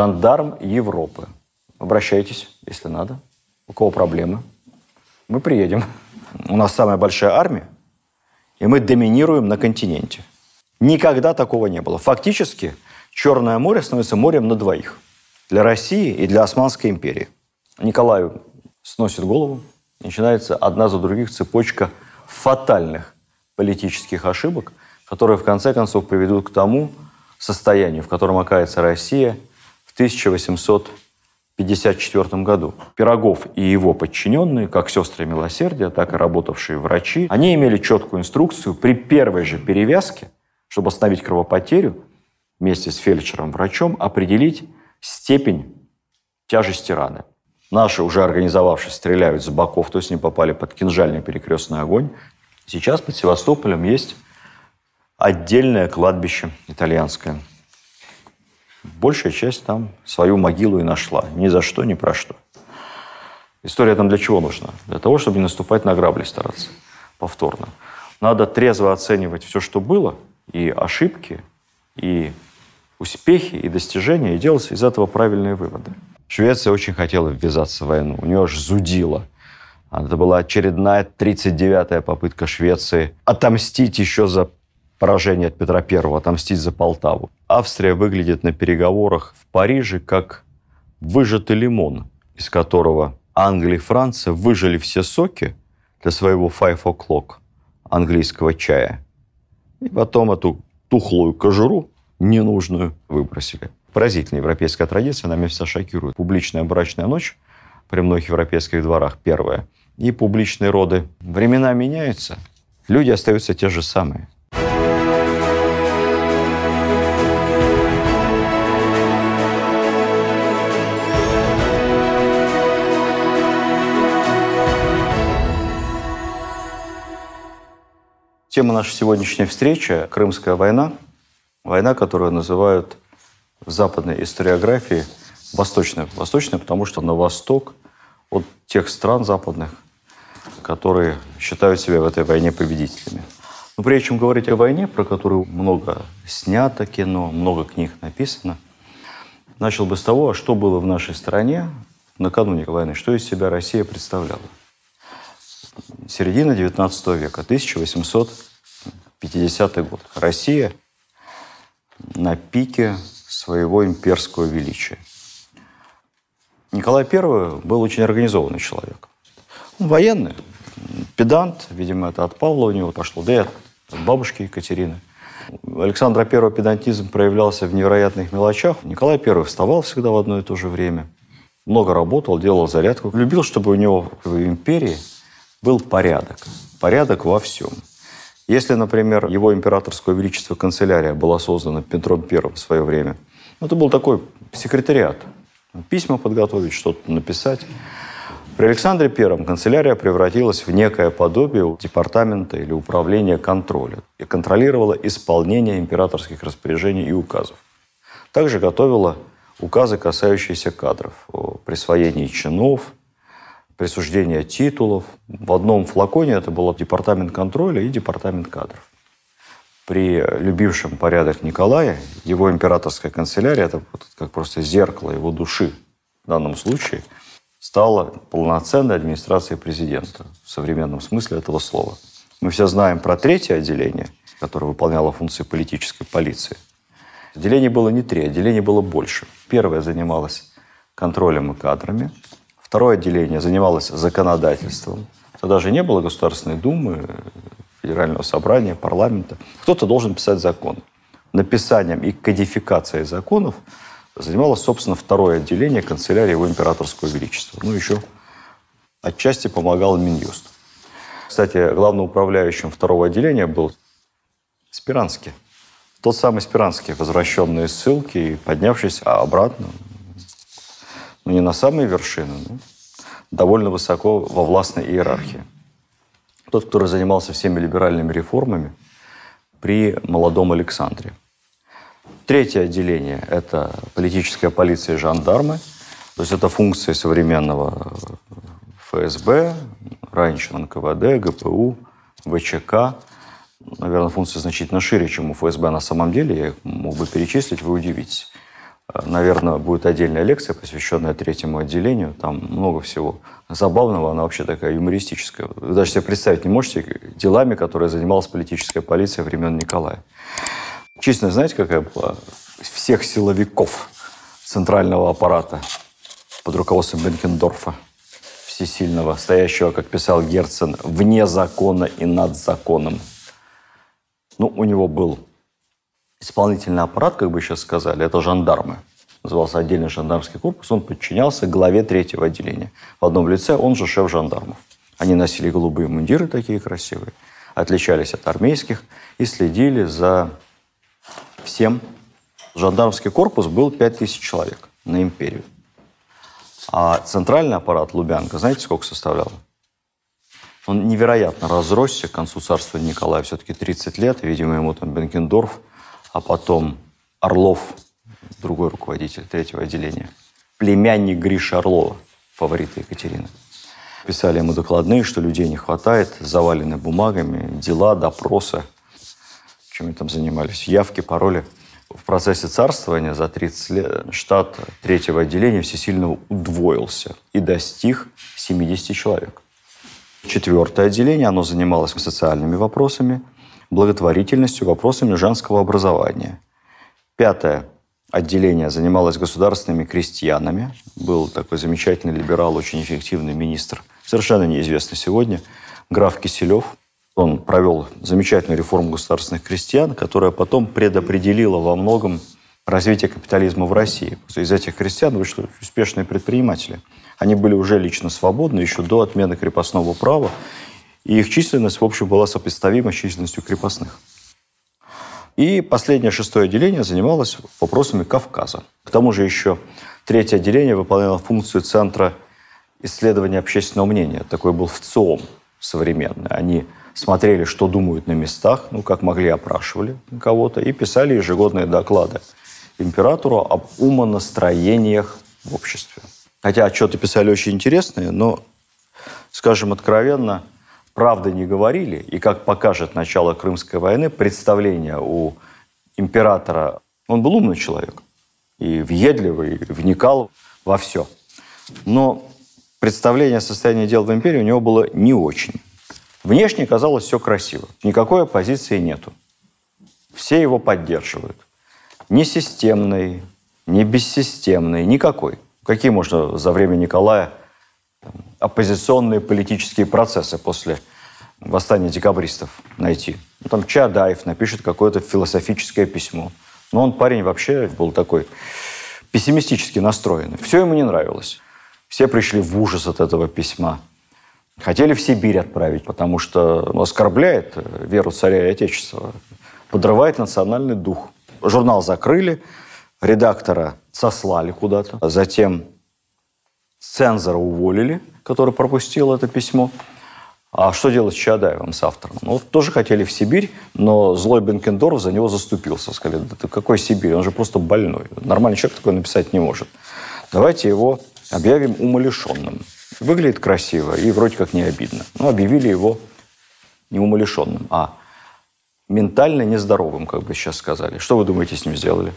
жандарм Европы. Обращайтесь, если надо. У кого проблемы? Мы приедем. У нас самая большая армия, и мы доминируем на континенте. Никогда такого не было. Фактически Черное море становится морем на двоих. Для России и для Османской империи. Николаю сносит голову. Начинается одна за других цепочка фатальных политических ошибок, которые в конце концов приведут к тому состоянию, в котором окажется Россия – 1854 году. Пирогов и его подчиненные, как сестры милосердия, так и работавшие врачи, они имели четкую инструкцию при первой же перевязке, чтобы остановить кровопотерю, вместе с фельдшером-врачом определить степень тяжести раны. Наши, уже организовавшись, стреляют с боков, то есть они попали под кинжальный перекрестный огонь. Сейчас под Севастополем есть отдельное кладбище итальянское, большая часть там свою могилу и нашла. Ни за что, ни про что. История там для чего нужна? Для того, чтобы не наступать на грабли стараться повторно. Надо трезво оценивать все, что было, и ошибки, и успехи, и достижения, и делать из этого правильные выводы. Швеция очень хотела ввязаться в войну. У нее аж зудило. Это была очередная 39-я попытка Швеции отомстить еще за поражение от Петра I, отомстить за Полтаву. Австрия выглядит на переговорах в Париже как выжатый лимон, из которого Англия и Франция выжили все соки для своего five o'clock английского чая. И потом эту тухлую кожуру ненужную выбросили. Поразительная европейская традиция, она меня всегда шокирует. Публичная брачная ночь при многих европейских дворах первая. И публичные роды. Времена меняются, люди остаются те же самые. Тема нашей сегодняшней встречи – Крымская война. Война, которую называют в западной историографии восточная. Восточная, потому что на восток от тех стран западных, которые считают себя в этой войне победителями. Но прежде чем говорить о войне, про которую много снято кино, много книг написано, начал бы с того, а что было в нашей стране накануне войны, что из себя Россия представляла середина 19 века, 1850 год. Россия на пике своего имперского величия. Николай I был очень организованный человек. Он ну, военный, педант, видимо, это от Павла у него пошло, да и от бабушки Екатерины. Александра I педантизм проявлялся в невероятных мелочах. Николай I вставал всегда в одно и то же время. Много работал, делал зарядку. Любил, чтобы у него в империи был порядок. Порядок во всем. Если, например, его императорское величество канцелярия была создана Петром I в свое время, ну, это был такой секретариат. Письма подготовить, что-то написать. При Александре I канцелярия превратилась в некое подобие департамента или управления контроля и контролировала исполнение императорских распоряжений и указов. Также готовила указы, касающиеся кадров, о присвоении чинов, присуждение титулов. В одном флаконе это было департамент контроля и департамент кадров. При любившем порядок Николая, его императорская канцелярия, это как просто зеркало его души в данном случае, стала полноценной администрацией президента в современном смысле этого слова. Мы все знаем про третье отделение, которое выполняло функции политической полиции. Отделений было не три, отделений было больше. Первое занималось контролем и кадрами – Второе отделение занималось законодательством. Тогда же не было Государственной Думы, Федерального собрания, парламента. Кто-то должен писать закон. Написанием и кодификацией законов занималось, собственно, второе отделение канцелярии его императорского величества. Ну, еще отчасти помогал Минюст. Кстати, главным управляющим второго отделения был Спиранский. Тот самый Спиранский, возвращенный из ссылки и поднявшись обратно, но не на самые вершины, но довольно высоко во властной иерархии. Тот, кто занимался всеми либеральными реформами при молодом Александре. Третье отделение – это политическая полиция и жандармы. То есть это функция современного ФСБ, раньше НКВД, ГПУ, ВЧК. Наверное, функция значительно шире, чем у ФСБ на самом деле. Я их мог бы перечислить, вы удивитесь. Наверное, будет отдельная лекция, посвященная третьему отделению. Там много всего забавного, она вообще такая юмористическая. Вы даже себе представить не можете делами, которые занималась политическая полиция времен Николая. Честно, знаете, какая была? Всех силовиков центрального аппарата под руководством Бенкендорфа, всесильного, стоящего, как писал Герцен, вне закона и над законом. Ну, у него был исполнительный аппарат, как бы сейчас сказали, это жандармы. Назывался отдельный жандармский корпус. Он подчинялся главе третьего отделения. В одном лице он же шеф жандармов. Они носили голубые мундиры такие красивые, отличались от армейских и следили за всем. Жандармский корпус был 5000 человек на империю. А центральный аппарат Лубянка, знаете, сколько составлял? Он невероятно разросся к концу царствования Николая. Все-таки 30 лет, видимо, ему там Бенкендорф – а потом Орлов, другой руководитель третьего отделения, племянник Гриши Орлова, фаворита Екатерины. Писали ему докладные, что людей не хватает, завалены бумагами, дела, допросы. Чем они там занимались? Явки, пароли. В процессе царствования за 30 лет штат третьего отделения всесильно удвоился и достиг 70 человек. Четвертое отделение, оно занималось социальными вопросами, благотворительностью, вопросами женского образования. Пятое отделение занималось государственными крестьянами. Был такой замечательный либерал, очень эффективный министр, совершенно неизвестный сегодня, граф Киселев. Он провел замечательную реформу государственных крестьян, которая потом предопределила во многом развитие капитализма в России. Из этих крестьян вышли успешные предприниматели. Они были уже лично свободны еще до отмены крепостного права и их численность, в общем, была сопоставима с численностью крепостных. И последнее шестое отделение занималось вопросами Кавказа. К тому же еще третье отделение выполняло функцию Центра исследования общественного мнения. Такой был ВЦОМ современный. Они смотрели, что думают на местах, ну, как могли, опрашивали кого-то, и писали ежегодные доклады императору об умонастроениях в обществе. Хотя отчеты писали очень интересные, но, скажем откровенно, правды не говорили, и как покажет начало Крымской войны, представление у императора, он был умный человек, и въедливый, и вникал во все. Но представление о состоянии дел в империи у него было не очень. Внешне казалось все красиво. Никакой оппозиции нету. Все его поддерживают. Ни системной, ни бессистемной, никакой. Какие можно за время Николая оппозиционные политические процессы после восстания декабристов найти. Ну, там Чадаев напишет какое-то философическое письмо. Но он парень вообще был такой пессимистически настроенный. Все ему не нравилось. Все пришли в ужас от этого письма. Хотели в Сибирь отправить, потому что ну, оскорбляет э, веру царя и отечества, подрывает национальный дух. Журнал закрыли, редактора сослали куда-то. Затем цензора уволили, который пропустил это письмо. А что делать с Чадаевым, с автором? Ну, вот тоже хотели в Сибирь, но злой Бенкендорф за него заступился. Сказали, да ты какой Сибирь? Он же просто больной. Нормальный человек такое написать не может. Давайте его объявим умалишенным. Выглядит красиво и вроде как не обидно. Но объявили его не умалишенным, а ментально нездоровым, как бы сейчас сказали. Что вы думаете, с ним сделали?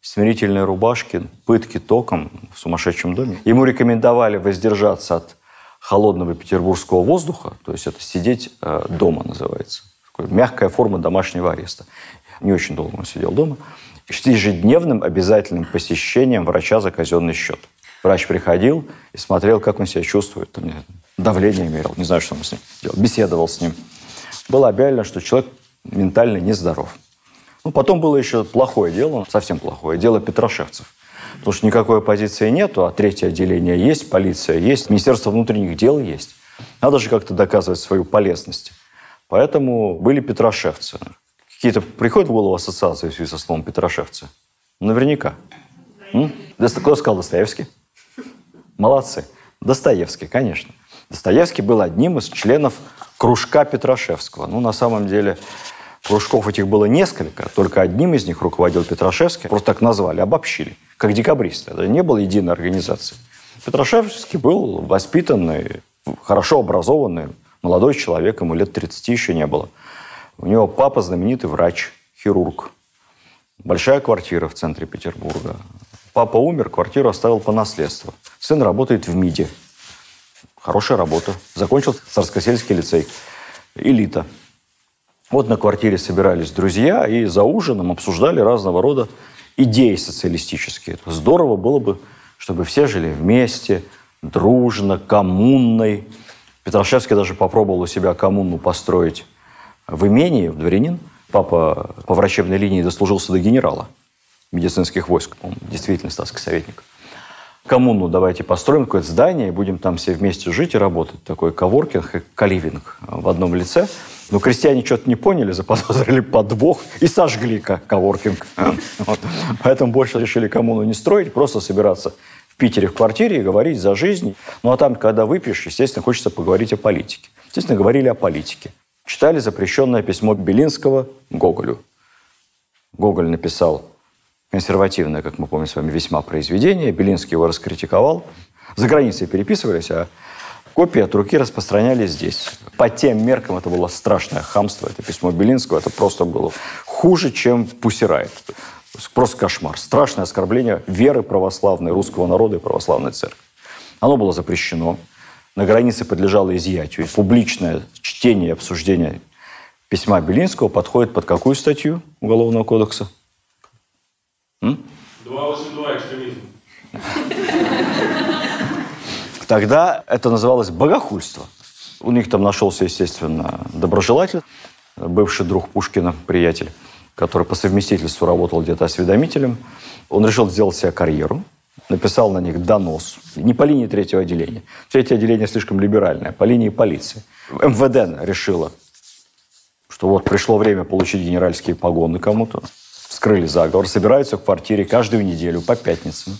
смирительной рубашки, пытки током в сумасшедшем доме. Ему рекомендовали воздержаться от холодного петербургского воздуха, то есть это сидеть э, дома называется. Такая мягкая форма домашнего ареста. Не очень долго он сидел дома. И ежедневным обязательным посещением врача за казенный счет. Врач приходил и смотрел, как он себя чувствует. Там, давление мерил, не знаю, что он с ним делал. Беседовал с ним. Было объявлено, что человек ментально нездоров. Ну, потом было еще плохое дело, совсем плохое дело Петрошевцев. Потому что никакой оппозиции нету, а третье отделение есть, полиция есть, Министерство внутренних дел есть. Надо же как-то доказывать свою полезность. Поэтому были Петрошевцы. Какие-то приходят в голову ассоциации в связи со словом Петрошевцы? Наверняка. М? Кто сказал Достоевский? Молодцы. Достоевский, конечно. Достоевский был одним из членов кружка Петрошевского. Ну, на самом деле, Кружков этих было несколько, только одним из них руководил Петрашевский. Просто так назвали, обобщили, как декабристы. Это не было единой организации. Петрашевский был воспитанный, хорошо образованный, молодой человек, ему лет 30 еще не было. У него папа знаменитый врач, хирург. Большая квартира в центре Петербурга. Папа умер, квартиру оставил по наследству. Сын работает в МИДе. Хорошая работа. Закончил Царскосельский лицей. Элита. Вот на квартире собирались друзья и за ужином обсуждали разного рода идеи социалистические. здорово было бы, чтобы все жили вместе, дружно, коммунной. Петрашевский даже попробовал у себя коммуну построить в имении, в дворянин. Папа по врачебной линии дослужился до генерала медицинских войск. Он действительно статский советник. Коммуну давайте построим какое-то здание, и будем там все вместе жить и работать. Такой коворкинг и каливинг в одном лице – но ну, крестьяне что-то не поняли, заподозрили подвох и сожгли коворкинг. А. Поэтому больше решили коммуну не строить, просто собираться в Питере в квартире и говорить за жизнь. Ну а там, когда выпьешь, естественно, хочется поговорить о политике. Естественно, говорили о политике. Читали запрещенное письмо Белинского Гоголю. Гоголь написал консервативное, как мы помним с вами, весьма произведение. Белинский его раскритиковал. За границей переписывались, а копии от руки распространялись здесь. По тем меркам это было страшное хамство. Это письмо Белинского. Это просто было хуже, чем Пусирает. Просто кошмар. Страшное оскорбление веры православной, русского народа и православной церкви. Оно было запрещено. На границе подлежало изъятию. Публичное чтение и обсуждение письма Белинского подходит под какую статью Уголовного кодекса? 282 экстремизм. Тогда это называлось богохульство. У них там нашелся, естественно, доброжелатель, бывший друг Пушкина, приятель, который по совместительству работал где-то осведомителем. Он решил сделать себе карьеру, написал на них донос. Не по линии третьего отделения. Третье отделение слишком либеральное, по линии полиции. МВД решила, что вот пришло время получить генеральские погоны кому-то. Вскрыли заговор, собираются в квартире каждую неделю по пятницам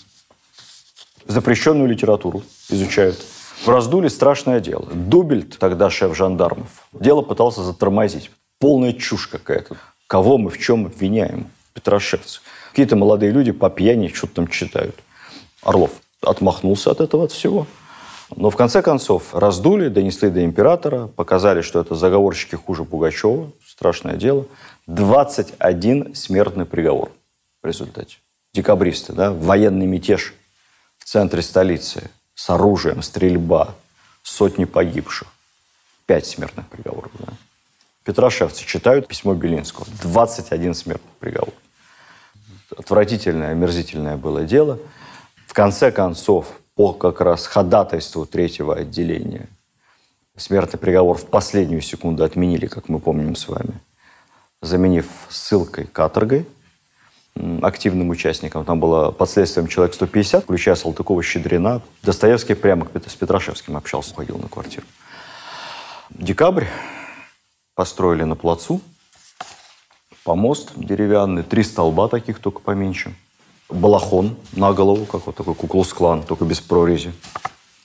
запрещенную литературу изучают. В раздуле страшное дело. Дубельт, тогда шеф жандармов, дело пытался затормозить. Полная чушь какая-то. Кого мы в чем обвиняем? Петрошевцы. Какие-то молодые люди по пьяни что-то там читают. Орлов отмахнулся от этого от всего. Но в конце концов раздули, донесли до императора, показали, что это заговорщики хуже Пугачева, страшное дело. 21 смертный приговор в результате. Декабристы, да, военный мятеж центре столицы с оружием, стрельба, сотни погибших, пять смертных приговоров. Да? Петрошевцы читают письмо Белинского. 21 смертных приговор. Отвратительное, омерзительное было дело. В конце концов, по как раз ходатайству третьего отделения смертный приговор в последнюю секунду отменили, как мы помним с вами, заменив ссылкой каторгой – активным участником. Там было под следствием человек 150, включая Салтыкова, Щедрина. Достоевский прямо с Петрашевским общался, ходил на квартиру. Декабрь построили на плацу помост деревянный, три столба таких, только поменьше. Балахон на голову, как вот такой куклус-клан, только без прорези.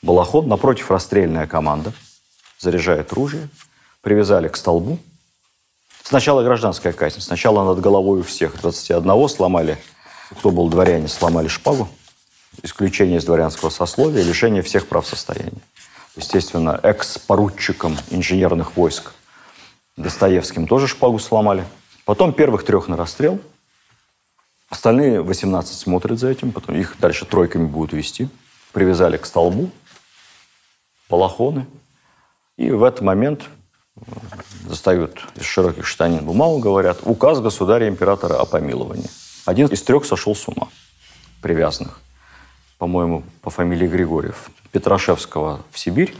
Балахон, напротив расстрельная команда, заряжает ружье, привязали к столбу – Сначала гражданская казнь. Сначала над головой у всех 21 сломали, кто был дворяне, сломали шпагу. Исключение из дворянского сословия, лишение всех прав состояния. Естественно, экс-поручиком инженерных войск Достоевским тоже шпагу сломали. Потом первых трех на расстрел. Остальные 18 смотрят за этим, потом их дальше тройками будут вести. Привязали к столбу, полохоны. И в этот момент достают из широких штанин бумагу, говорят, указ государя-императора о помиловании. Один из трех сошел с ума, привязанных, по-моему, по фамилии Григорьев, Петрашевского в Сибирь.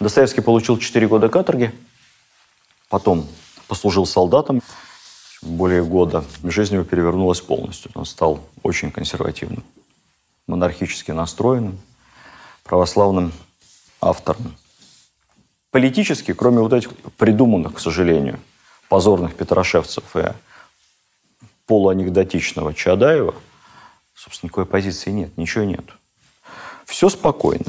Достоевский получил 4 года каторги, потом послужил солдатом, более года. Жизнь его перевернулась полностью. Он стал очень консервативным, монархически настроенным, православным автором политически, кроме вот этих придуманных, к сожалению, позорных Петрошевцев и полуанекдотичного Чадаева, собственно, никакой позиции нет, ничего нет. Все спокойно.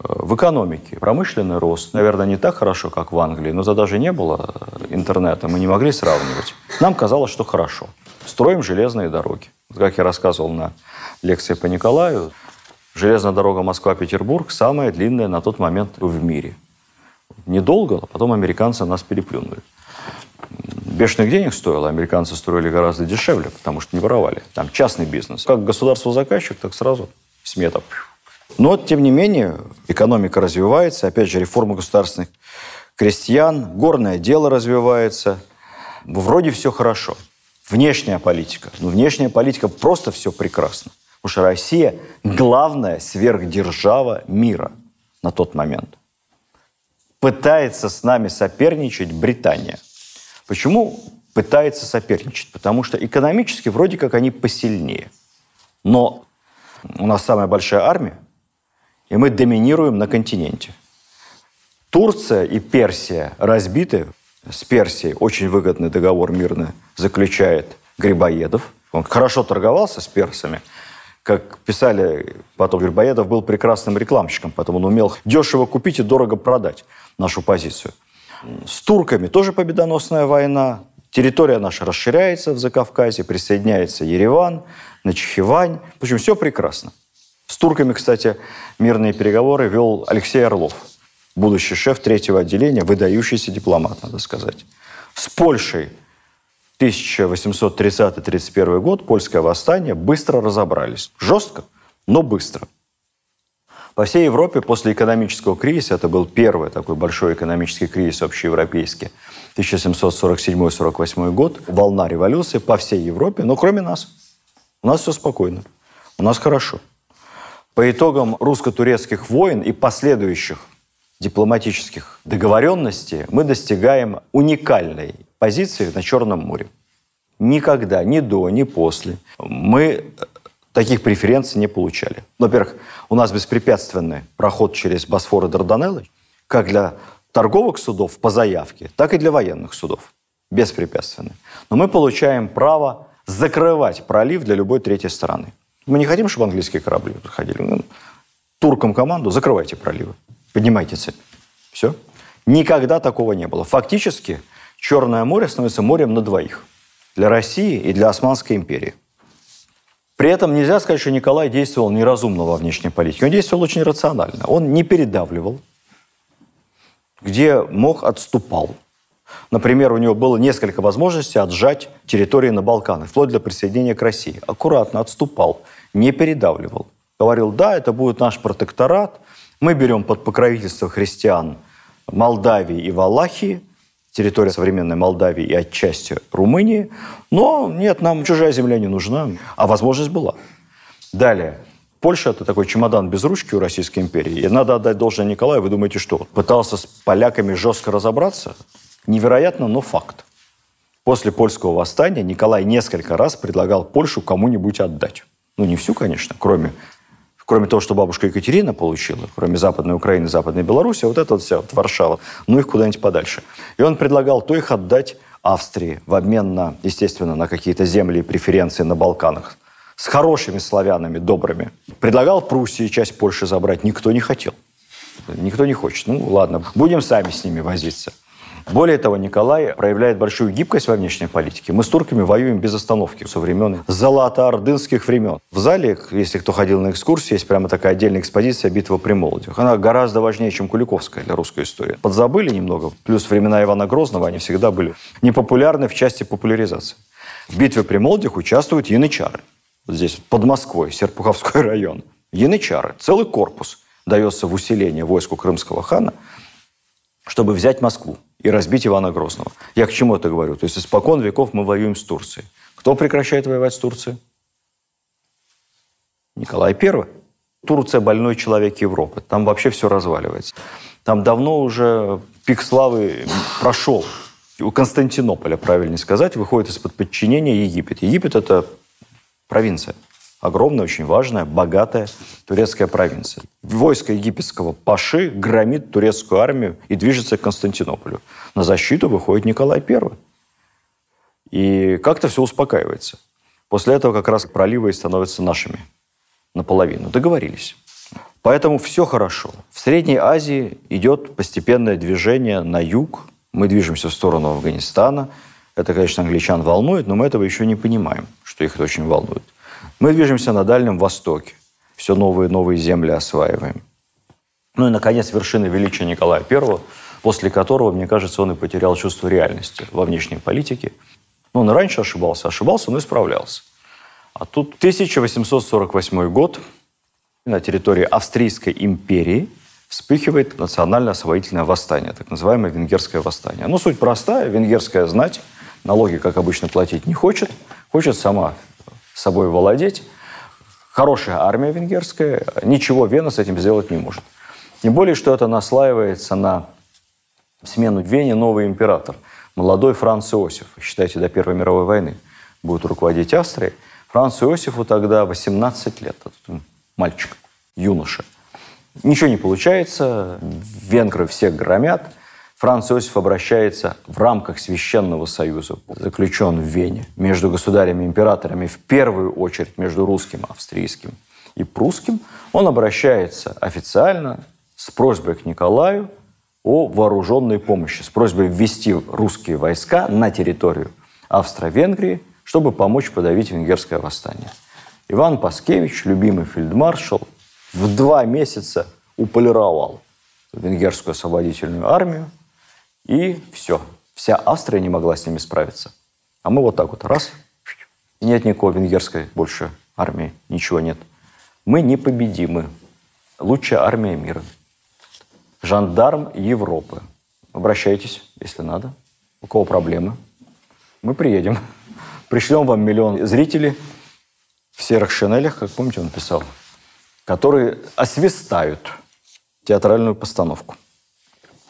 Э, в экономике промышленный рост, наверное, не так хорошо, как в Англии, но за даже не было интернета, мы не могли сравнивать. Нам казалось, что хорошо. Строим железные дороги. как я рассказывал на лекции по Николаю, железная дорога Москва-Петербург самая длинная на тот момент в мире – недолго, а потом американцы нас переплюнули. Бешеных денег стоило, американцы строили гораздо дешевле, потому что не воровали. Там частный бизнес. Как государство заказчик, так сразу смета. Но, тем не менее, экономика развивается. Опять же, реформа государственных крестьян, горное дело развивается. Вроде все хорошо. Внешняя политика. Ну, внешняя политика просто все прекрасно. Потому что Россия – главная сверхдержава мира на тот момент – пытается с нами соперничать Британия. Почему пытается соперничать? Потому что экономически вроде как они посильнее. Но у нас самая большая армия, и мы доминируем на континенте. Турция и Персия разбиты. С Персией очень выгодный договор мирный заключает Грибоедов. Он хорошо торговался с персами. Как писали потом, Грибоедов был прекрасным рекламщиком, поэтому он умел дешево купить и дорого продать нашу позицию. С турками тоже победоносная война. Территория наша расширяется в Закавказе, присоединяется Ереван, Начихивань. В общем, все прекрасно. С турками, кстати, мирные переговоры вел Алексей Орлов, будущий шеф третьего отделения, выдающийся дипломат, надо сказать. С Польшей 1830-31 год, польское восстание, быстро разобрались. Жестко, но быстро. По всей Европе после экономического кризиса, это был первый такой большой экономический кризис общеевропейский, 1747-48 год, волна революции по всей Европе, но кроме нас. У нас все спокойно, у нас хорошо. По итогам русско-турецких войн и последующих дипломатических договоренностей мы достигаем уникальной позиции на Черном море. Никогда, ни до, ни после мы таких преференций не получали. Во-первых, у нас беспрепятственный проход через Босфор и Дарданеллы, как для торговых судов по заявке, так и для военных судов. Беспрепятственный. Но мы получаем право закрывать пролив для любой третьей стороны. Мы не хотим, чтобы английские корабли подходили. Ну, туркам команду закрывайте проливы, поднимайте цепь. Все. Никогда такого не было. Фактически Черное море становится морем на двоих. Для России и для Османской империи. При этом нельзя сказать, что Николай действовал неразумно во внешней политике. Он действовал очень рационально. Он не передавливал, где мог, отступал. Например, у него было несколько возможностей отжать территории на Балканах, вплоть до присоединения к России. Аккуратно отступал, не передавливал. Говорил, да, это будет наш протекторат, мы берем под покровительство христиан Молдавии и Валахии – территория современной Молдавии и отчасти Румынии. Но нет, нам чужая земля не нужна, а возможность была. Далее. Польша – это такой чемодан без ручки у Российской империи. И надо отдать должное Николаю. Вы думаете, что? Пытался с поляками жестко разобраться? Невероятно, но факт. После польского восстания Николай несколько раз предлагал Польшу кому-нибудь отдать. Ну, не всю, конечно, кроме кроме того, что бабушка Екатерина получила, кроме Западной Украины, Западной Беларуси, вот это вот вся, вот Варшава, ну их куда-нибудь подальше. И он предлагал то их отдать Австрии в обмен на, естественно, на какие-то земли и преференции на Балканах с хорошими славянами, добрыми. Предлагал Пруссии часть Польши забрать, никто не хотел. Никто не хочет. Ну, ладно, будем сами с ними возиться. Более того, Николай проявляет большую гибкость во внешней политике. Мы с турками воюем без остановки со времен ордынских времен. В зале, если кто ходил на экскурсии, есть прямо такая отдельная экспозиция «Битва при Молодях». Она гораздо важнее, чем Куликовская для русской истории. Подзабыли немного, плюс времена Ивана Грозного, они всегда были непопулярны в части популяризации. В битве при Молодях участвуют янычары. Вот здесь, под Москвой, Серпуховской район. Янычары, целый корпус дается в усиление войску крымского хана, чтобы взять Москву и разбить Ивана Грозного. Я к чему это говорю? То есть испокон веков мы воюем с Турцией. Кто прекращает воевать с Турцией? Николай I. Турция – больной человек Европы. Там вообще все разваливается. Там давно уже пик славы прошел. У Константинополя, правильнее сказать, выходит из-под подчинения Египет. Египет – это провинция огромная, очень важная, богатая турецкая провинция. Войско египетского паши громит турецкую армию и движется к Константинополю. На защиту выходит Николай I. И как-то все успокаивается. После этого как раз проливы и становятся нашими наполовину. Договорились. Поэтому все хорошо. В Средней Азии идет постепенное движение на юг. Мы движемся в сторону Афганистана. Это, конечно, англичан волнует, но мы этого еще не понимаем, что их это очень волнует. Мы движемся на Дальнем Востоке. Все новые и новые земли осваиваем. Ну и, наконец, вершина величия Николая I, после которого, мне кажется, он и потерял чувство реальности во внешней политике. Но ну, он и раньше ошибался, ошибался, но исправлялся. А тут 1848 год на территории Австрийской империи вспыхивает национально-освоительное восстание, так называемое венгерское восстание. Ну, суть простая. Венгерская знать налоги, как обычно, платить не хочет. Хочет сама собой владеть. Хорошая армия венгерская, ничего Вена с этим сделать не может. Тем более, что это наслаивается на смену Вене новый император, молодой Франц Иосиф, считайте, до Первой мировой войны, будет руководить Австрией. Франц Иосифу тогда 18 лет, этот мальчик, юноша. Ничего не получается, венгры всех громят – Франц Иосиф обращается в рамках Священного Союза, заключен в Вене, между государями-императорами, в первую очередь между русским, австрийским и прусским, он обращается официально с просьбой к Николаю о вооруженной помощи, с просьбой ввести русские войска на территорию Австро-Венгрии, чтобы помочь подавить венгерское восстание. Иван Паскевич, любимый фельдмаршал, в два месяца уполировал венгерскую освободительную армию, и все. Вся Австрия не могла с ними справиться. А мы вот так вот раз, нет никакой венгерской больше армии, ничего нет. Мы непобедимы. Лучшая армия мира. Жандарм Европы. Обращайтесь, если надо. У кого проблемы? Мы приедем. Пришлем вам миллион зрителей в серых шинелях, как помните, он писал, которые освистают театральную постановку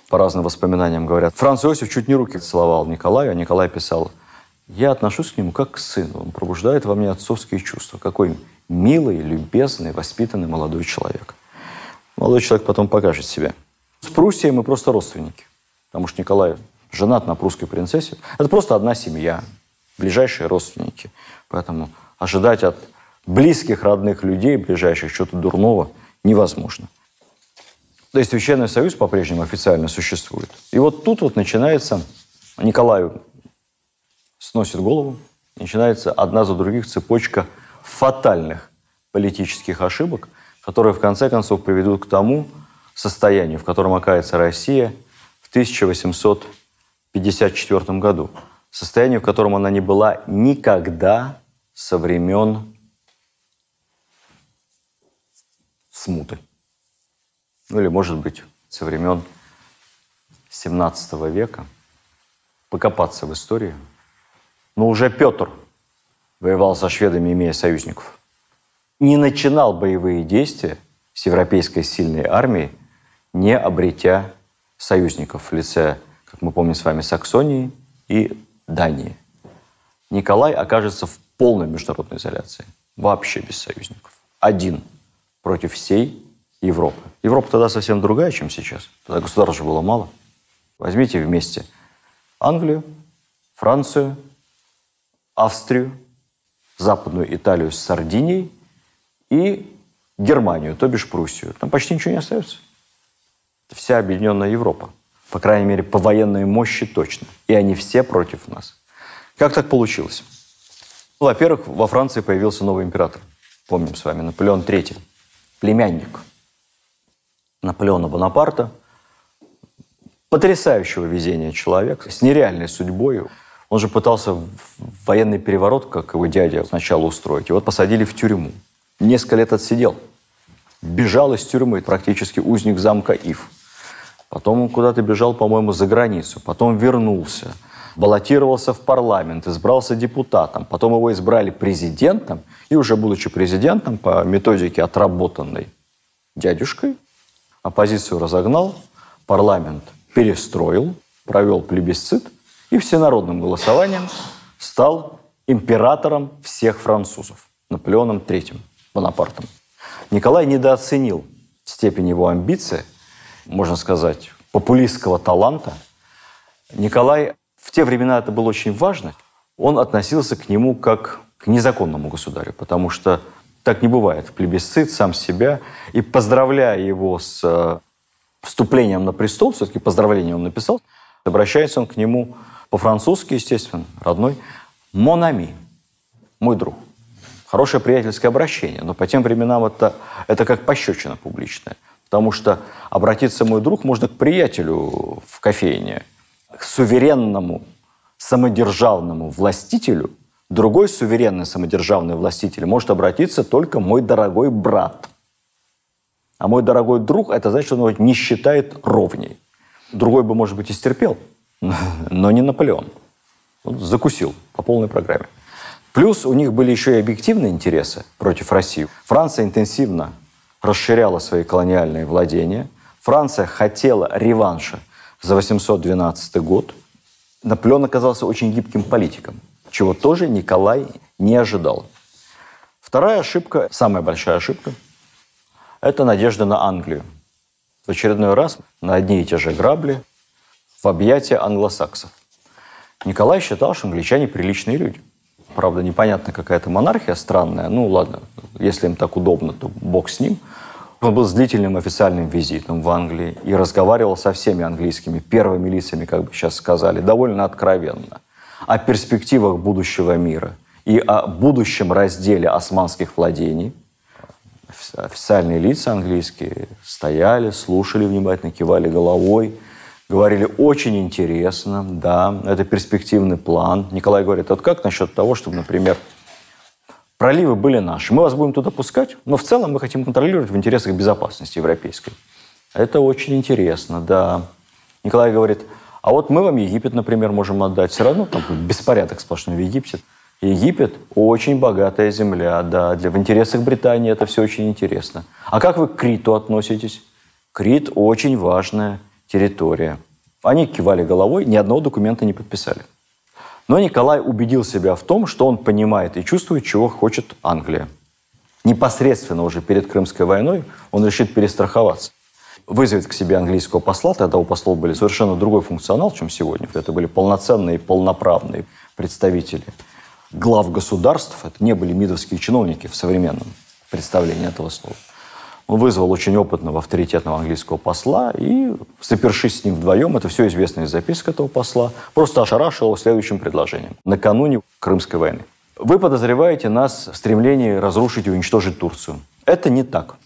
по разным воспоминаниям говорят, Франц Иосиф чуть не руки целовал Николаю, а Николай писал, я отношусь к нему как к сыну, он пробуждает во мне отцовские чувства. Какой милый, любезный, воспитанный молодой человек. Молодой человек потом покажет себя. С Пруссией мы просто родственники, потому что Николай женат на прусской принцессе. Это просто одна семья, ближайшие родственники. Поэтому ожидать от близких, родных людей, ближайших, что то дурного невозможно. То есть Священный Союз по-прежнему официально существует. И вот тут вот начинается, Николаю сносит голову, начинается одна за других цепочка фатальных политических ошибок, которые в конце концов приведут к тому состоянию, в котором окажется Россия в 1854 году. Состояние, в котором она не была никогда со времен смуты ну или, может быть, со времен 17 века, покопаться в истории. Но уже Петр воевал со шведами, имея союзников. Не начинал боевые действия с европейской сильной армией, не обретя союзников в лице, как мы помним с вами, Саксонии и Дании. Николай окажется в полной международной изоляции, вообще без союзников. Один против всей Европы. Европа тогда совсем другая, чем сейчас. Тогда государств же было мало. Возьмите вместе Англию, Францию, Австрию, Западную Италию с Сардинией и Германию, то бишь Пруссию. Там почти ничего не остается. Это вся объединенная Европа. По крайней мере, по военной мощи точно. И они все против нас. Как так получилось? во-первых, во Франции появился новый император. Помним с вами, Наполеон III. Племянник – Наполеона Бонапарта. Потрясающего везения человек, с нереальной судьбой. Он же пытался военный переворот, как его дядя, сначала устроить. И вот посадили в тюрьму. Несколько лет отсидел. Бежал из тюрьмы, практически узник замка Ив. Потом он куда-то бежал, по-моему, за границу. Потом вернулся. Баллотировался в парламент, избрался депутатом. Потом его избрали президентом. И уже будучи президентом, по методике отработанной дядюшкой, оппозицию разогнал, парламент перестроил, провел плебисцит и всенародным голосованием стал императором всех французов, Наполеоном III, Бонапартом. Николай недооценил степень его амбиции, можно сказать, популистского таланта. Николай, в те времена это было очень важно, он относился к нему как к незаконному государю, потому что так не бывает. Плебисцит сам себя. И поздравляя его с э, вступлением на престол, все-таки поздравление он написал, обращается он к нему по-французски, естественно, родной, «Монами», мой друг. Хорошее приятельское обращение, но по тем временам это, это как пощечина публичная. Потому что обратиться мой друг можно к приятелю в кофейне, к суверенному, самодержавному властителю – Другой суверенный самодержавный властитель может обратиться только мой дорогой брат. А мой дорогой друг, это значит, что он его не считает ровней. Другой бы, может быть, и стерпел, но не Наполеон. Он закусил по полной программе. Плюс у них были еще и объективные интересы против России. Франция интенсивно расширяла свои колониальные владения. Франция хотела реванша за 812 год. Наполеон оказался очень гибким политиком – чего тоже Николай не ожидал. Вторая ошибка, самая большая ошибка, это надежда на Англию. В очередной раз на одни и те же грабли в объятия англосаксов. Николай считал, что англичане приличные люди. Правда, непонятно какая-то монархия странная. Ну ладно, если им так удобно, то бог с ним. Он был с длительным официальным визитом в Англии и разговаривал со всеми английскими первыми лицами, как бы сейчас сказали, довольно откровенно – о перспективах будущего мира и о будущем разделе османских владений. Официальные лица английские стояли, слушали внимательно, кивали головой, говорили очень интересно, да, это перспективный план. Николай говорит, вот как насчет того, чтобы, например, проливы были наши, мы вас будем туда пускать, но в целом мы хотим контролировать в интересах безопасности европейской. Это очень интересно, да. Николай говорит, а вот мы вам Египет, например, можем отдать. Все равно там беспорядок сплошной в Египте. Египет – очень богатая земля, да, для, в интересах Британии это все очень интересно. А как вы к Криту относитесь? Крит – очень важная территория. Они кивали головой, ни одного документа не подписали. Но Николай убедил себя в том, что он понимает и чувствует, чего хочет Англия. Непосредственно уже перед Крымской войной он решит перестраховаться вызовет к себе английского посла. Тогда у послов были совершенно другой функционал, чем сегодня. Это были полноценные, полноправные представители глав государств. Это не были мидовские чиновники в современном представлении этого слова. Он вызвал очень опытного, авторитетного английского посла и, сопершись с ним вдвоем, это все известно из записок этого посла, просто ошарашил его следующим предложением. Накануне Крымской войны. Вы подозреваете нас в стремлении разрушить и уничтожить Турцию. Это не так.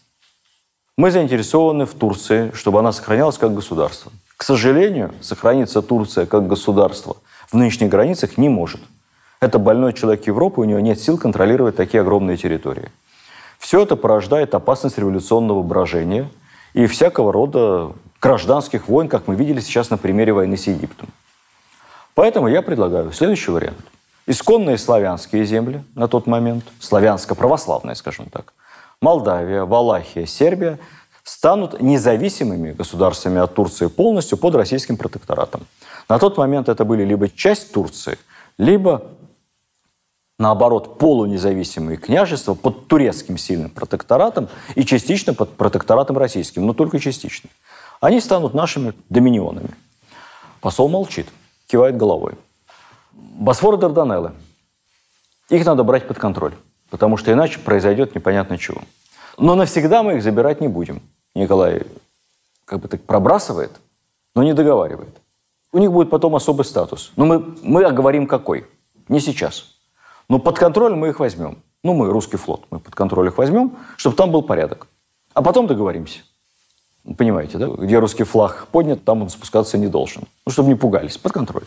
Мы заинтересованы в Турции, чтобы она сохранялась как государство. К сожалению, сохраниться Турция как государство в нынешних границах не может. Это больной человек Европы, у него нет сил контролировать такие огромные территории. Все это порождает опасность революционного брожения и всякого рода гражданских войн, как мы видели сейчас на примере войны с Египтом. Поэтому я предлагаю следующий вариант. Исконные славянские земли на тот момент, славянско-православные, скажем так, Молдавия, Валахия, Сербия станут независимыми государствами от Турции полностью под российским протекторатом. На тот момент это были либо часть Турции, либо наоборот, полунезависимые княжества под турецким сильным протекторатом и частично под протекторатом российским, но только частично. Они станут нашими доминионами. Посол молчит, кивает головой. Босфор и Дарданеллы. Их надо брать под контроль потому что иначе произойдет непонятно чего. Но навсегда мы их забирать не будем. Николай как бы так пробрасывает, но не договаривает. У них будет потом особый статус. Но мы, мы оговорим какой. Не сейчас. Но под контроль мы их возьмем. Ну, мы, русский флот, мы под контроль их возьмем, чтобы там был порядок. А потом договоримся. Понимаете, да? Где русский флаг поднят, там он спускаться не должен. Ну, чтобы не пугались. Под контроль.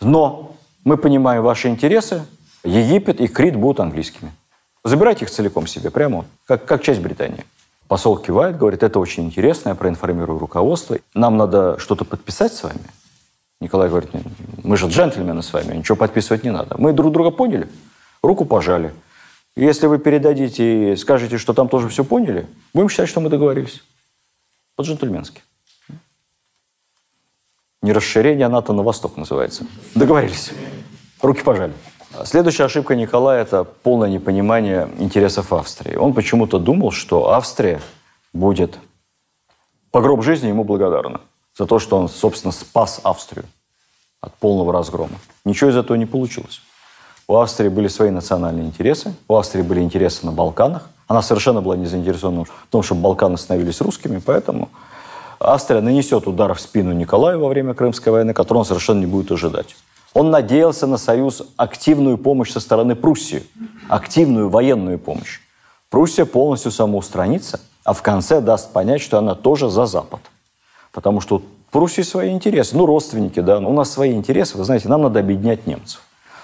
Но мы понимаем ваши интересы. Египет и Крит будут английскими. Забирайте их целиком себе, прямо, как, как часть Британии. Посол кивает, говорит, это очень интересно, я проинформирую руководство. Нам надо что-то подписать с вами. Николай говорит, мы же джентльмены с вами, ничего подписывать не надо. Мы друг друга поняли, руку пожали. Если вы передадите и скажете, что там тоже все поняли, будем считать, что мы договорились. По-джентльменски. Не расширение НАТО на восток называется. Договорились. Руки пожали. Следующая ошибка Николая – это полное непонимание интересов Австрии. Он почему-то думал, что Австрия будет по гроб жизни ему благодарна за то, что он, собственно, спас Австрию от полного разгрома. Ничего из этого не получилось. У Австрии были свои национальные интересы, у Австрии были интересы на Балканах. Она совершенно была не заинтересована в том, чтобы Балканы становились русскими, поэтому Австрия нанесет удар в спину Николаю во время Крымской войны, который он совершенно не будет ожидать. Он надеялся на союз активную помощь со стороны Пруссии, активную военную помощь. Пруссия полностью самоустранится, а в конце даст понять, что она тоже за Запад. Потому что у Пруссии свои интересы. Ну, родственники, да, ну, у нас свои интересы. Вы знаете, нам надо объединять немцев.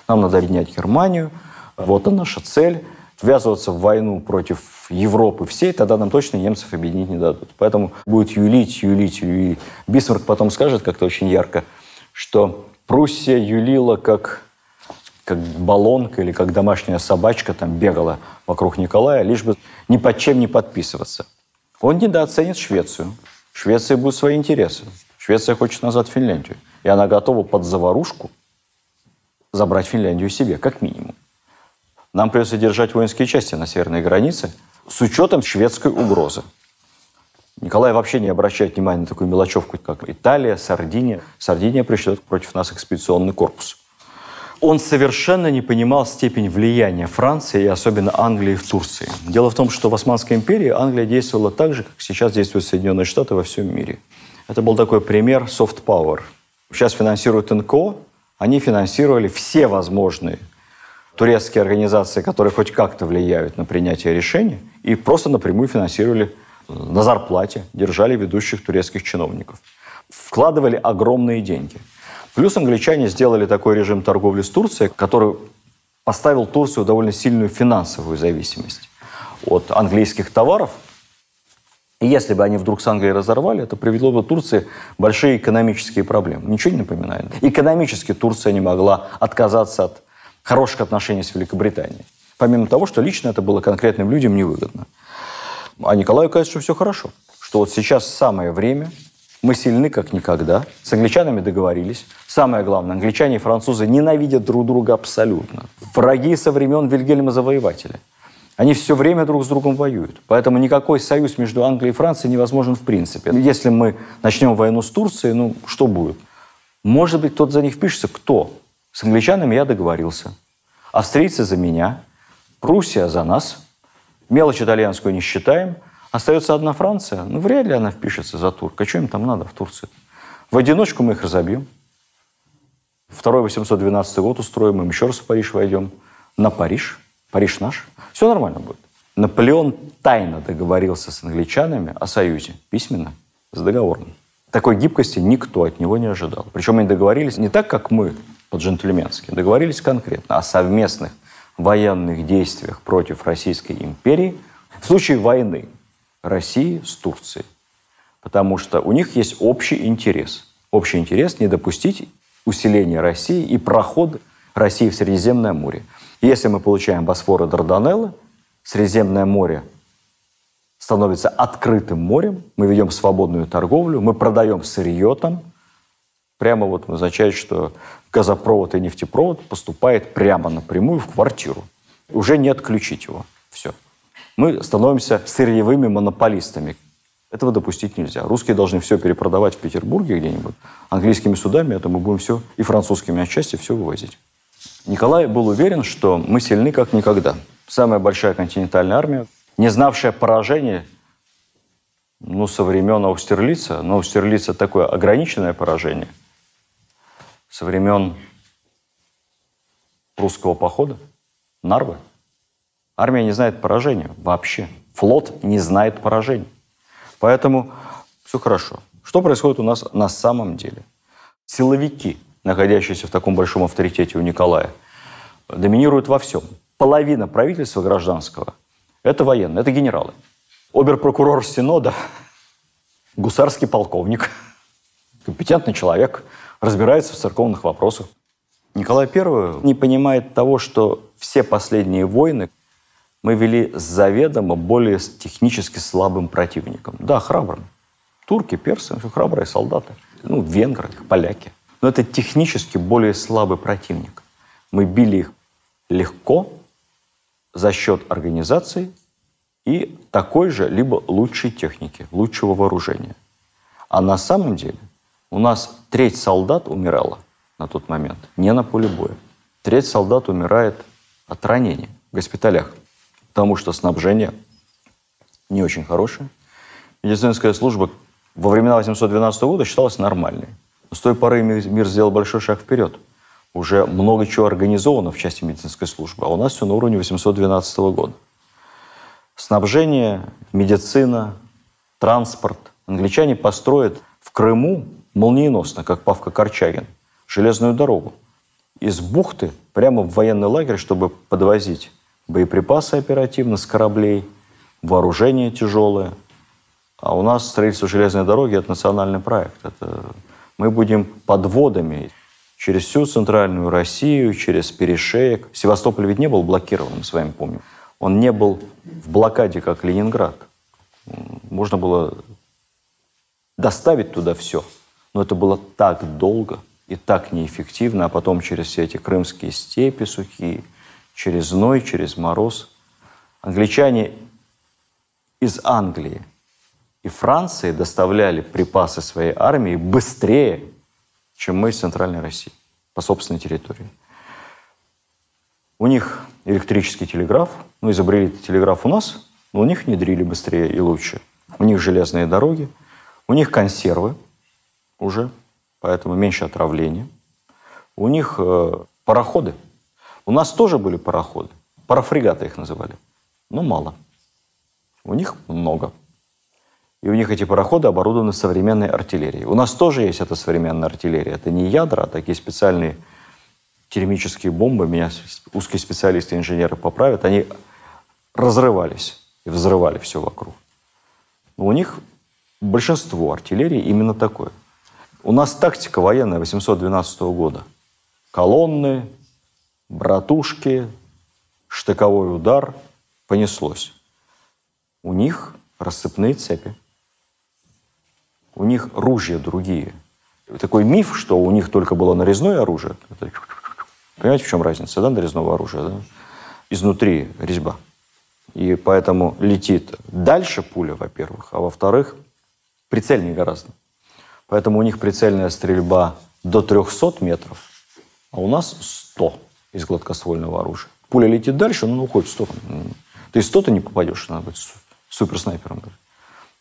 Нам надо объединять Германию. Вот она наша цель. Ввязываться в войну против Европы всей, тогда нам точно немцев объединить не дадут. Поэтому будет юлить, юлить, юлить. Бисмарк потом скажет как-то очень ярко, что Пруссия юлила как, как баллонка или как домашняя собачка там бегала вокруг Николая, лишь бы ни под чем не подписываться. Он недооценит Швецию. Швеция будет свои интересы. Швеция хочет назад Финляндию. И она готова под заварушку забрать Финляндию себе, как минимум. Нам придется держать воинские части на северной границе с учетом шведской угрозы. Николай вообще не обращает внимания на такую мелочевку, как Италия, Сардиния. Сардиния пришлет против нас экспедиционный корпус. Он совершенно не понимал степень влияния Франции и особенно Англии в Турции. Дело в том, что в Османской империи Англия действовала так же, как сейчас действуют Соединенные Штаты во всем мире. Это был такой пример soft power. Сейчас финансируют НКО, они финансировали все возможные турецкие организации, которые хоть как-то влияют на принятие решений, и просто напрямую финансировали на зарплате держали ведущих турецких чиновников. Вкладывали огромные деньги. Плюс англичане сделали такой режим торговли с Турцией, который поставил Турцию довольно сильную финансовую зависимость от английских товаров. И если бы они вдруг с Англией разорвали, это привело бы Турции большие экономические проблемы. Ничего не напоминает. Экономически Турция не могла отказаться от хороших отношений с Великобританией. Помимо того, что лично это было конкретным людям невыгодно. А Николаю кажется, что все хорошо. Что вот сейчас самое время, мы сильны как никогда, с англичанами договорились. Самое главное, англичане и французы ненавидят друг друга абсолютно. Враги со времен Вильгельма Завоевателя. Они все время друг с другом воюют. Поэтому никакой союз между Англией и Францией невозможен в принципе. Ну, если мы начнем войну с Турцией, ну что будет? Может быть, кто-то за них пишется. Кто? С англичанами я договорился. Австрийцы за меня, Пруссия за нас – Мелочь итальянскую не считаем. Остается одна Франция. Ну, вряд ли она впишется за Турк. А что им там надо в Турции? В одиночку мы их разобьем. Второй 812 год устроим, им еще раз в Париж войдем. На Париж. Париж наш. Все нормально будет. Наполеон тайно договорился с англичанами о союзе. Письменно, с договором. Такой гибкости никто от него не ожидал. Причем они договорились не так, как мы, по-джентльменски. Договорились конкретно о совместных военных действиях против Российской империи в случае войны России с Турцией. Потому что у них есть общий интерес. Общий интерес не допустить усиления России и проход России в Средиземное море. Если мы получаем Босфор и Дарданеллы, Средиземное море становится открытым морем, мы ведем свободную торговлю, мы продаем сырье там – прямо вот означает, что газопровод и нефтепровод поступает прямо напрямую в квартиру. Уже не отключить его. Все. Мы становимся сырьевыми монополистами. Этого допустить нельзя. Русские должны все перепродавать в Петербурге где-нибудь. Английскими судами это а мы будем все, и французскими отчасти все вывозить. Николай был уверен, что мы сильны как никогда. Самая большая континентальная армия, не знавшая поражения ну, со времен Аустерлица, но Аустерлица такое ограниченное поражение – со времен русского похода, Нарвы. Армия не знает поражения вообще. Флот не знает поражений. Поэтому все хорошо. Что происходит у нас на самом деле? Силовики, находящиеся в таком большом авторитете у Николая, доминируют во всем. Половина правительства гражданского – это военные, это генералы. Оберпрокурор Синода – гусарский полковник – компетентный человек, разбирается в церковных вопросах. Николай I не понимает того, что все последние войны мы вели с заведомо более технически слабым противником. Да, храбрым. Турки, персы, все храбрые солдаты. Ну, венгры, поляки. Но это технически более слабый противник. Мы били их легко за счет организации и такой же, либо лучшей техники, лучшего вооружения. А на самом деле – у нас треть солдат умирала на тот момент не на поле боя. Треть солдат умирает от ранений в госпиталях, потому что снабжение не очень хорошее. Медицинская служба во времена 812 года считалась нормальной. Но с той поры мир сделал большой шаг вперед. Уже много чего организовано в части медицинской службы, а у нас все на уровне 812 года. Снабжение, медицина, транспорт. Англичане построят в Крыму молниеносно, как Павка Корчагин, железную дорогу из бухты прямо в военный лагерь, чтобы подвозить боеприпасы оперативно с кораблей, вооружение тяжелое. А у нас строительство железной дороги – это национальный проект. Это мы будем подводами через всю центральную Россию, через Перешеек. Севастополь ведь не был блокированным, с вами помню, Он не был в блокаде, как Ленинград. Можно было доставить туда все – но это было так долго и так неэффективно, а потом через все эти крымские степи сухие, через зной, через мороз. Англичане из Англии и Франции доставляли припасы своей армии быстрее, чем мы из Центральной России, по собственной территории. У них электрический телеграф, ну, изобрели телеграф у нас, но у них внедрили быстрее и лучше. У них железные дороги, у них консервы, уже, поэтому меньше отравления. У них э, пароходы. У нас тоже были пароходы. Парафрегаты их называли. Но мало. У них много. И у них эти пароходы оборудованы современной артиллерией. У нас тоже есть эта современная артиллерия. Это не ядра, а такие специальные термические бомбы. Меня узкие специалисты-инженеры поправят. Они разрывались и взрывали все вокруг. Но у них большинство артиллерии именно такое – у нас тактика военная 812 года. Колонны, братушки, штыковой удар, понеслось. У них рассыпные цепи. У них ружья другие. Такой миф, что у них только было нарезное оружие. Понимаете, в чем разница, да, нарезного оружия? Да? Изнутри резьба. И поэтому летит дальше пуля, во-первых, а во-вторых, прицельнее гораздо. Поэтому у них прицельная стрельба до 300 метров, а у нас 100 из гладкоствольного оружия. Пуля летит дальше, но она уходит в сторону. Ты 100 ты не попадешь, надо быть суперснайпером.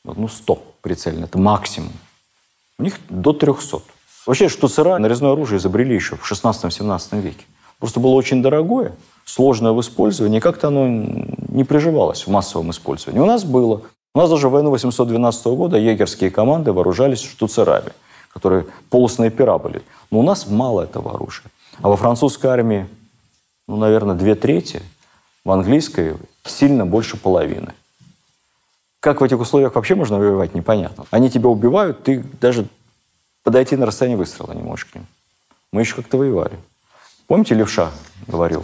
Вот, ну, 100 прицельно, это максимум. У них до 300. Вообще, штуцера, нарезное оружие изобрели еще в 16-17 веке. Просто было очень дорогое, сложное в использовании, как-то оно не приживалось в массовом использовании. У нас было. У нас даже в войну 812 года егерские команды вооружались штуцерами, которые полосные пера были. Но у нас мало этого оружия. А во французской армии, ну, наверное, две трети, в английской сильно больше половины. Как в этих условиях вообще можно воевать, непонятно. Они тебя убивают, ты даже подойти на расстояние выстрела не можешь к ним. Мы еще как-то воевали. Помните, Левша говорил?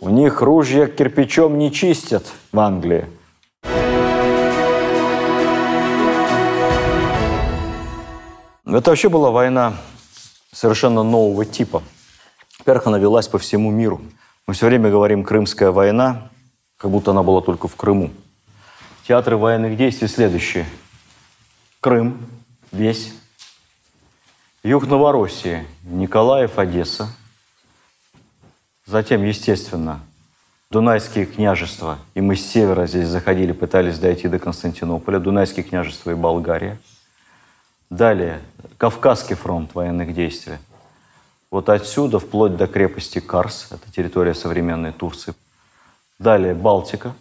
У них ружья кирпичом не чистят в Англии. Это вообще была война совершенно нового типа. Во-первых, она велась по всему миру. Мы все время говорим «Крымская война», как будто она была только в Крыму. Театры военных действий следующие. Крым, весь. Юг Новороссии, Николаев, Одесса. Затем, естественно, Дунайские княжества. И мы с севера здесь заходили, пытались дойти до Константинополя. Дунайские княжества и Болгария – Далее, Кавказский фронт военных действий. Вот отсюда вплоть до крепости Карс, это территория современной Турции. Далее Балтика,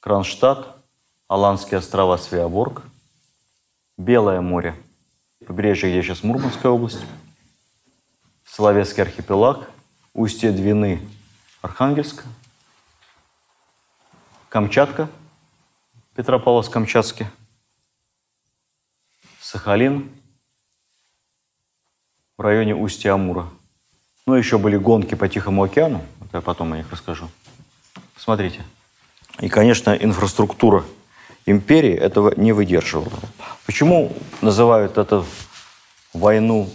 Кронштадт, Аланские острова Свеоборг, Белое море, побережье, где сейчас Мурманская область, Соловецкий архипелаг, устье Двины, Архангельск, Камчатка, Петропавловск-Камчатский, Сахалин в районе устья Амура. Ну, еще были гонки по Тихому океану, это я потом о них расскажу. Смотрите. И, конечно, инфраструктура империи этого не выдерживала. Почему называют это войну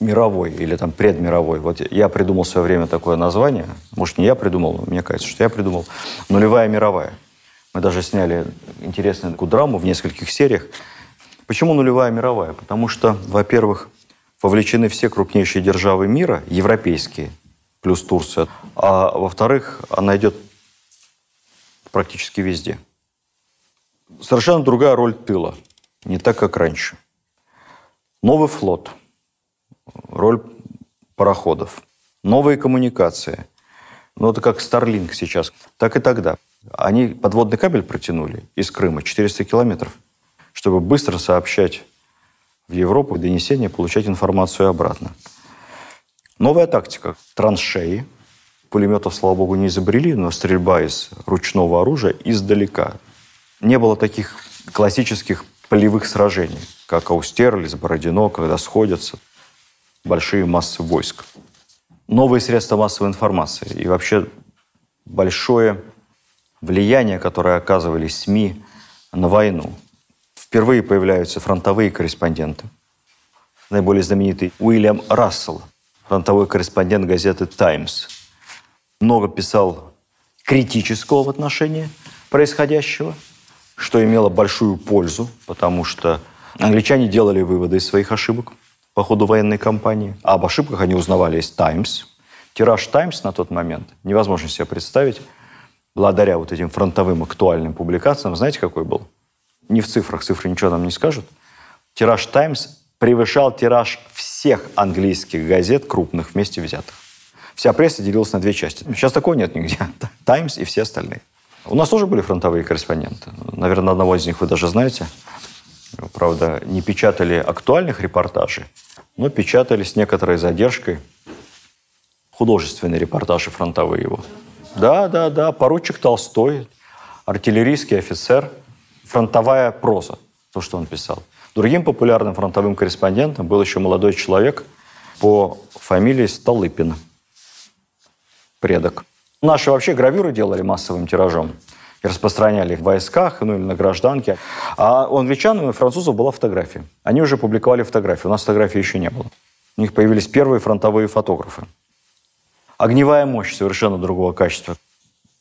мировой или там предмировой. Вот я придумал в свое время такое название. Может, не я придумал, но мне кажется, что я придумал. Нулевая мировая. Мы даже сняли интересную драму в нескольких сериях Почему нулевая мировая? Потому что, во-первых, вовлечены все крупнейшие державы мира, европейские, плюс Турция. А во-вторых, она идет практически везде. Совершенно другая роль тыла, не так, как раньше. Новый флот, роль пароходов, новые коммуникации. Ну, это как старлинг сейчас, так и тогда. Они подводный кабель протянули из Крыма 400 километров – чтобы быстро сообщать в Европу донесения, получать информацию обратно. Новая тактика. Траншеи. Пулеметов, слава богу, не изобрели, но стрельба из ручного оружия издалека. Не было таких классических полевых сражений, как Аустерлиц, Бородино, когда сходятся большие массы войск. Новые средства массовой информации и вообще большое влияние, которое оказывали СМИ на войну – Впервые появляются фронтовые корреспонденты. Наиболее знаменитый Уильям Рассел, фронтовой корреспондент газеты «Таймс». Много писал критического в отношении происходящего, что имело большую пользу, потому что англичане делали выводы из своих ошибок по ходу военной кампании. А об ошибках они узнавали из «Таймс». Тираж «Таймс» на тот момент невозможно себе представить, благодаря вот этим фронтовым актуальным публикациям, знаете, какой был? не в цифрах, цифры ничего нам не скажут, тираж «Таймс» превышал тираж всех английских газет, крупных, вместе взятых. Вся пресса делилась на две части. Ну, сейчас такого нет нигде. «Таймс» и все остальные. У нас тоже были фронтовые корреспонденты. Наверное, одного из них вы даже знаете. Правда, не печатали актуальных репортажей, но печатали с некоторой задержкой художественные репортажи фронтовые его. Да, да, да, поручик Толстой, артиллерийский офицер – фронтовая проза, то, что он писал. Другим популярным фронтовым корреспондентом был еще молодой человек по фамилии Столыпин, предок. Наши вообще гравюры делали массовым тиражом и распространяли их в войсках, ну или на гражданке. А у англичан и французов была фотография. Они уже публиковали фотографии. У нас фотографии еще не было. У них появились первые фронтовые фотографы. Огневая мощь совершенно другого качества,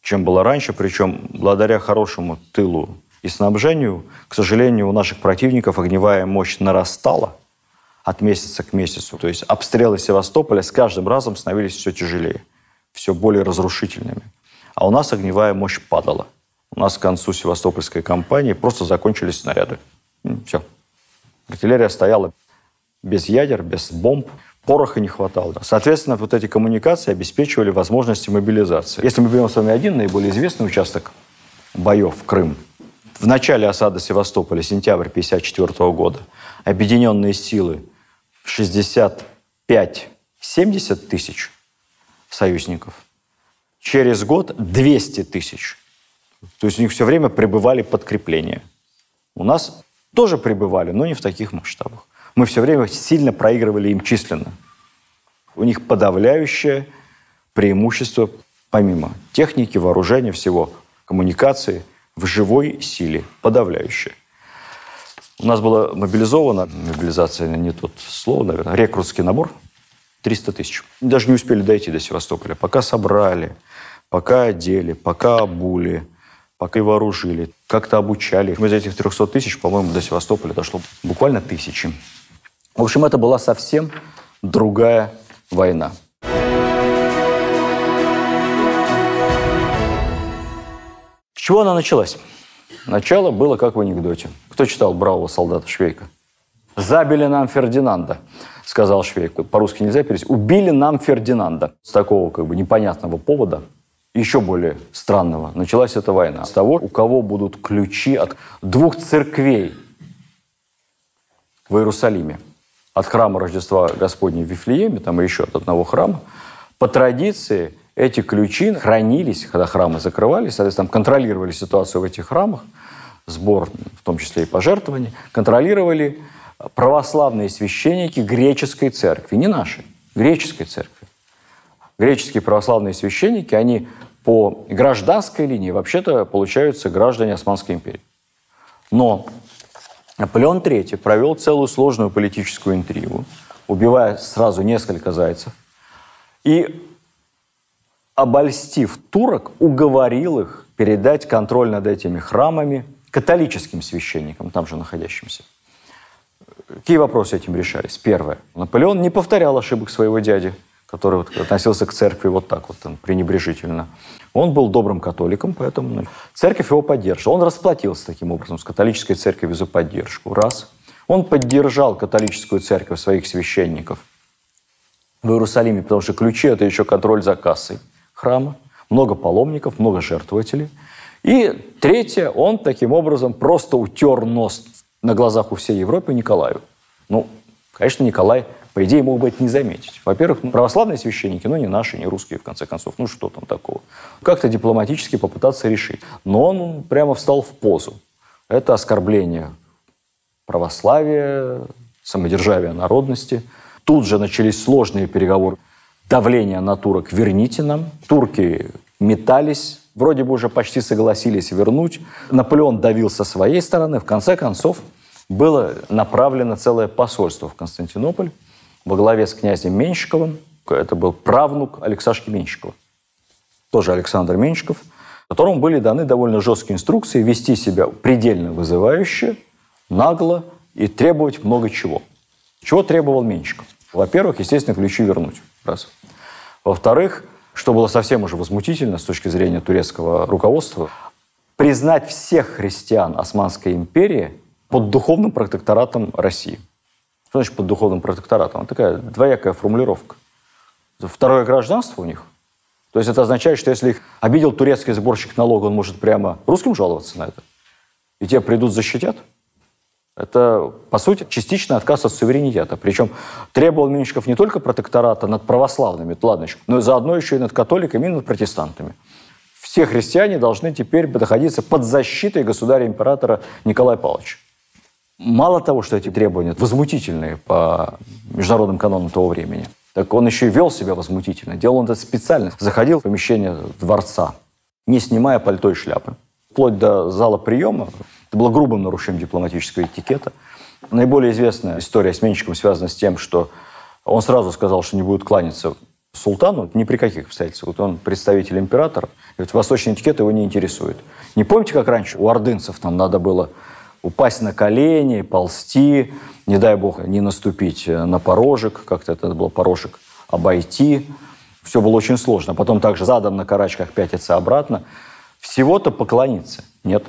чем была раньше, причем благодаря хорошему тылу и снабжению, к сожалению, у наших противников огневая мощь нарастала от месяца к месяцу. То есть обстрелы Севастополя с каждым разом становились все тяжелее, все более разрушительными. А у нас огневая мощь падала. У нас к концу севастопольской кампании просто закончились снаряды. Все. Артиллерия стояла без ядер, без бомб. Пороха не хватало. Соответственно, вот эти коммуникации обеспечивали возможности мобилизации. Если мы берем с вами один наиболее известный участок боев, Крым – в начале осады Севастополя, сентябрь 1954 года, объединенные силы 65-70 тысяч союзников, через год 200 тысяч. То есть у них все время пребывали подкрепления. У нас тоже пребывали, но не в таких масштабах. Мы все время сильно проигрывали им численно. У них подавляющее преимущество, помимо техники, вооружения, всего, коммуникации – в живой силе, подавляющее. У нас была мобилизована, мобилизация не тот слово, наверное, рекрутский набор 300 тысяч. Даже не успели дойти до Севастополя. Пока собрали, пока одели, пока обули, пока и вооружили, как-то обучали. Из этих 300 тысяч, по-моему, до Севастополя дошло буквально тысячи. В общем, это была совсем другая война. С чего она началась? Начало было как в анекдоте. Кто читал «Бравого солдата Швейка»? «Забили нам Фердинанда», — сказал Швейк. По-русски нельзя перевести. «Убили нам Фердинанда». С такого как бы непонятного повода, еще более странного, началась эта война. С того, у кого будут ключи от двух церквей в Иерусалиме. От храма Рождества Господня в Вифлееме, там и еще от одного храма. По традиции – эти ключи хранились, когда храмы закрывались, соответственно, контролировали ситуацию в этих храмах, сбор, в том числе и пожертвования, контролировали православные священники греческой церкви, не нашей, греческой церкви. Греческие православные священники, они по гражданской линии вообще-то получаются граждане Османской империи. Но Наполеон III провел целую сложную политическую интригу, убивая сразу несколько зайцев, и обольстив турок, уговорил их передать контроль над этими храмами католическим священникам, там же находящимся. Какие вопросы этим решались? Первое. Наполеон не повторял ошибок своего дяди, который вот относился к церкви вот так вот там, пренебрежительно. Он был добрым католиком, поэтому ну, церковь его поддерживала. Он расплатился таким образом с католической церковью за поддержку. Раз. Он поддержал католическую церковь своих священников в Иерусалиме, потому что ключи – это еще контроль за кассой храма, много паломников, много жертвователей. И третье, он таким образом просто утер нос на глазах у всей Европы Николаю. Ну, конечно, Николай, по идее, мог бы это не заметить. Во-первых, православные священники, ну, не наши, не русские, в конце концов. Ну, что там такого? Как-то дипломатически попытаться решить. Но он прямо встал в позу. Это оскорбление православия, самодержавия народности. Тут же начались сложные переговоры давление на турок верните нам. Турки метались, вроде бы уже почти согласились вернуть. Наполеон давил со своей стороны. В конце концов было направлено целое посольство в Константинополь во главе с князем Менщиковым. Это был правнук Алексашки Менщикова, тоже Александр Менщиков, которому были даны довольно жесткие инструкции вести себя предельно вызывающе, нагло и требовать много чего. Чего требовал Менщиков? Во-первых, естественно, ключи вернуть. Раз. Во-вторых, что было совсем уже возмутительно с точки зрения турецкого руководства, признать всех христиан Османской империи под духовным протекторатом России. Что значит под духовным протекторатом? Это такая двоякая формулировка. Второе гражданство у них. То есть это означает, что если их обидел турецкий сборщик налога, он может прямо русским жаловаться на это. И те придут, защитят. Это, по сути, частично отказ от суверенитета. Причем требовал Меньшиков не только протектората над православными, ладно, но и заодно еще и над католиками, и над протестантами все христиане должны теперь находиться под защитой государя-императора Николая Павловича. Мало того, что эти требования возмутительные по международным канонам того времени, так он еще и вел себя возмутительно. Делал он это специально. Заходил в помещение дворца, не снимая пальто и шляпы. Вплоть до зала приема это было грубым нарушением дипломатического этикета. Наиболее известная история с Менщиком связана с тем, что он сразу сказал, что не будет кланяться султану ни при каких обстоятельствах. Вот он представитель императора. Говорит, восточный этикет его не интересует. Не помните, как раньше у ордынцев там надо было упасть на колени, ползти, не дай бог, не наступить на порожек, как-то это было порожек обойти. Все было очень сложно. Потом также задом на карачках пятиться обратно. Всего-то поклониться. Нет,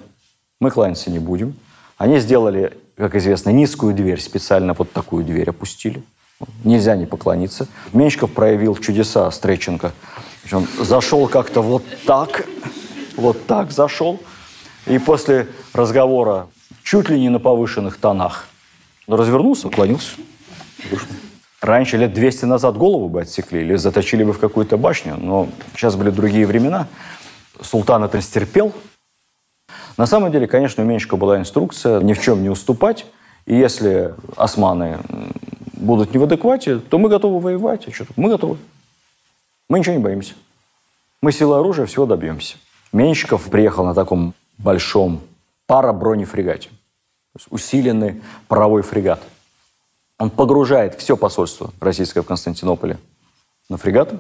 мы кланяться не будем. Они сделали, как известно, низкую дверь, специально вот такую дверь опустили. Нельзя не поклониться. Менщиков проявил чудеса Стреченко. Он зашел как-то вот так, вот так зашел. И после разговора чуть ли не на повышенных тонах развернулся, уклонился. Раньше, лет 200 назад, голову бы отсекли или заточили бы в какую-то башню, но сейчас были другие времена. Султан это стерпел, на самом деле, конечно, у Менщика была инструкция ни в чем не уступать. И если османы будут не в адеквате, то мы готовы воевать. А что мы готовы. Мы ничего не боимся. Мы силы оружия всего добьемся. Менщиков приехал на таком большом парабронефрегате. Усиленный паровой фрегат. Он погружает все посольство российское в Константинополе на фрегат,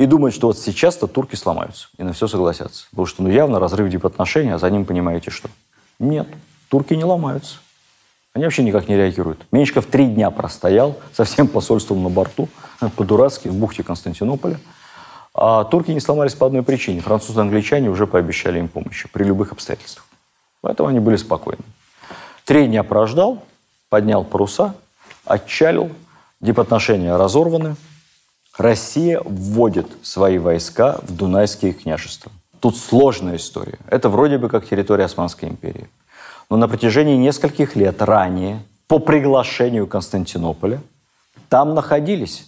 и думают, что вот сейчас-то турки сломаются и на все согласятся. Потому что ну, явно разрыв дипотношений, а за ним понимаете что. Нет, турки не ломаются. Они вообще никак не реагируют. Меньшиков три дня простоял со всем посольством на борту, по-дурацки, в бухте Константинополя. А турки не сломались по одной причине. Французы и англичане уже пообещали им помощи при любых обстоятельствах. Поэтому они были спокойны. Три дня прождал, поднял паруса, отчалил, дипотношения разорваны – Россия вводит свои войска в Дунайские княжества. Тут сложная история. Это вроде бы как территория Османской империи. Но на протяжении нескольких лет ранее, по приглашению Константинополя, там находились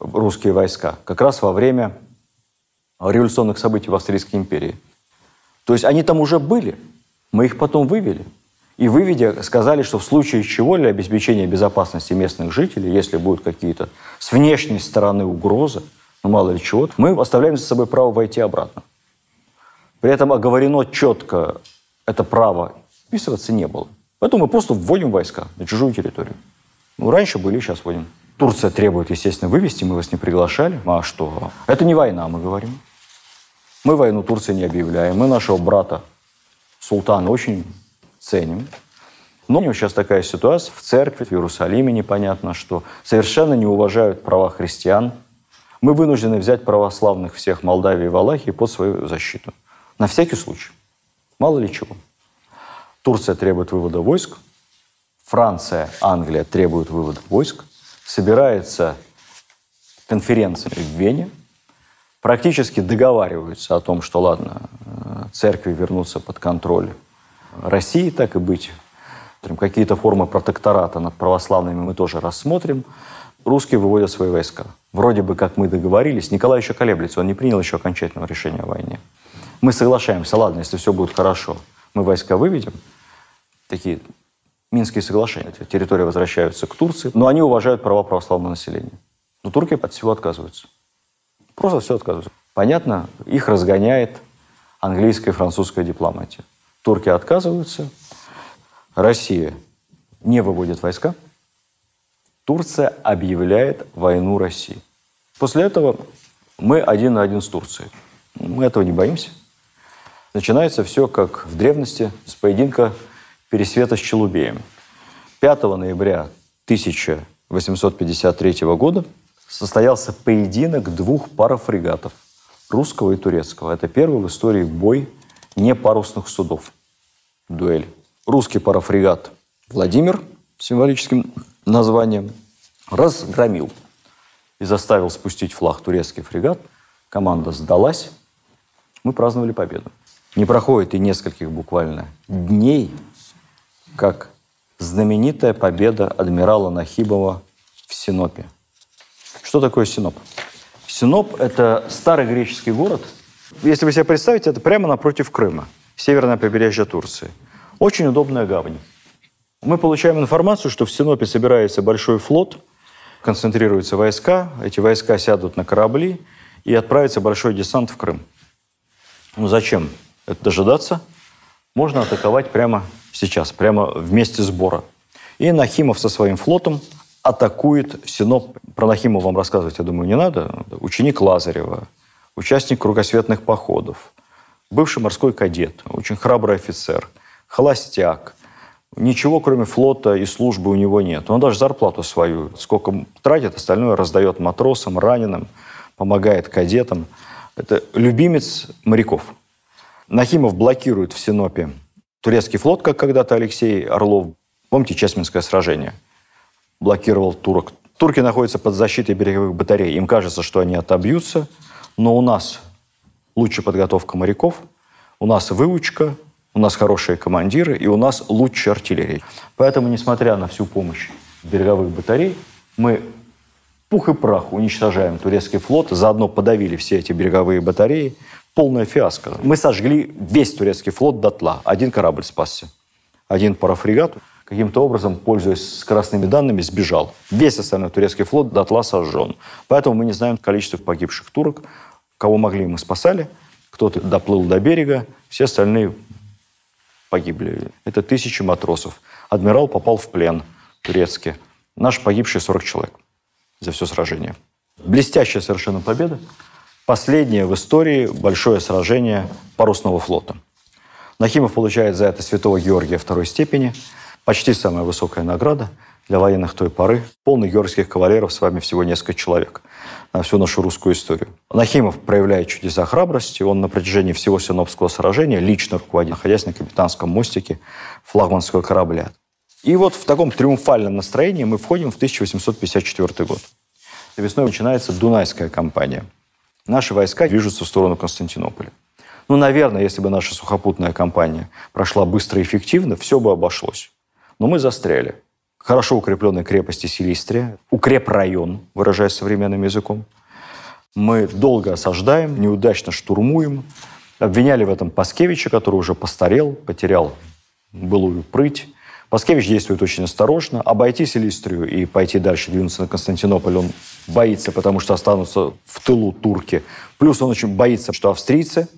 русские войска, как раз во время революционных событий в Австрийской империи. То есть они там уже были, мы их потом вывели – и выведя, сказали, что в случае чего для обеспечения безопасности местных жителей, если будут какие-то с внешней стороны угрозы, ну мало ли чего, мы оставляем за собой право войти обратно. При этом оговорено четко это право вписываться не было. Поэтому мы просто вводим войска на чужую территорию. Ну, раньше были, сейчас вводим. Турция требует, естественно, вывести, мы вас не приглашали. А что? Это не война, мы говорим. Мы войну Турции не объявляем. Мы нашего брата, султана, очень ценим. Но сейчас такая ситуация в церкви, в Иерусалиме непонятно что. Совершенно не уважают права христиан. Мы вынуждены взять православных всех Молдавии и Валахии под свою защиту. На всякий случай. Мало ли чего. Турция требует вывода войск. Франция, Англия требуют вывода войск. Собирается конференция в Вене. Практически договариваются о том, что, ладно, э, церкви вернутся под контроль России, так и быть. Какие-то формы протектората над православными мы тоже рассмотрим. Русские выводят свои войска. Вроде бы, как мы договорились, Николай еще колеблется, он не принял еще окончательного решения о войне. Мы соглашаемся, ладно, если все будет хорошо, мы войска выведем. Такие Минские соглашения. Территории возвращаются к Турции, но они уважают права православного населения. Но турки от всего отказываются. Просто все отказываются. Понятно, их разгоняет английская и французская дипломатия. Турки отказываются, Россия не выводит войска, Турция объявляет войну России. После этого мы один на один с Турцией. Мы этого не боимся. Начинается все, как в древности, с поединка Пересвета с Челубеем. 5 ноября 1853 года состоялся поединок двух пар фрегатов – русского и турецкого. Это первый в истории бой непарусных судов. Дуэль. Русский парафрегат Владимир символическим названием разгромил и заставил спустить флаг турецкий фрегат. Команда сдалась. Мы праздновали победу. Не проходит и нескольких буквально дней, как знаменитая победа адмирала Нахибова в Синопе. Что такое Синоп? Синоп – это старый греческий город – если вы себе представите, это прямо напротив Крыма, северное побережье Турции. Очень удобная гавань. Мы получаем информацию, что в Синопе собирается большой флот, концентрируются войска, эти войска сядут на корабли и отправится большой десант в Крым. Ну зачем это дожидаться? Можно атаковать прямо сейчас, прямо в месте сбора. И Нахимов со своим флотом атакует Синоп. Про Нахимова вам рассказывать, я думаю, не надо. Ученик Лазарева, участник кругосветных походов, бывший морской кадет, очень храбрый офицер, холостяк. Ничего, кроме флота и службы, у него нет. Он даже зарплату свою, сколько тратит, остальное раздает матросам, раненым, помогает кадетам. Это любимец моряков. Нахимов блокирует в Синопе турецкий флот, как когда-то Алексей Орлов. Помните Чесминское сражение? Блокировал турок. Турки находятся под защитой береговых батарей. Им кажется, что они отобьются – но у нас лучшая подготовка моряков, у нас выучка, у нас хорошие командиры и у нас лучшая артиллерия. Поэтому, несмотря на всю помощь береговых батарей, мы пух и прах уничтожаем турецкий флот, заодно подавили все эти береговые батареи. Полная фиаско. Мы сожгли весь турецкий флот дотла. Один корабль спасся, один парафрегат каким-то образом, пользуясь скоростными данными, сбежал. Весь остальной турецкий флот до дотла сожжен. Поэтому мы не знаем количество погибших турок. Кого могли, мы спасали. Кто-то доплыл до берега, все остальные погибли. Это тысячи матросов. Адмирал попал в плен турецкий. Наш погибший 40 человек за все сражение. Блестящая совершенно победа. Последнее в истории большое сражение парусного флота. Нахимов получает за это святого Георгия второй степени – Почти самая высокая награда для военных той поры. Полный георгских кавалеров, с вами всего несколько человек на всю нашу русскую историю. Нахимов проявляет чудеса храбрости. Он на протяжении всего Синопского сражения лично руководит, находясь на капитанском мостике флагманского корабля. И вот в таком триумфальном настроении мы входим в 1854 год. Весной начинается Дунайская кампания. Наши войска движутся в сторону Константинополя. Ну, наверное, если бы наша сухопутная кампания прошла быстро и эффективно, все бы обошлось. Но мы застряли. Хорошо укрепленной крепости Силистрия, укрепрайон, выражаясь современным языком. Мы долго осаждаем, неудачно штурмуем. Обвиняли в этом Паскевича, который уже постарел, потерял былую прыть. Паскевич действует очень осторожно. Обойти Силистрию и пойти дальше, двинуться на Константинополь, он боится, потому что останутся в тылу турки. Плюс он очень боится, что австрийцы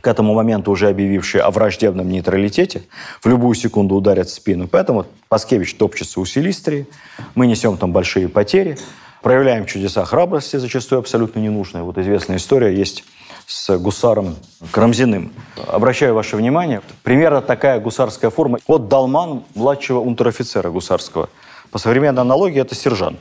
к этому моменту уже объявившие о враждебном нейтралитете, в любую секунду ударят в спину. Поэтому Паскевич топчется у Силистрии, мы несем там большие потери, проявляем чудеса храбрости, зачастую абсолютно ненужные. Вот известная история есть с гусаром Крамзиным. Обращаю ваше внимание, примерно такая гусарская форма Вот Далман, младшего унтер-офицера гусарского. По современной аналогии это сержант.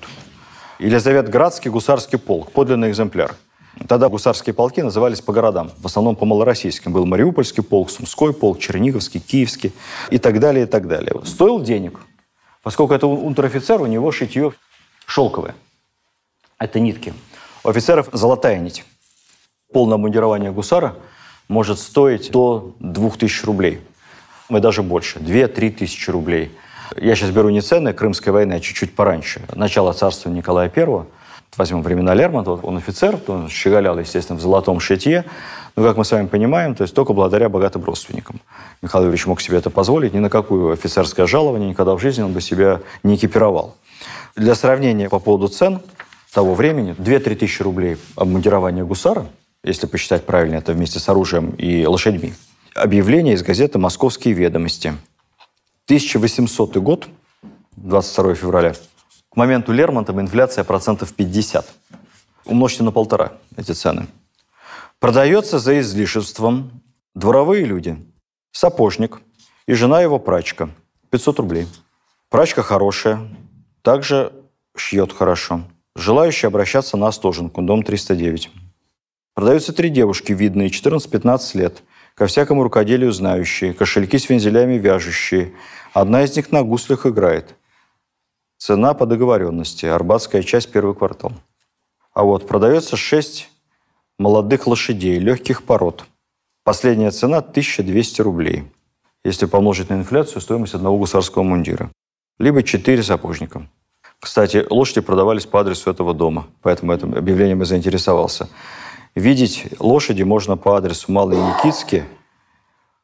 Елизавет Градский гусарский полк, подлинный экземпляр – Тогда гусарские полки назывались по городам, в основном по малороссийским. Был Мариупольский полк, Сумской полк, Черниговский, Киевский и так далее, и так далее. Стоил денег, поскольку это унтер-офицер, у него шитье шелковое. Это нитки. У офицеров золотая нить. Полное мундирование гусара может стоить до 2000 рублей. мы даже больше. 2-3 тысячи рублей. Я сейчас беру не цены Крымской войны, а чуть-чуть пораньше. Начало царства Николая Первого возьмем времена Лермонтова, он офицер, он щеголял, естественно, в золотом шитье, но, ну, как мы с вами понимаем, то есть только благодаря богатым родственникам. Михаил Юрьевич мог себе это позволить, ни на какое офицерское жалование никогда в жизни он бы себя не экипировал. Для сравнения по поводу цен того времени, 2-3 тысячи рублей обмундирование гусара, если посчитать правильно, это вместе с оружием и лошадьми. Объявление из газеты «Московские ведомости». 1800 год, 22 февраля, к моменту Лермонтова инфляция процентов 50. Умножьте на полтора эти цены. Продается за излишеством дворовые люди, сапожник и жена его прачка. 500 рублей. Прачка хорошая, также шьет хорошо. Желающие обращаться на Остоженку, дом 309. Продаются три девушки, видные, 14-15 лет, ко всякому рукоделию знающие, кошельки с вензелями вяжущие. Одна из них на гуслях играет – Цена по договоренности. Арбатская часть, первый квартал. А вот продается 6 молодых лошадей, легких пород. Последняя цена 1200 рублей, если помножить на инфляцию стоимость одного гусарского мундира. Либо 4 сапожника. Кстати, лошади продавались по адресу этого дома, поэтому этим объявлением я заинтересовался. Видеть лошади можно по адресу Малые Никитские,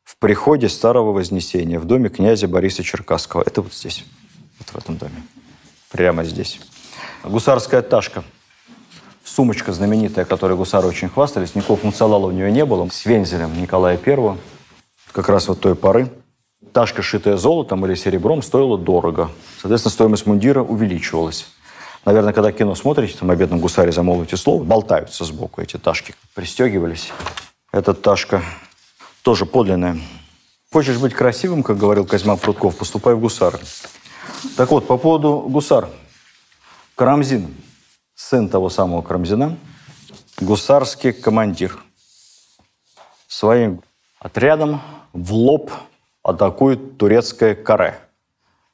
в приходе Старого Вознесения, в доме князя Бориса Черкасского. Это вот здесь, вот в этом доме прямо здесь. Гусарская ташка. Сумочка знаменитая, которой гусары очень хвастались. Никакого функционала у нее не было. С вензелем Николая I. Как раз вот той поры. Ташка, шитая золотом или серебром, стоила дорого. Соответственно, стоимость мундира увеличивалась. Наверное, когда кино смотрите, там о бедном гусаре замолвите слово, болтаются сбоку эти ташки. Пристегивались. Эта ташка тоже подлинная. Хочешь быть красивым, как говорил Козьма Прутков, поступай в гусары. Так вот, по поводу гусар. Карамзин, сын того самого Карамзина, гусарский командир. Своим отрядом в лоб атакует турецкое каре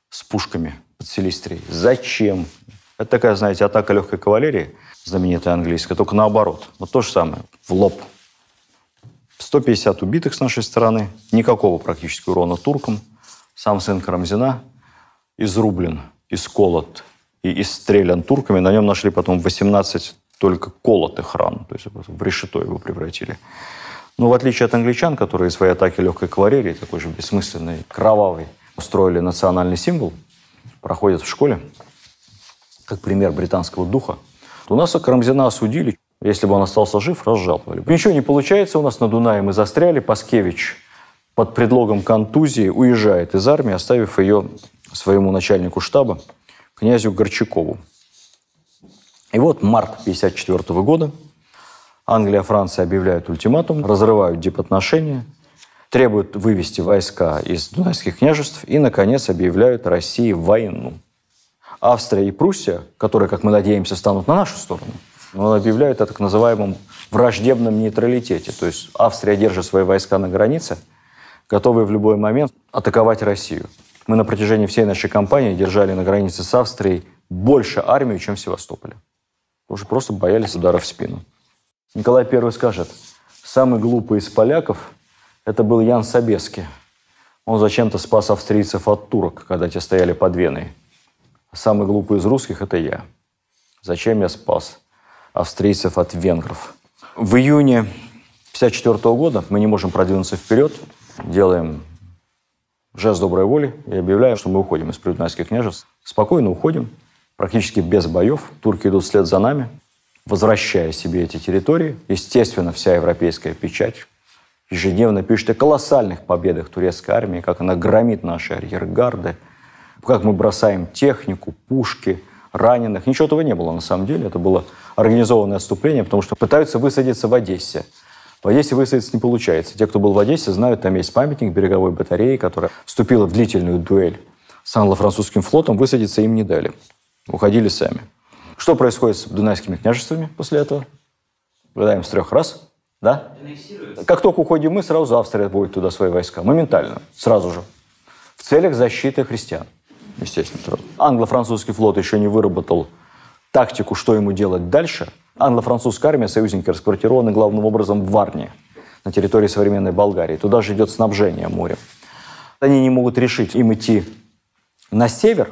с пушками под Силистрией. Зачем? Это такая, знаете, атака легкой кавалерии, знаменитая английская, только наоборот. Вот то же самое, в лоб. 150 убитых с нашей стороны, никакого практически урона туркам. Сам сын Карамзина – изрублен, исколот и истрелян турками. На нем нашли потом 18 только колотых ран, то есть в решето его превратили. Но ну, в отличие от англичан, которые свои атаки легкой кавалерии, такой же бессмысленной, кровавой, устроили национальный символ, проходят в школе, как пример британского духа, то у нас Карамзина осудили. Если бы он остался жив, разжаловали. Ничего не получается у нас на Дунае. Мы застряли. Паскевич под предлогом контузии уезжает из армии, оставив ее своему начальнику штаба, князю Горчакову. И вот март 1954 года Англия и Франция объявляют ультиматум, разрывают дипотношения, требуют вывести войска из Дунайских княжеств и, наконец, объявляют России войну. Австрия и Пруссия, которые, как мы надеемся, станут на нашу сторону, но ну, объявляют о так называемом враждебном нейтралитете. То есть Австрия держит свои войска на границе, готовые в любой момент атаковать Россию. Мы на протяжении всей нашей кампании держали на границе с Австрией больше армию, чем в Севастополе. Потому что просто боялись удара в спину. Николай I скажет, самый глупый из поляков – это был Ян Собески. Он зачем-то спас австрийцев от турок, когда те стояли под Веной. А самый глупый из русских – это я. Зачем я спас австрийцев от венгров? В июне 1954 года мы не можем продвинуться вперед, делаем жест доброй воли и объявляю, что мы уходим из Придунайских княжеств. Спокойно уходим, практически без боев. Турки идут вслед за нами, возвращая себе эти территории. Естественно, вся европейская печать ежедневно пишет о колоссальных победах турецкой армии, как она громит наши арьергарды, как мы бросаем технику, пушки, раненых. Ничего этого не было на самом деле. Это было организованное отступление, потому что пытаются высадиться в Одессе. В Одессе выстоять не получается. Те, кто был в Одессе, знают, там есть памятник береговой батареи, которая вступила в длительную дуэль с англо-французским флотом, высадиться им не дали. Уходили сами. Что происходит с Дунайскими княжествами после этого? Выдаем с трех раз. Да? Как только уходим мы, сразу Австрия будет туда свои войска. Моментально. Сразу же. В целях защиты христиан. Естественно. Англо-французский флот еще не выработал тактику, что ему делать дальше – англо-французская армия, союзники расквартированы главным образом в Варне, на территории современной Болгарии. Туда же идет снабжение морем. Они не могут решить им идти на север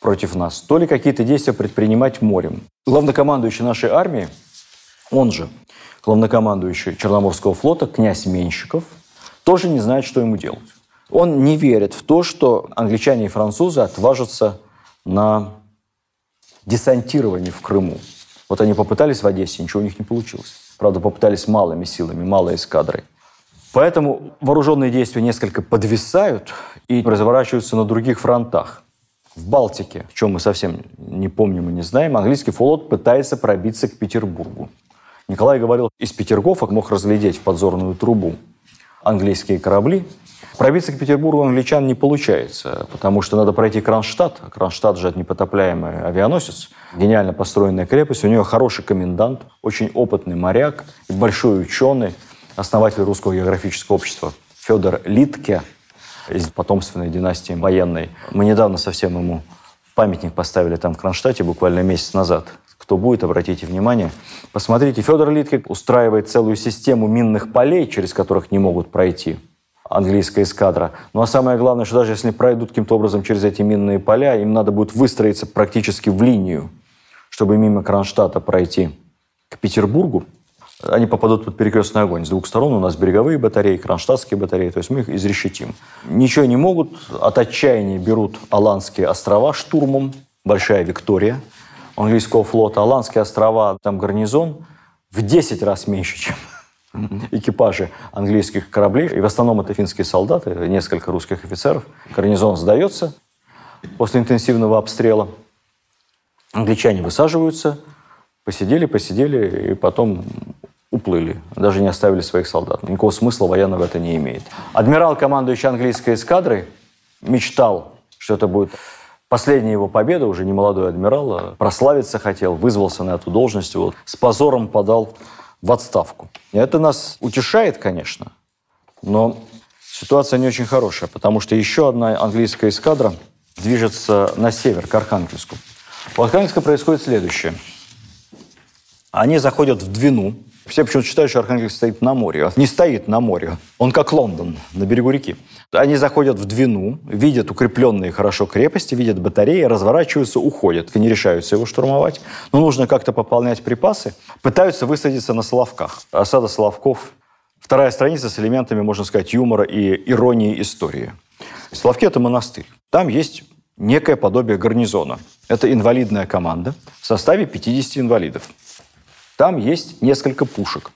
против нас, то ли какие-то действия предпринимать морем. Главнокомандующий нашей армии, он же главнокомандующий Черноморского флота, князь Менщиков, тоже не знает, что ему делать. Он не верит в то, что англичане и французы отважатся на десантирование в Крыму. Вот они попытались в Одессе, ничего у них не получилось. Правда, попытались малыми силами, малой эскадрой. Поэтому вооруженные действия несколько подвисают и разворачиваются на других фронтах. В Балтике, в чем мы совсем не помним и не знаем, английский флот пытается пробиться к Петербургу. Николай говорил, из Петергофа мог разглядеть в подзорную трубу английские корабли, Пробиться к Петербургу англичан не получается, потому что надо пройти Кронштадт. Кронштадт же это непотопляемый авианосец. Гениально построенная крепость. У нее хороший комендант, очень опытный моряк, большой ученый, основатель Русского географического общества Федор Литке из потомственной династии военной. Мы недавно совсем ему памятник поставили там в Кронштадте буквально месяц назад. Кто будет, обратите внимание. Посмотрите, Федор Литке устраивает целую систему минных полей, через которых не могут пройти английская эскадра. Ну а самое главное, что даже если пройдут каким-то образом через эти минные поля, им надо будет выстроиться практически в линию, чтобы мимо Кронштадта пройти к Петербургу. Они попадут под перекрестный огонь. С двух сторон у нас береговые батареи, кронштадтские батареи, то есть мы их изрешетим. Ничего не могут, от отчаяния берут Аланские острова штурмом, Большая Виктория английского флота, Аланские острова, там гарнизон в 10 раз меньше, чем экипажи английских кораблей. И в основном это финские солдаты, несколько русских офицеров. Гарнизон сдается после интенсивного обстрела. Англичане высаживаются, посидели, посидели, и потом уплыли, даже не оставили своих солдат. Никакого смысла военного это не имеет. Адмирал, командующий английской эскадрой, мечтал, что это будет последняя его победа, уже не молодой адмирал, а прославиться хотел, вызвался на эту должность, вот, с позором подал в отставку. И это нас утешает, конечно, но ситуация не очень хорошая, потому что еще одна английская эскадра движется на север, к Архангельску. У Архангельска происходит следующее. Они заходят в Двину. Все почему-то считают, что Архангельск стоит на море. Не стоит на море. Он как Лондон, на берегу реки. Они заходят в Двину, видят укрепленные хорошо крепости, видят батареи, разворачиваются, уходят. Не решаются его штурмовать. Но нужно как-то пополнять припасы. Пытаются высадиться на Соловках. Осада Соловков – вторая страница с элементами, можно сказать, юмора и иронии истории. Соловки – это монастырь. Там есть некое подобие гарнизона. Это инвалидная команда в составе 50 инвалидов. Там есть несколько пушек.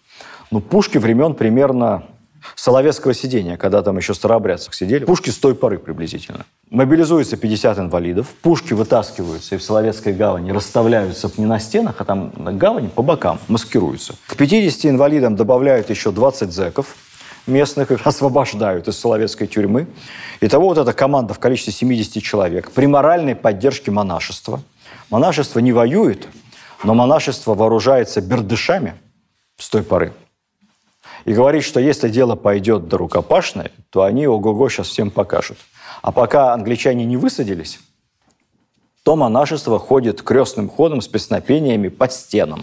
Но пушки времен примерно Соловецкого сидения, когда там еще старообрядцев сидели. Пушки с той поры приблизительно. Мобилизуется 50 инвалидов, пушки вытаскиваются и в Соловецкой гавани расставляются не на стенах, а там на гавани по бокам, маскируются. К 50 инвалидам добавляют еще 20 зеков, местных их освобождают из Соловецкой тюрьмы. Итого вот эта команда в количестве 70 человек при моральной поддержке монашества. Монашество не воюет, но монашество вооружается бердышами с той поры – и говорит, что если дело пойдет до рукопашной, то они ого-го сейчас всем покажут. А пока англичане не высадились, то монашество ходит крестным ходом с песнопениями по стенам.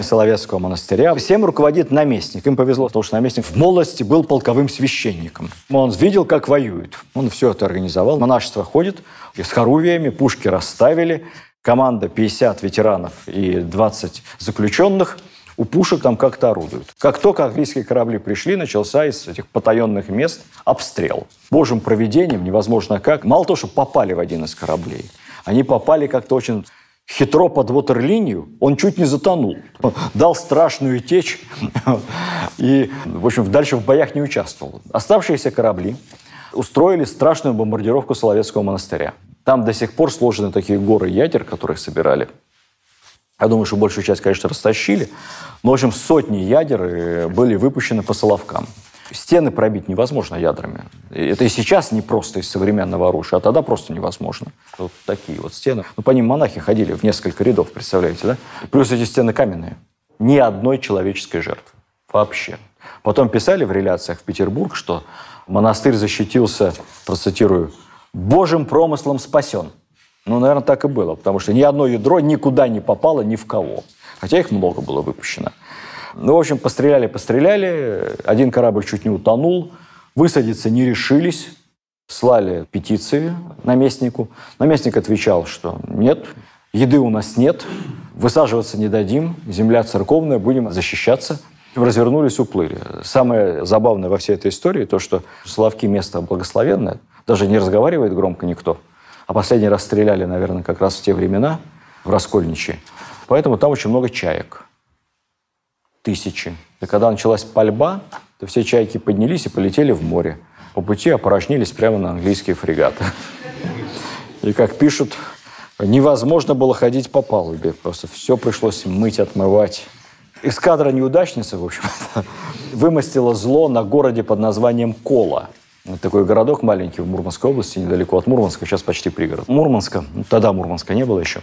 Соловецкого монастыря. Всем руководит наместник. Им повезло, потому что наместник в молодости был полковым священником. Он видел, как воюют. Он все это организовал. Монашество ходит с хорувиями, пушки расставили. Команда 50 ветеранов и 20 заключенных – у пушек там как-то орудуют. Как только английские корабли пришли, начался из этих потаенных мест обстрел. Божьим проведением, невозможно как, мало того, что попали в один из кораблей, они попали как-то очень хитро под ватерлинию, он чуть не затонул. дал страшную течь и, в общем, дальше в боях не участвовал. Оставшиеся корабли устроили страшную бомбардировку Соловецкого монастыря. Там до сих пор сложены такие горы ядер, которые собирали я думаю, что большую часть, конечно, растащили. Но, ну, в общем, сотни ядер э, были выпущены по Соловкам. Стены пробить невозможно ядрами. Это и сейчас не просто из современного оружия, а тогда просто невозможно. Вот такие вот стены. Ну, по ним монахи ходили в несколько рядов, представляете, да? Плюс эти стены каменные. Ни одной человеческой жертвы. Вообще. Потом писали в реляциях в Петербург, что монастырь защитился, процитирую, «божьим промыслом спасен». Ну, наверное, так и было, потому что ни одно ядро никуда не попало ни в кого. Хотя их много было выпущено. Ну, в общем, постреляли, постреляли. Один корабль чуть не утонул. Высадиться не решились. Слали петиции наместнику. Наместник отвечал, что нет, еды у нас нет, высаживаться не дадим, земля церковная, будем защищаться. Развернулись, уплыли. Самое забавное во всей этой истории то, что Соловки место благословенное, даже не разговаривает громко никто. А последний раз стреляли, наверное, как раз в те времена, в Раскольниче, Поэтому там очень много чаек. Тысячи. И когда началась пальба, то все чайки поднялись и полетели в море. По пути опорожнились прямо на английские фрегаты. И, как пишут, невозможно было ходить по палубе. Просто все пришлось мыть, отмывать. Эскадра неудачницы, в общем вымостила зло на городе под названием Кола – вот такой городок маленький в Мурманской области, недалеко от Мурманска, сейчас почти пригород. Мурманска, ну, тогда Мурманска не было еще.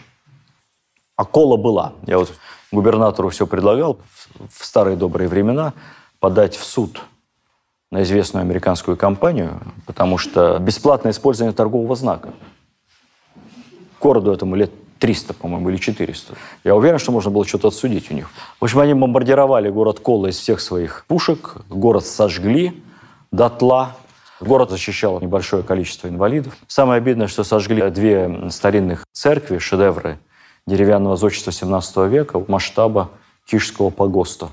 А кола была. Я вот губернатору все предлагал в старые добрые времена подать в суд на известную американскую компанию, потому что бесплатное использование торгового знака. Городу этому лет 300, по-моему, или 400. Я уверен, что можно было что-то отсудить у них. В общем, они бомбардировали город Кола из всех своих пушек, город сожгли дотла, Город защищал небольшое количество инвалидов. Самое обидное, что сожгли две старинных церкви, шедевры деревянного зодчества 17 века масштаба Кишского погоста.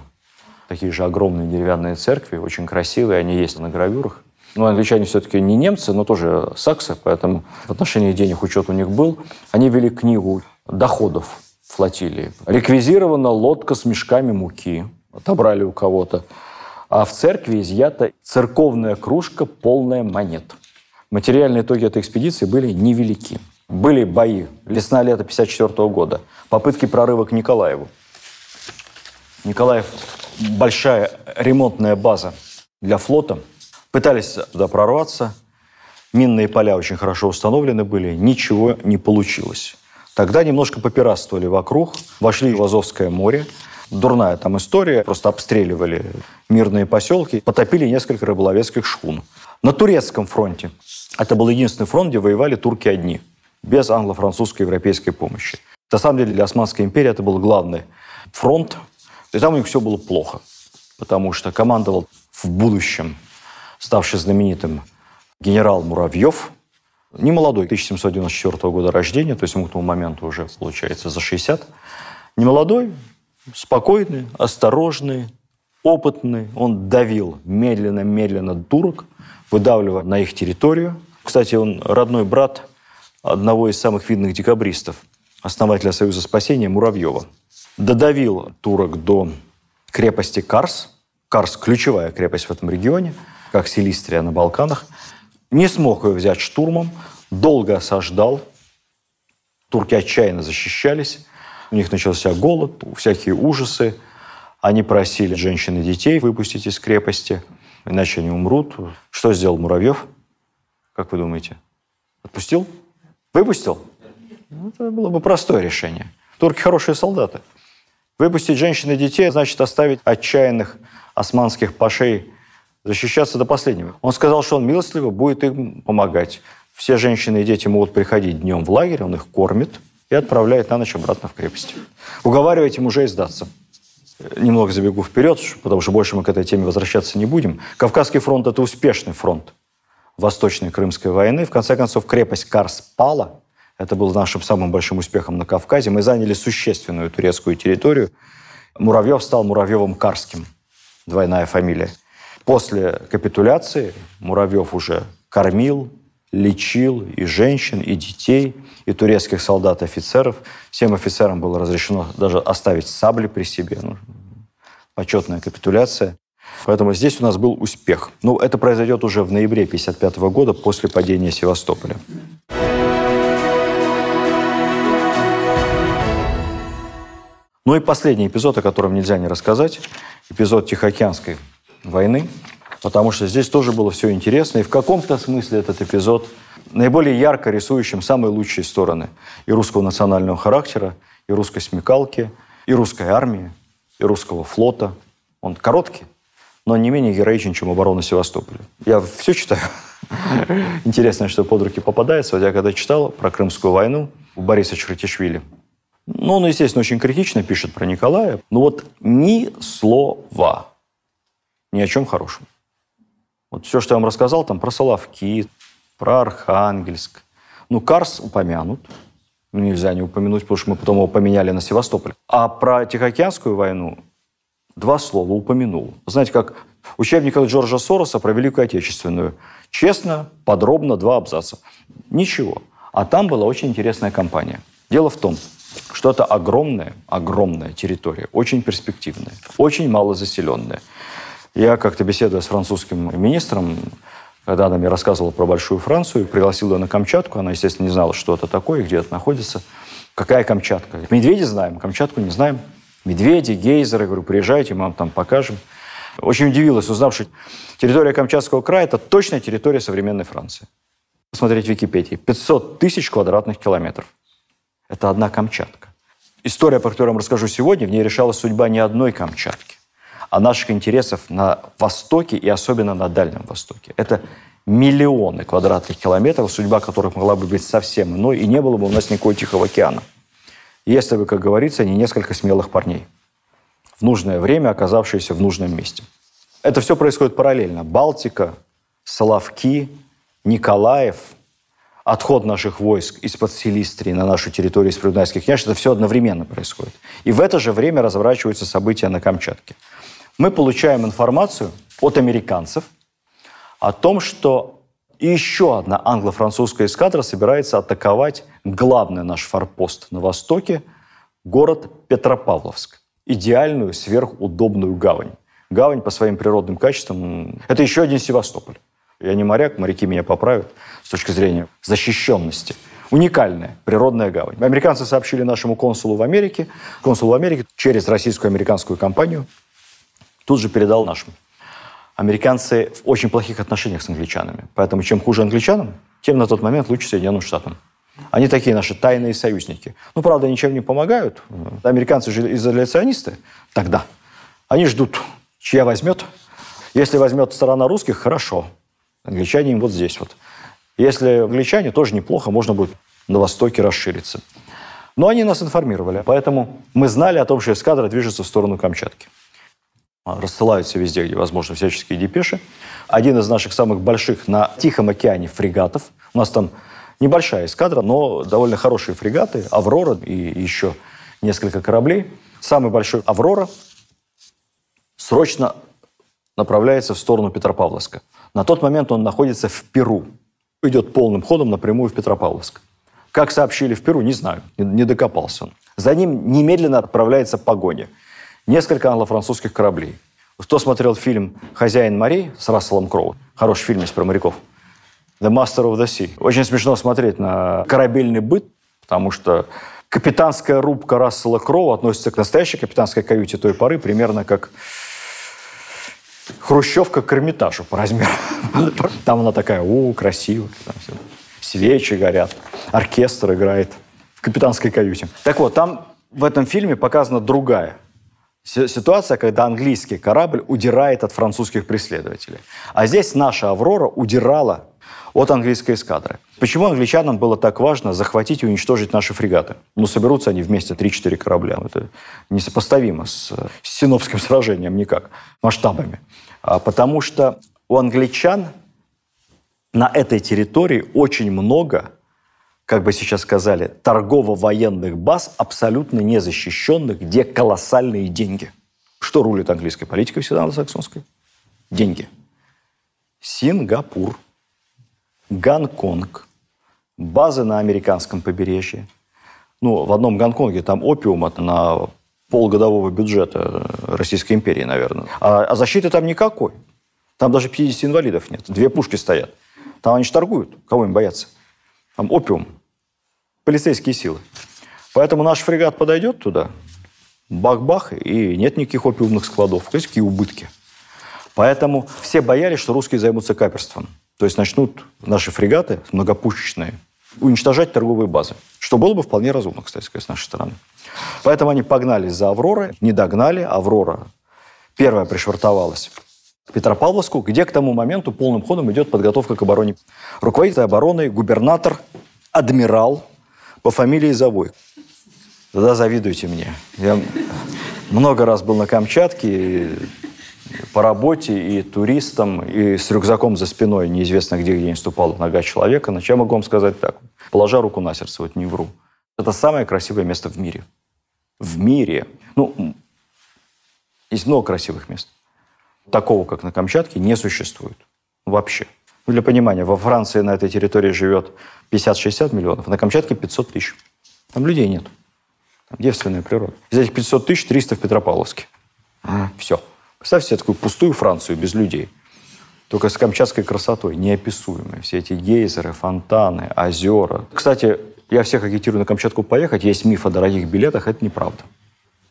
Такие же огромные деревянные церкви, очень красивые, они есть на гравюрах. Ну, англичане все-таки не немцы, но тоже саксы, поэтому в отношении денег учет у них был. Они вели книгу доходов флотилии. Реквизирована лодка с мешками муки. Отобрали у кого-то. А в церкви изъята церковная кружка, полная монет. Материальные итоги этой экспедиции были невелики. Были бои. Лесное лето 1954 года. Попытки прорыва к Николаеву. Николаев – большая ремонтная база для флота. Пытались туда прорваться. Минные поля очень хорошо установлены были. Ничего не получилось. Тогда немножко попиратствовали вокруг. Вошли в Азовское море. Дурная там история. Просто обстреливали мирные поселки, потопили несколько рыболовецких шхун. На турецком фронте. Это был единственный фронт, где воевали турки одни, без англо-французской европейской помощи. На самом деле для Османской империи это был главный фронт. И там у них все было плохо, потому что командовал в будущем ставший знаменитым генерал Муравьев, не молодой, 1794 года рождения, то есть ему к тому моменту уже, получается, за 60, не молодой, спокойный, осторожный, опытный. Он давил медленно-медленно турок, выдавливая на их территорию. Кстати, он родной брат одного из самых видных декабристов, основателя Союза спасения Муравьева. Додавил турок до крепости Карс. Карс – ключевая крепость в этом регионе, как Силистрия на Балканах. Не смог ее взять штурмом, долго осаждал. Турки отчаянно защищались у них начался голод, всякие ужасы. Они просили женщин и детей выпустить из крепости, иначе они умрут. Что сделал Муравьев? Как вы думаете? Отпустил? Выпустил? Ну, это было бы простое решение. Турки хорошие солдаты. Выпустить женщин и детей значит оставить отчаянных османских пашей защищаться до последнего. Он сказал, что он милостливо будет им помогать. Все женщины и дети могут приходить днем в лагерь, он их кормит – и отправляет на ночь обратно в крепость. Уговариваете мужей сдаться. Немного забегу вперед, потому что больше мы к этой теме возвращаться не будем. Кавказский фронт – это успешный фронт Восточной Крымской войны. В конце концов, крепость Карс пала. Это был нашим самым большим успехом на Кавказе. Мы заняли существенную турецкую территорию. Муравьев стал Муравьевым Карским. Двойная фамилия. После капитуляции Муравьев уже кормил, лечил и женщин, и детей, и турецких солдат, и офицеров. Всем офицерам было разрешено даже оставить сабли при себе. Ну, почетная капитуляция. Поэтому здесь у нас был успех. Ну, это произойдет уже в ноябре 1955 года после падения Севастополя. Ну и последний эпизод, о котором нельзя не рассказать, эпизод Тихоокеанской войны – потому что здесь тоже было все интересно, и в каком-то смысле этот эпизод наиболее ярко рисующим самые лучшие стороны и русского национального характера, и русской смекалки, и русской армии, и русского флота. Он короткий, но не менее героичен, чем оборона Севастополя. Я все читаю. Интересно, что под руки попадается. Вот я когда читал про Крымскую войну у Бориса Чертишвили, ну, он, естественно, очень критично пишет про Николая, но вот ни слова ни о чем хорошем. Вот все, что я вам рассказал, там про Соловки, про Архангельск. Ну, Карс упомянут. Ну, нельзя не упомянуть, потому что мы потом его поменяли на Севастополь. А про Тихоокеанскую войну два слова упомянул. Знаете, как учебник Джорджа Сороса про Великую Отечественную. Честно, подробно, два абзаца. Ничего. А там была очень интересная компания. Дело в том, что это огромная, огромная территория, очень перспективная, очень малозаселенная. Я как-то беседовал с французским министром, когда она мне рассказывала про Большую Францию, пригласила на Камчатку. Она, естественно, не знала, что это такое, где это находится. Какая Камчатка? Медведи знаем, Камчатку не знаем. Медведи, гейзеры. говорю, приезжайте, мы вам там покажем. Очень удивилась, узнав, что территория Камчатского края – это точная территория современной Франции. Посмотреть в Википедии. 500 тысяч квадратных километров. Это одна Камчатка. История, по которой я вам расскажу сегодня, в ней решалась судьба не одной Камчатки а наших интересов на Востоке и особенно на Дальнем Востоке. Это миллионы квадратных километров, судьба которых могла бы быть совсем иной, и не было бы у нас никакого Тихого океана. Если бы, как говорится, не несколько смелых парней, в нужное время оказавшиеся в нужном месте. Это все происходит параллельно. Балтика, Соловки, Николаев, отход наших войск из-под Силистрии на нашу территорию из Пруднайских княжеств, это все одновременно происходит. И в это же время разворачиваются события на Камчатке мы получаем информацию от американцев о том, что еще одна англо-французская эскадра собирается атаковать главный наш форпост на востоке, город Петропавловск, идеальную сверхудобную гавань. Гавань по своим природным качествам – это еще один Севастополь. Я не моряк, моряки меня поправят с точки зрения защищенности. Уникальная природная гавань. Американцы сообщили нашему консулу в Америке. консулу в Америке через российскую американскую компанию Тут же передал нашим. Американцы в очень плохих отношениях с англичанами. Поэтому чем хуже англичанам, тем на тот момент лучше Соединенным Штатам. Они такие наши тайные союзники. Ну, правда, ничем не помогают. Американцы же изоляционисты тогда. Они ждут, чья возьмет. Если возьмет сторона русских, хорошо. Англичане им вот здесь вот. Если англичане, тоже неплохо, можно будет на востоке расшириться. Но они нас информировали, поэтому мы знали о том, что эскадра движется в сторону Камчатки. А, рассылаются везде, где возможно, всяческие депеши. Один из наших самых больших на Тихом океане фрегатов. У нас там небольшая эскадра, но довольно хорошие фрегаты. «Аврора» и еще несколько кораблей. Самый большой «Аврора» срочно направляется в сторону Петропавловска. На тот момент он находится в Перу. Идет полным ходом напрямую в Петропавловск. Как сообщили в Перу, не знаю, не докопался он. За ним немедленно отправляется погоня – несколько англо-французских кораблей. Кто смотрел фильм «Хозяин морей» с Расселом Кроу? Хороший фильм есть про моряков. «The Master of the Sea». Очень смешно смотреть на корабельный быт, потому что капитанская рубка Рассела Кроу относится к настоящей капитанской каюте той поры примерно как хрущевка к Эрмитажу по размеру. Там она такая, у, красиво. Там все. Свечи горят, оркестр играет в капитанской каюте. Так вот, там в этом фильме показана другая Ситуация, когда английский корабль удирает от французских преследователей. А здесь наша «Аврора» удирала от английской эскадры. Почему англичанам было так важно захватить и уничтожить наши фрегаты? Ну, соберутся они вместе 3-4 корабля. Это несопоставимо с, э, с Синопским сражением никак, масштабами. А потому что у англичан на этой территории очень много как бы сейчас сказали, торгово-военных баз, абсолютно незащищенных, где колоссальные деньги. Что рулит английской политикой всегда саксонской? Деньги. Сингапур, Гонконг, базы на американском побережье. Ну, в одном Гонконге там опиум на полгодового бюджета э, Российской империи, наверное. А, а защиты там никакой. Там даже 50 инвалидов нет. Две пушки стоят. Там они же торгуют. Кого им бояться? Там опиум полицейские силы. Поэтому наш фрегат подойдет туда, бах-бах, и нет никаких опиумных складов, есть какие убытки. Поэтому все боялись, что русские займутся каперством. То есть начнут наши фрегаты многопушечные уничтожать торговые базы. Что было бы вполне разумно, кстати сказать, с нашей стороны. Поэтому они погнались за «Авроры», не догнали «Аврора». Первая пришвартовалась к Петропавловску, где к тому моменту полным ходом идет подготовка к обороне. Руководитель обороны, губернатор, адмирал по фамилии Завой. Тогда завидуйте мне. Я много раз был на Камчатке, по работе и туристом, и с рюкзаком за спиной, неизвестно где, где не ступала нога человека. Но я могу вам сказать так, положа руку на сердце, вот не вру. Это самое красивое место в мире. В мире. Ну, есть много красивых мест. Такого, как на Камчатке, не существует. Вообще. Ну, для понимания, во Франции на этой территории живет 50-60 миллионов, а на Камчатке 500 тысяч. Там людей нет. Там девственная природа. Из этих 500 тысяч 300 в Петропавловске. А, все. Представьте себе такую пустую Францию без людей. Только с камчатской красотой, неописуемой. Все эти гейзеры, фонтаны, озера. Кстати, я всех агитирую на Камчатку поехать. Есть миф о дорогих билетах, это неправда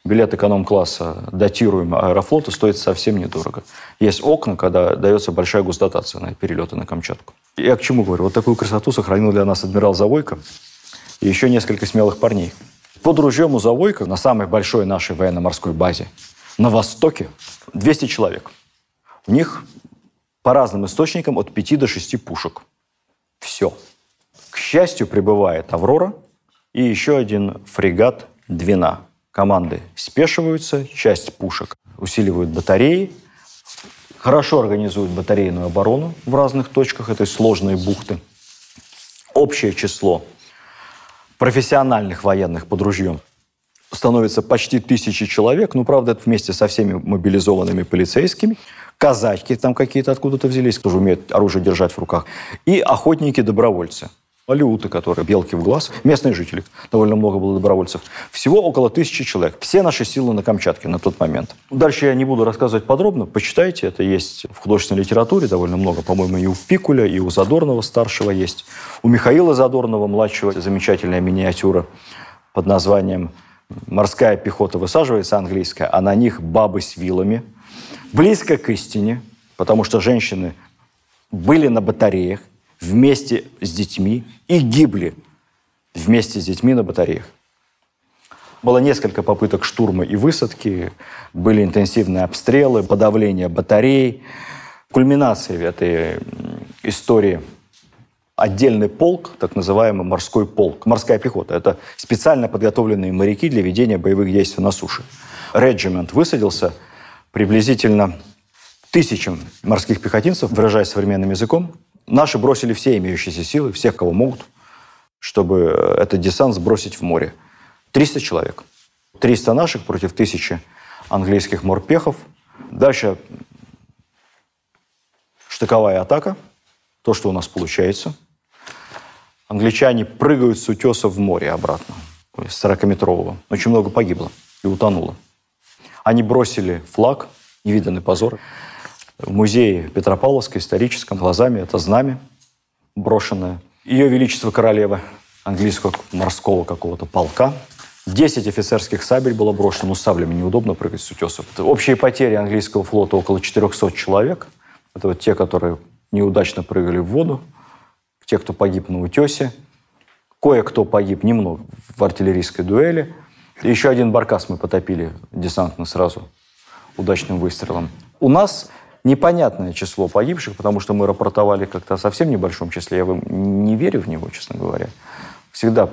билет эконом-класса, датируемый Аэрофлота, стоит совсем недорого. Есть окна, когда дается большая госдотация на перелеты на Камчатку. Я к чему говорю? Вот такую красоту сохранил для нас адмирал Завойко и еще несколько смелых парней. Под ружьем у Завойко, на самой большой нашей военно-морской базе, на Востоке 200 человек. У них по разным источникам от 5 до 6 пушек. Все. К счастью, прибывает «Аврора» и еще один фрегат «Двина», команды спешиваются, часть пушек усиливают батареи, хорошо организуют батарейную оборону в разных точках этой сложной бухты. Общее число профессиональных военных под ружьем становится почти тысячи человек, ну, правда, это вместе со всеми мобилизованными полицейскими. казачки там какие-то откуда-то взялись, тоже умеют оружие держать в руках. И охотники-добровольцы – люта, которые белки в глаз, местные жители, довольно много было добровольцев. Всего около тысячи человек. Все наши силы на Камчатке на тот момент. Дальше я не буду рассказывать подробно, почитайте, это есть в художественной литературе довольно много, по-моему, и у Пикуля, и у Задорнова старшего есть. У Михаила Задорнова, младшего, замечательная миниатюра под названием «Морская пехота высаживается» английская, а на них бабы с вилами. Близко к истине, потому что женщины были на батареях, вместе с детьми и гибли вместе с детьми на батареях. Было несколько попыток штурма и высадки, были интенсивные обстрелы, подавление батарей. Кульминацией этой истории отдельный полк, так называемый морской полк, морская пехота. Это специально подготовленные моряки для ведения боевых действий на суше. Реджимент высадился приблизительно тысячам морских пехотинцев, выражаясь современным языком, Наши бросили все имеющиеся силы, всех, кого могут, чтобы э, этот десант сбросить в море. 300 человек. 300 наших против тысячи английских морпехов. Дальше штыковая атака, то, что у нас получается. Англичане прыгают с утеса в море обратно, 40-метрового. Очень много погибло и утонуло. Они бросили флаг, невиданный позор в музее Петропавловска историческом глазами. Это знамя брошенное. Ее Величество Королева английского морского какого-то полка. Десять офицерских сабель было брошено. Ну, саблями неудобно прыгать с утесов. Общие потери английского флота около 400 человек. Это вот те, которые неудачно прыгали в воду, те, кто погиб на утесе. Кое-кто погиб немного в артиллерийской дуэли. еще один баркас мы потопили десантно сразу удачным выстрелом. У нас непонятное число погибших, потому что мы рапортовали как-то о совсем небольшом числе. Я вам не верю в него, честно говоря. Всегда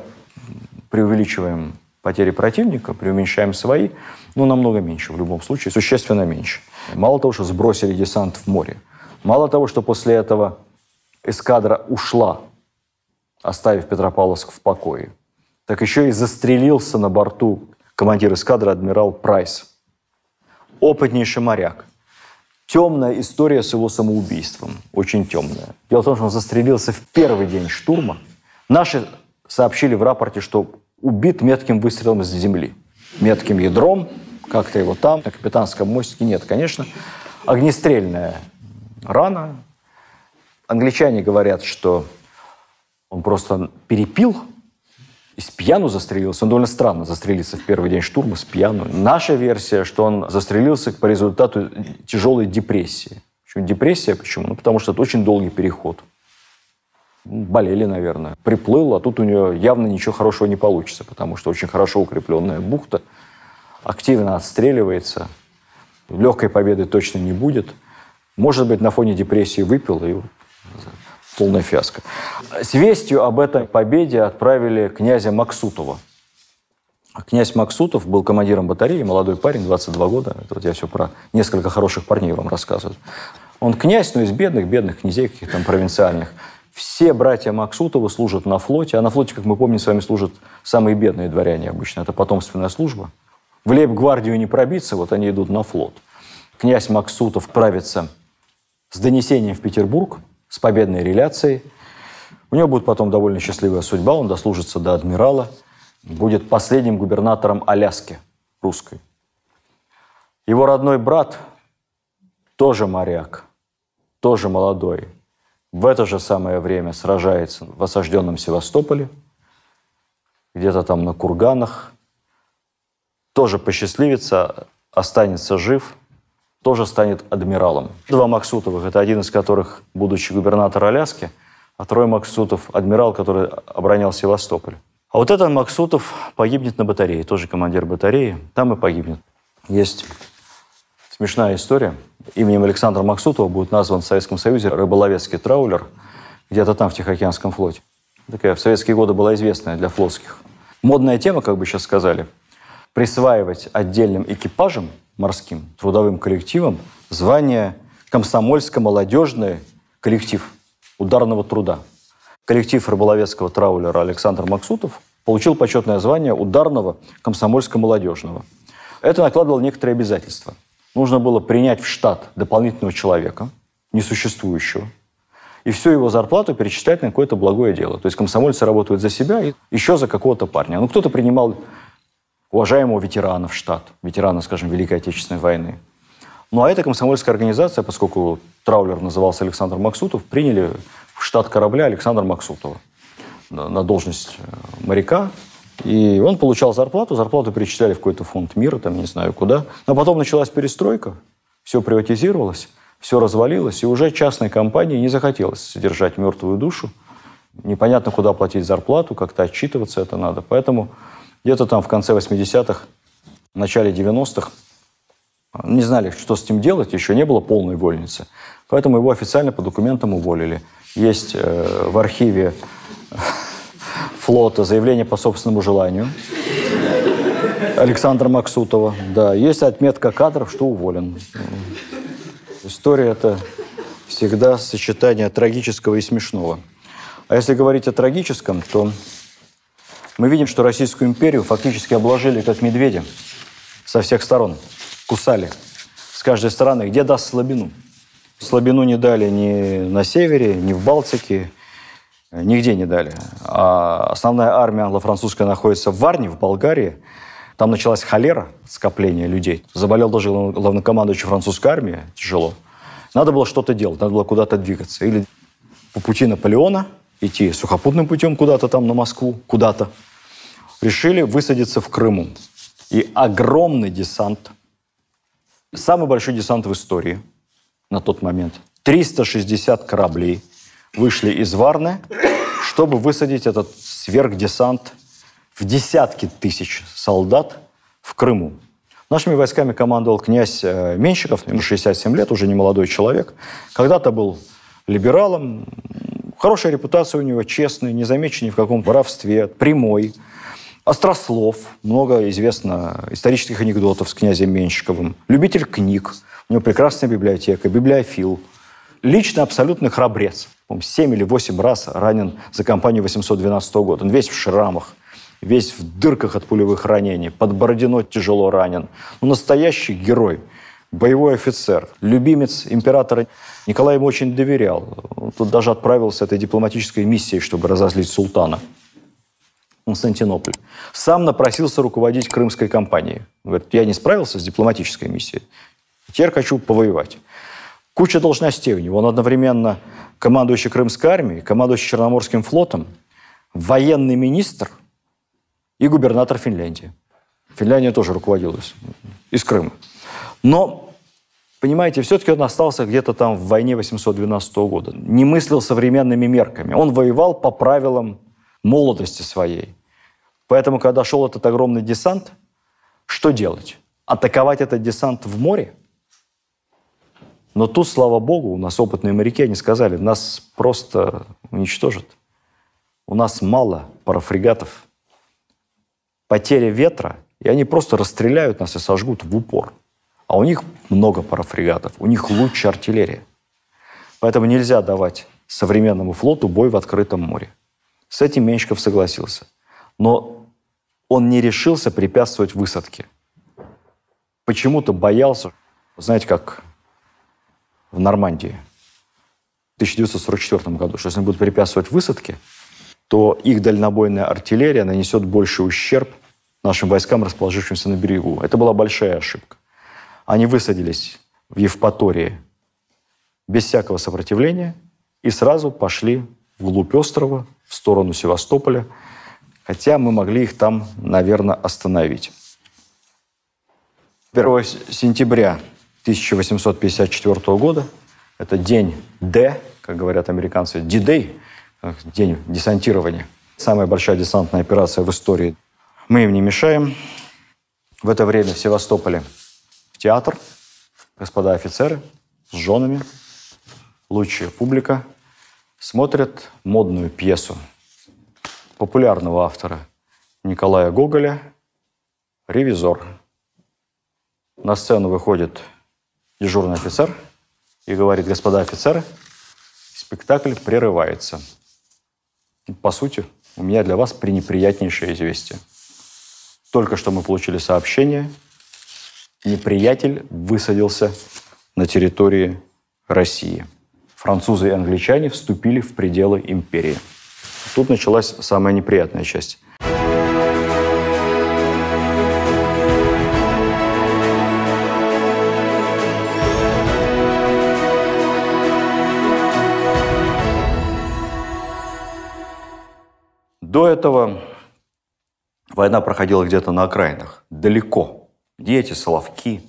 преувеличиваем потери противника, преуменьшаем свои, но намного меньше в любом случае, существенно меньше. Мало того, что сбросили десант в море, мало того, что после этого эскадра ушла, оставив Петропавловск в покое, так еще и застрелился на борту командир эскадры адмирал Прайс. Опытнейший моряк – темная история с его самоубийством, очень темная. Дело в том, что он застрелился в первый день штурма. Наши сообщили в рапорте, что убит метким выстрелом из земли, метким ядром, как-то его там, на капитанском мостике нет, конечно. Огнестрельная рана. Англичане говорят, что он просто перепил из пьяну застрелился. Он довольно странно застрелился в первый день штурма с пьяну. Наша версия, что он застрелился по результату тяжелой депрессии. Почему депрессия? Почему? Ну, потому что это очень долгий переход. Ну, болели, наверное. Приплыл, а тут у нее явно ничего хорошего не получится, потому что очень хорошо укрепленная бухта, активно отстреливается. Легкой победы точно не будет. Может быть, на фоне депрессии выпил и полная фиаско. С вестью об этой победе отправили князя Максутова. Князь Максутов был командиром батареи, молодой парень, 22 года. Это вот я все про несколько хороших парней вам рассказываю. Он князь, но ну, из бедных, бедных князей каких-то там провинциальных. Все братья Максутова служат на флоте, а на флоте, как мы помним, с вами служат самые бедные дворяне обычно. Это потомственная служба. В лейб-гвардию не пробиться, вот они идут на флот. Князь Максутов правится с донесением в Петербург – с победной реляцией. У него будет потом довольно счастливая судьба, он дослужится до адмирала, будет последним губернатором Аляски русской. Его родной брат тоже моряк, тоже молодой, в это же самое время сражается в осажденном Севастополе, где-то там на курганах, тоже посчастливится, останется жив – тоже станет адмиралом. Два Максутовых, это один из которых, будучи губернатор Аляски, а трое Максутов – адмирал, который оборонял Севастополь. А вот этот Максутов погибнет на батарее, тоже командир батареи, там и погибнет. Есть смешная история. Именем Александра Максутова будет назван в Советском Союзе рыболовецкий траулер, где-то там в Тихоокеанском флоте. Такая в советские годы была известная для флотских. Модная тема, как бы сейчас сказали, присваивать отдельным экипажам – морским трудовым коллективом звание комсомольско-молодежный коллектив ударного труда. Коллектив рыболовецкого траулера Александр Максутов получил почетное звание ударного комсомольско-молодежного. Это накладывало некоторые обязательства. Нужно было принять в штат дополнительного человека, несуществующего, и всю его зарплату перечислять на какое-то благое дело. То есть комсомольцы работают за себя и еще за какого-то парня. Ну, кто-то принимал уважаемого ветерана в штат, ветерана, скажем, Великой Отечественной войны. Ну а эта комсомольская организация, поскольку траулер назывался Александр Максутов, приняли в штат корабля Александра Максутова на должность э, моряка. И он получал зарплату, зарплату перечисляли в какой-то фонд мира, там не знаю куда. Но потом началась перестройка, все приватизировалось, все развалилось, и уже частной компании не захотелось содержать мертвую душу. Непонятно, куда платить зарплату, как-то отчитываться это надо. Поэтому где-то там в конце 80-х, начале 90-х, не знали, что с ним делать, еще не было полной вольницы. Поэтому его официально по документам уволили. Есть э, в архиве э, флота заявление по собственному желанию Александра Максутова. Да, есть отметка кадров, что уволен. История это всегда сочетание трагического и смешного. А если говорить о трагическом, то мы видим, что Российскую империю фактически обложили, как медведя, со всех сторон. Кусали с каждой стороны, где даст слабину. Слабину не дали ни на севере, ни в Балтике, нигде не дали. А основная армия англо-французская находится в Варне, в Болгарии. Там началась холера, скопление людей. Заболел даже главнокомандующий французской армии, тяжело. Надо было что-то делать, надо было куда-то двигаться. Или по пути Наполеона идти сухопутным путем куда-то там на Москву, куда-то, решили высадиться в Крыму. И огромный десант, самый большой десант в истории на тот момент. 360 кораблей вышли из Варны, чтобы высадить этот сверхдесант в десятки тысяч солдат в Крыму. Нашими войсками командовал князь э, Менщиков, ему 67 лет, уже не молодой человек. Когда-то был либералом, хорошая репутация у него, честный, не замеченный в каком воровстве, прямой. Острослов, много известно исторических анекдотов с князем Менщиковым, любитель книг, у него прекрасная библиотека, библиофил, лично абсолютный храбрец. Он 7 или 8 раз ранен за кампанию 812 года. Он весь в шрамах, весь в дырках от пулевых ранений, под Бородино тяжело ранен. Но ну, настоящий герой, боевой офицер, любимец императора. Николай ему очень доверял. Он тут даже отправился этой дипломатической миссией, чтобы разозлить султана. Константинополь, сам напросился руководить крымской компанией. говорит, я не справился с дипломатической миссией, теперь хочу повоевать. Куча должностей у него. Он одновременно командующий Крымской армией, командующий Черноморским флотом, военный министр и губернатор Финляндии. Финляндия тоже руководилась из Крыма. Но, понимаете, все-таки он остался где-то там в войне 812 года. Не мыслил современными мерками. Он воевал по правилам молодости своей. Поэтому, когда шел этот огромный десант, что делать? Атаковать этот десант в море? Но тут, слава богу, у нас опытные моряки, они сказали, нас просто уничтожат. У нас мало парафрегатов. Потеря ветра, и они просто расстреляют нас и сожгут в упор. А у них много парафрегатов, у них лучшая артиллерия. Поэтому нельзя давать современному флоту бой в открытом море. С этим Менщиков согласился. Но он не решился препятствовать высадке. Почему-то боялся, знаете, как в Нормандии в 1944 году, что если они будут препятствовать высадке, то их дальнобойная артиллерия нанесет больший ущерб нашим войскам, расположившимся на берегу. Это была большая ошибка. Они высадились в Евпатории без всякого сопротивления и сразу пошли вглубь острова, в сторону Севастополя – Хотя мы могли их там, наверное, остановить. 1 сентября 1854 года, это день Д, как говорят американцы, D-Day, э, день десантирования. Самая большая десантная операция в истории. Мы им не мешаем. В это время в Севастополе в театр, господа офицеры с женами, лучшая публика, смотрят модную пьесу популярного автора Николая Гоголя «Ревизор». На сцену выходит дежурный офицер и говорит, господа офицеры, спектакль прерывается. По сути, у меня для вас пренеприятнейшее известие. Только что мы получили сообщение, неприятель высадился на территории России. Французы и англичане вступили в пределы империи. Тут началась самая неприятная часть. До этого война проходила где-то на окраинах, далеко. Дети, Соловки,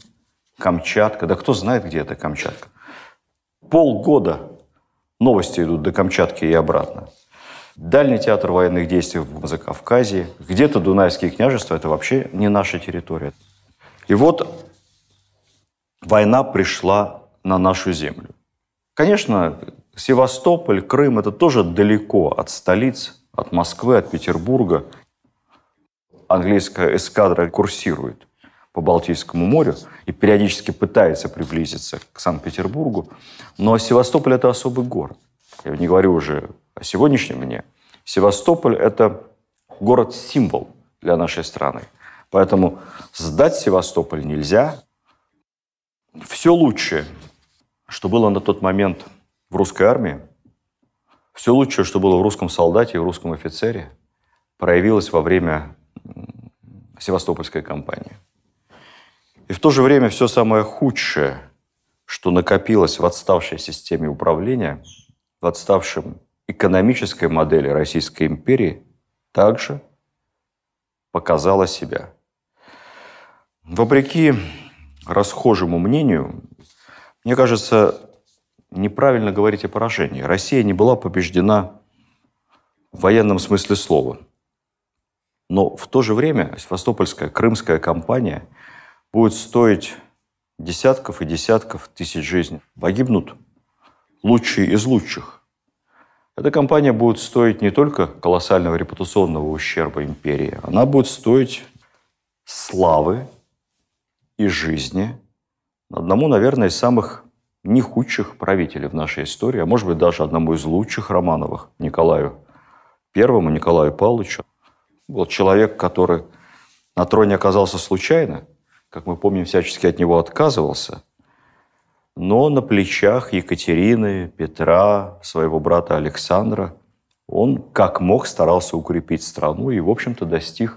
Камчатка, да кто знает, где эта Камчатка. Полгода новости идут до Камчатки и обратно дальний театр военных действий в Закавказье, где-то Дунайские княжества, это вообще не наша территория. И вот война пришла на нашу землю. Конечно, Севастополь, Крым – это тоже далеко от столиц, от Москвы, от Петербурга. Английская эскадра курсирует по Балтийскому морю и периодически пытается приблизиться к Санкт-Петербургу. Но Севастополь – это особый город я не говорю уже о сегодняшнем дне, Севастополь – это город-символ для нашей страны. Поэтому сдать Севастополь нельзя. Все лучшее, что было на тот момент в русской армии, все лучшее, что было в русском солдате и в русском офицере, проявилось во время Севастопольской кампании. И в то же время все самое худшее, что накопилось в отставшей системе управления – в отставшем экономической модели Российской империи также показала себя. Вопреки расхожему мнению, мне кажется, неправильно говорить о поражении. Россия не была побеждена в военном смысле слова. Но в то же время Севастопольская крымская кампания будет стоить десятков и десятков тысяч жизней. Погибнут лучшие из лучших. Эта компания будет стоить не только колоссального репутационного ущерба империи, она будет стоить славы и жизни одному, наверное, из самых не худших правителей в нашей истории, а может быть даже одному из лучших Романовых, Николаю Первому, Николаю Павловичу. Был человек, который на троне оказался случайно, как мы помним, всячески от него отказывался – но на плечах Екатерины, Петра, своего брата Александра он как мог старался укрепить страну и, в общем-то, достиг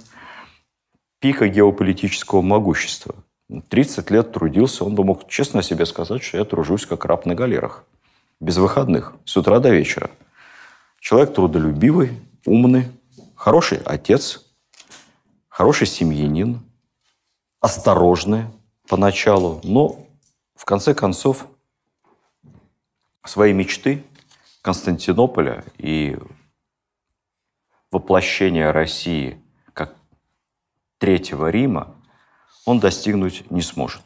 пика геополитического могущества. 30 лет трудился, он бы мог честно себе сказать, что я тружусь как раб на галерах. Без выходных, с утра до вечера. Человек трудолюбивый, умный, хороший отец, хороший семьянин, осторожный поначалу, но в конце концов, свои мечты Константинополя и воплощения России как Третьего Рима он достигнуть не сможет.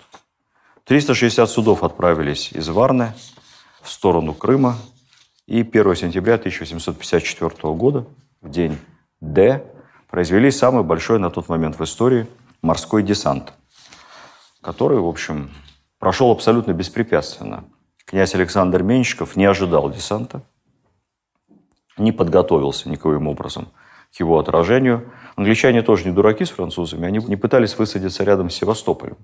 360 судов отправились из Варны в сторону Крыма, и 1 сентября 1854 года, в день Д, произвели самый большой на тот момент в истории морской десант, который, в общем, прошел абсолютно беспрепятственно. Князь Александр Менщиков не ожидал десанта, не подготовился никоим образом к его отражению. Англичане тоже не дураки с французами, они не пытались высадиться рядом с Севастополем.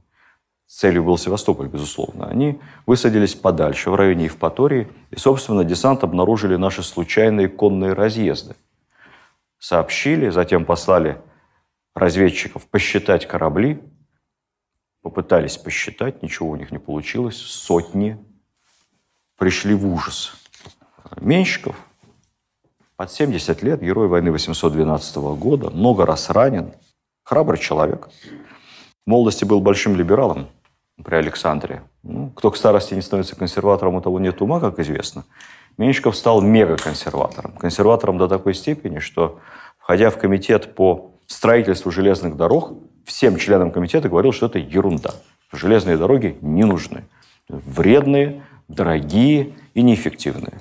Целью был Севастополь, безусловно. Они высадились подальше, в районе Евпатории, и, собственно, десант обнаружили наши случайные конные разъезды. Сообщили, затем послали разведчиков посчитать корабли, попытались посчитать, ничего у них не получилось, сотни пришли в ужас. Менщиков, под 70 лет, герой войны 812 года, много раз ранен, храбрый человек. В молодости был большим либералом при Александре. Ну, кто к старости не становится консерватором, у того нет ума, как известно. Менщиков стал мегаконсерватором. Консерватором до такой степени, что, входя в комитет по строительству железных дорог, всем членам комитета говорил, что это ерунда. Железные дороги не нужны. Вредные, дорогие и неэффективные.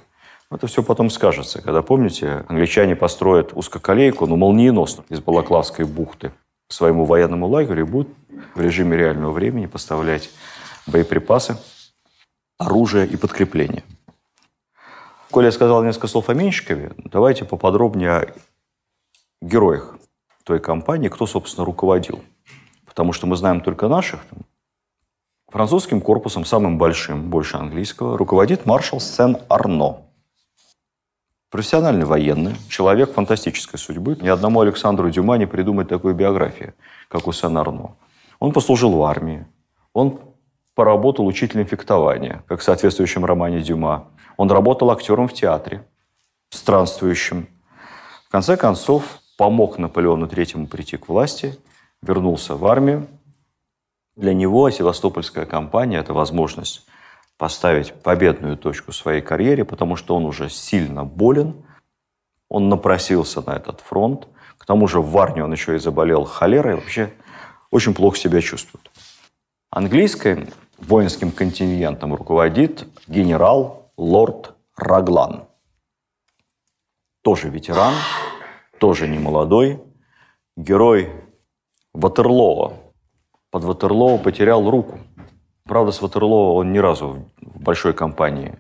Это все потом скажется, когда, помните, англичане построят узкоколейку, но ну, молниеносно, из Балаклавской бухты к своему военному лагерю и будут в режиме реального времени поставлять боеприпасы, оружие и подкрепление. Коля сказал несколько слов о Менщикове. Давайте поподробнее о героях той компании, кто, собственно, руководил. Потому что мы знаем только наших. Французским корпусом, самым большим, больше английского, руководит маршал Сен-Арно. Профессиональный военный, человек фантастической судьбы. Ни одному Александру Дюма не придумать такую биографию, как у Сен-Арно. Он послужил в армии, он поработал учителем фехтования, как в соответствующем романе Дюма. Он работал актером в театре, странствующим. В конце концов, помог Наполеону третьему прийти к власти, вернулся в армию. Для него Севастопольская кампания – это возможность поставить победную точку в своей карьере, потому что он уже сильно болен, он напросился на этот фронт. К тому же в Варне он еще и заболел холерой, вообще очень плохо себя чувствует. Английской воинским контингентом руководит генерал лорд Раглан. Тоже ветеран, тоже не молодой, герой Ватерлоо. Под Ватерлоо потерял руку. Правда, с Ватерлоо он ни разу в большой компании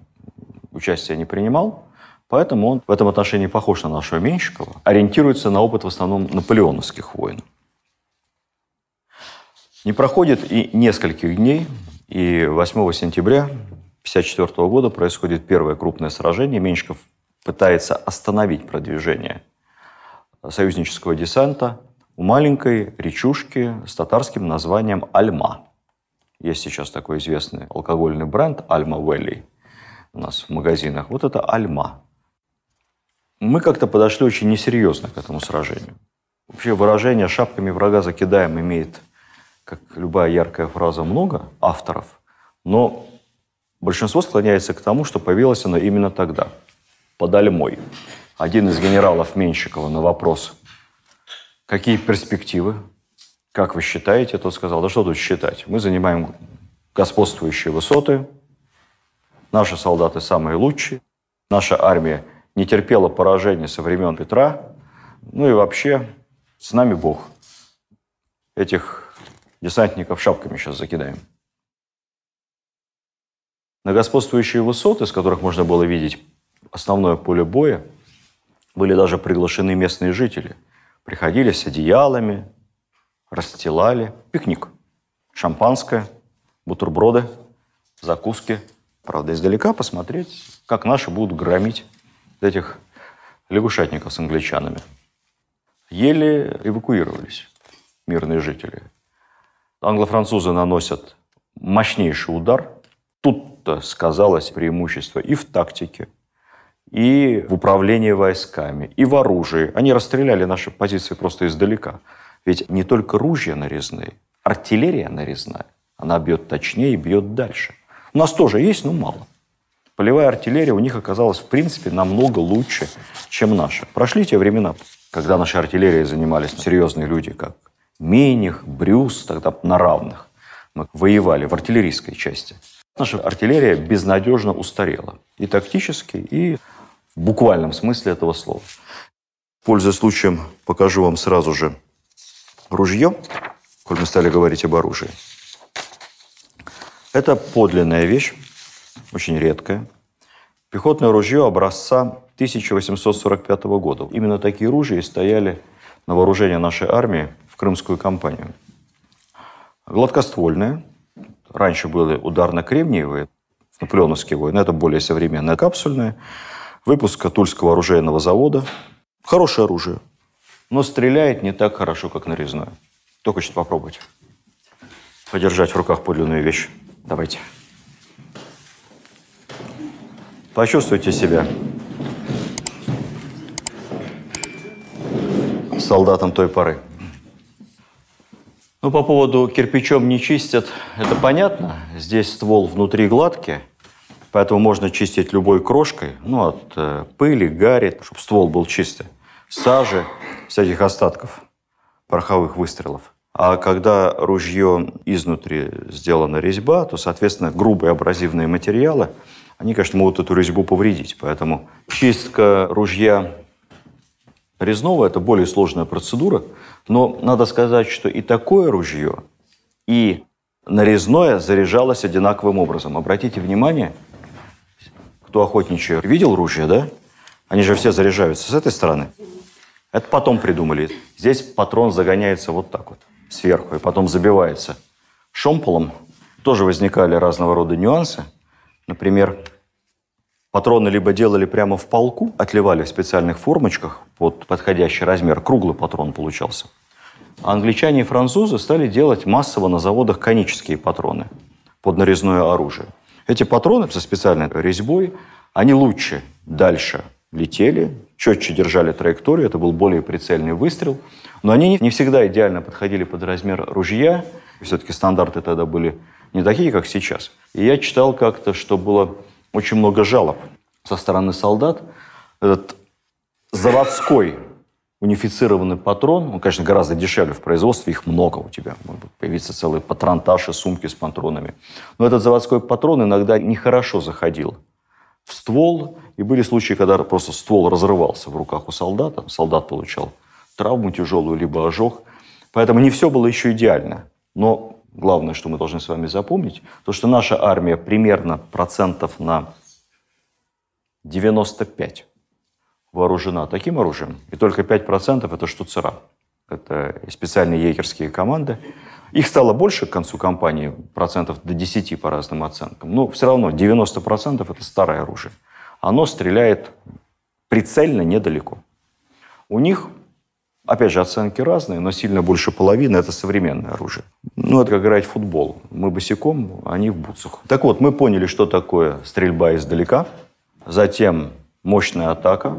участия не принимал, поэтому он в этом отношении похож на нашего Менщикова, ориентируется на опыт в основном наполеоновских войн. Не проходит и нескольких дней, и 8 сентября 1954 года происходит первое крупное сражение. Менщиков пытается остановить продвижение союзнического десанта у маленькой речушки с татарским названием Альма. Есть сейчас такой известный алкогольный бренд Альма Вэлли у нас в магазинах. Вот это Альма. Мы как-то подошли очень несерьезно к этому сражению. Вообще выражение «шапками врага закидаем» имеет, как любая яркая фраза, много авторов, но большинство склоняется к тому, что появилось оно именно тогда, под Альмой один из генералов Менщикова на вопрос, какие перспективы, как вы считаете, тот сказал, да что тут считать, мы занимаем господствующие высоты, наши солдаты самые лучшие, наша армия не терпела поражения со времен Петра, ну и вообще с нами Бог. Этих десантников шапками сейчас закидаем. На господствующие высоты, с которых можно было видеть основное поле боя, были даже приглашены местные жители. Приходили с одеялами, расстилали. Пикник. Шампанское, бутерброды, закуски. Правда, издалека посмотреть, как наши будут громить этих лягушатников с англичанами. Еле эвакуировались мирные жители. Англо-французы наносят мощнейший удар. Тут-то сказалось преимущество и в тактике, и в управлении войсками, и в оружии. Они расстреляли наши позиции просто издалека. Ведь не только ружья нарезные, артиллерия нарезная. Она бьет точнее и бьет дальше. У нас тоже есть, но мало. Полевая артиллерия у них оказалась, в принципе, намного лучше, чем наша. Прошли те времена, когда нашей артиллерией занимались серьезные люди, как Миних, Брюс, тогда на равных. Мы воевали в артиллерийской части. Наша артиллерия безнадежно устарела и тактически, и в буквальном смысле этого слова. Пользуясь случаем, покажу вам сразу же ружье, коль мы стали говорить об оружии. Это подлинная вещь, очень редкая. Пехотное ружье образца 1845 года. Именно такие ружья стояли на вооружение нашей армии в Крымскую кампанию. Гладкоствольное. Раньше были ударно-кремниевые, наполеоновские войны. Это более современное капсульное выпуска Тульского оружейного завода. Хорошее оружие, но стреляет не так хорошо, как нарезное. Кто хочет попробовать? Подержать в руках подлинную вещь. Давайте. Почувствуйте себя солдатом той поры. Ну, по поводу кирпичом не чистят, это понятно. Здесь ствол внутри гладкий, Поэтому можно чистить любой крошкой, ну, от э, пыли, гари, чтобы ствол был чистый, сажи, всяких остатков пороховых выстрелов. А когда ружье изнутри сделана резьба, то, соответственно, грубые абразивные материалы, они, конечно, могут эту резьбу повредить. Поэтому чистка ружья резного – это более сложная процедура. Но надо сказать, что и такое ружье, и нарезное заряжалось одинаковым образом. Обратите внимание – кто охотничье видел ружья, да? Они же все заряжаются с этой стороны. Это потом придумали. Здесь патрон загоняется вот так вот, сверху, и потом забивается шомполом. Тоже возникали разного рода нюансы. Например, патроны либо делали прямо в полку, отливали в специальных формочках под подходящий размер. Круглый патрон получался. А англичане и французы стали делать массово на заводах конические патроны под нарезное оружие. Эти патроны со специальной резьбой, они лучше дальше летели, четче держали траекторию, это был более прицельный выстрел, но они не всегда идеально подходили под размер ружья, все-таки стандарты тогда были не такие, как сейчас. И я читал как-то, что было очень много жалоб со стороны солдат. Этот заводской унифицированный патрон, он, конечно, гораздо дешевле в производстве, их много у тебя. Может появиться целые патронташи, сумки с патронами. Но этот заводской патрон иногда нехорошо заходил в ствол, и были случаи, когда просто ствол разрывался в руках у солдата, солдат получал травму тяжелую, либо ожог. Поэтому не все было еще идеально. Но главное, что мы должны с вами запомнить, то, что наша армия примерно процентов на 95 вооружена таким оружием, и только 5% это штуцера. Это специальные егерские команды. Их стало больше к концу кампании, процентов до 10 по разным оценкам. Но все равно 90% это старое оружие. Оно стреляет прицельно недалеко. У них, опять же, оценки разные, но сильно больше половины – это современное оружие. Ну, это как играть в футбол. Мы босиком, а они в бутсах. Так вот, мы поняли, что такое стрельба издалека. Затем мощная атака,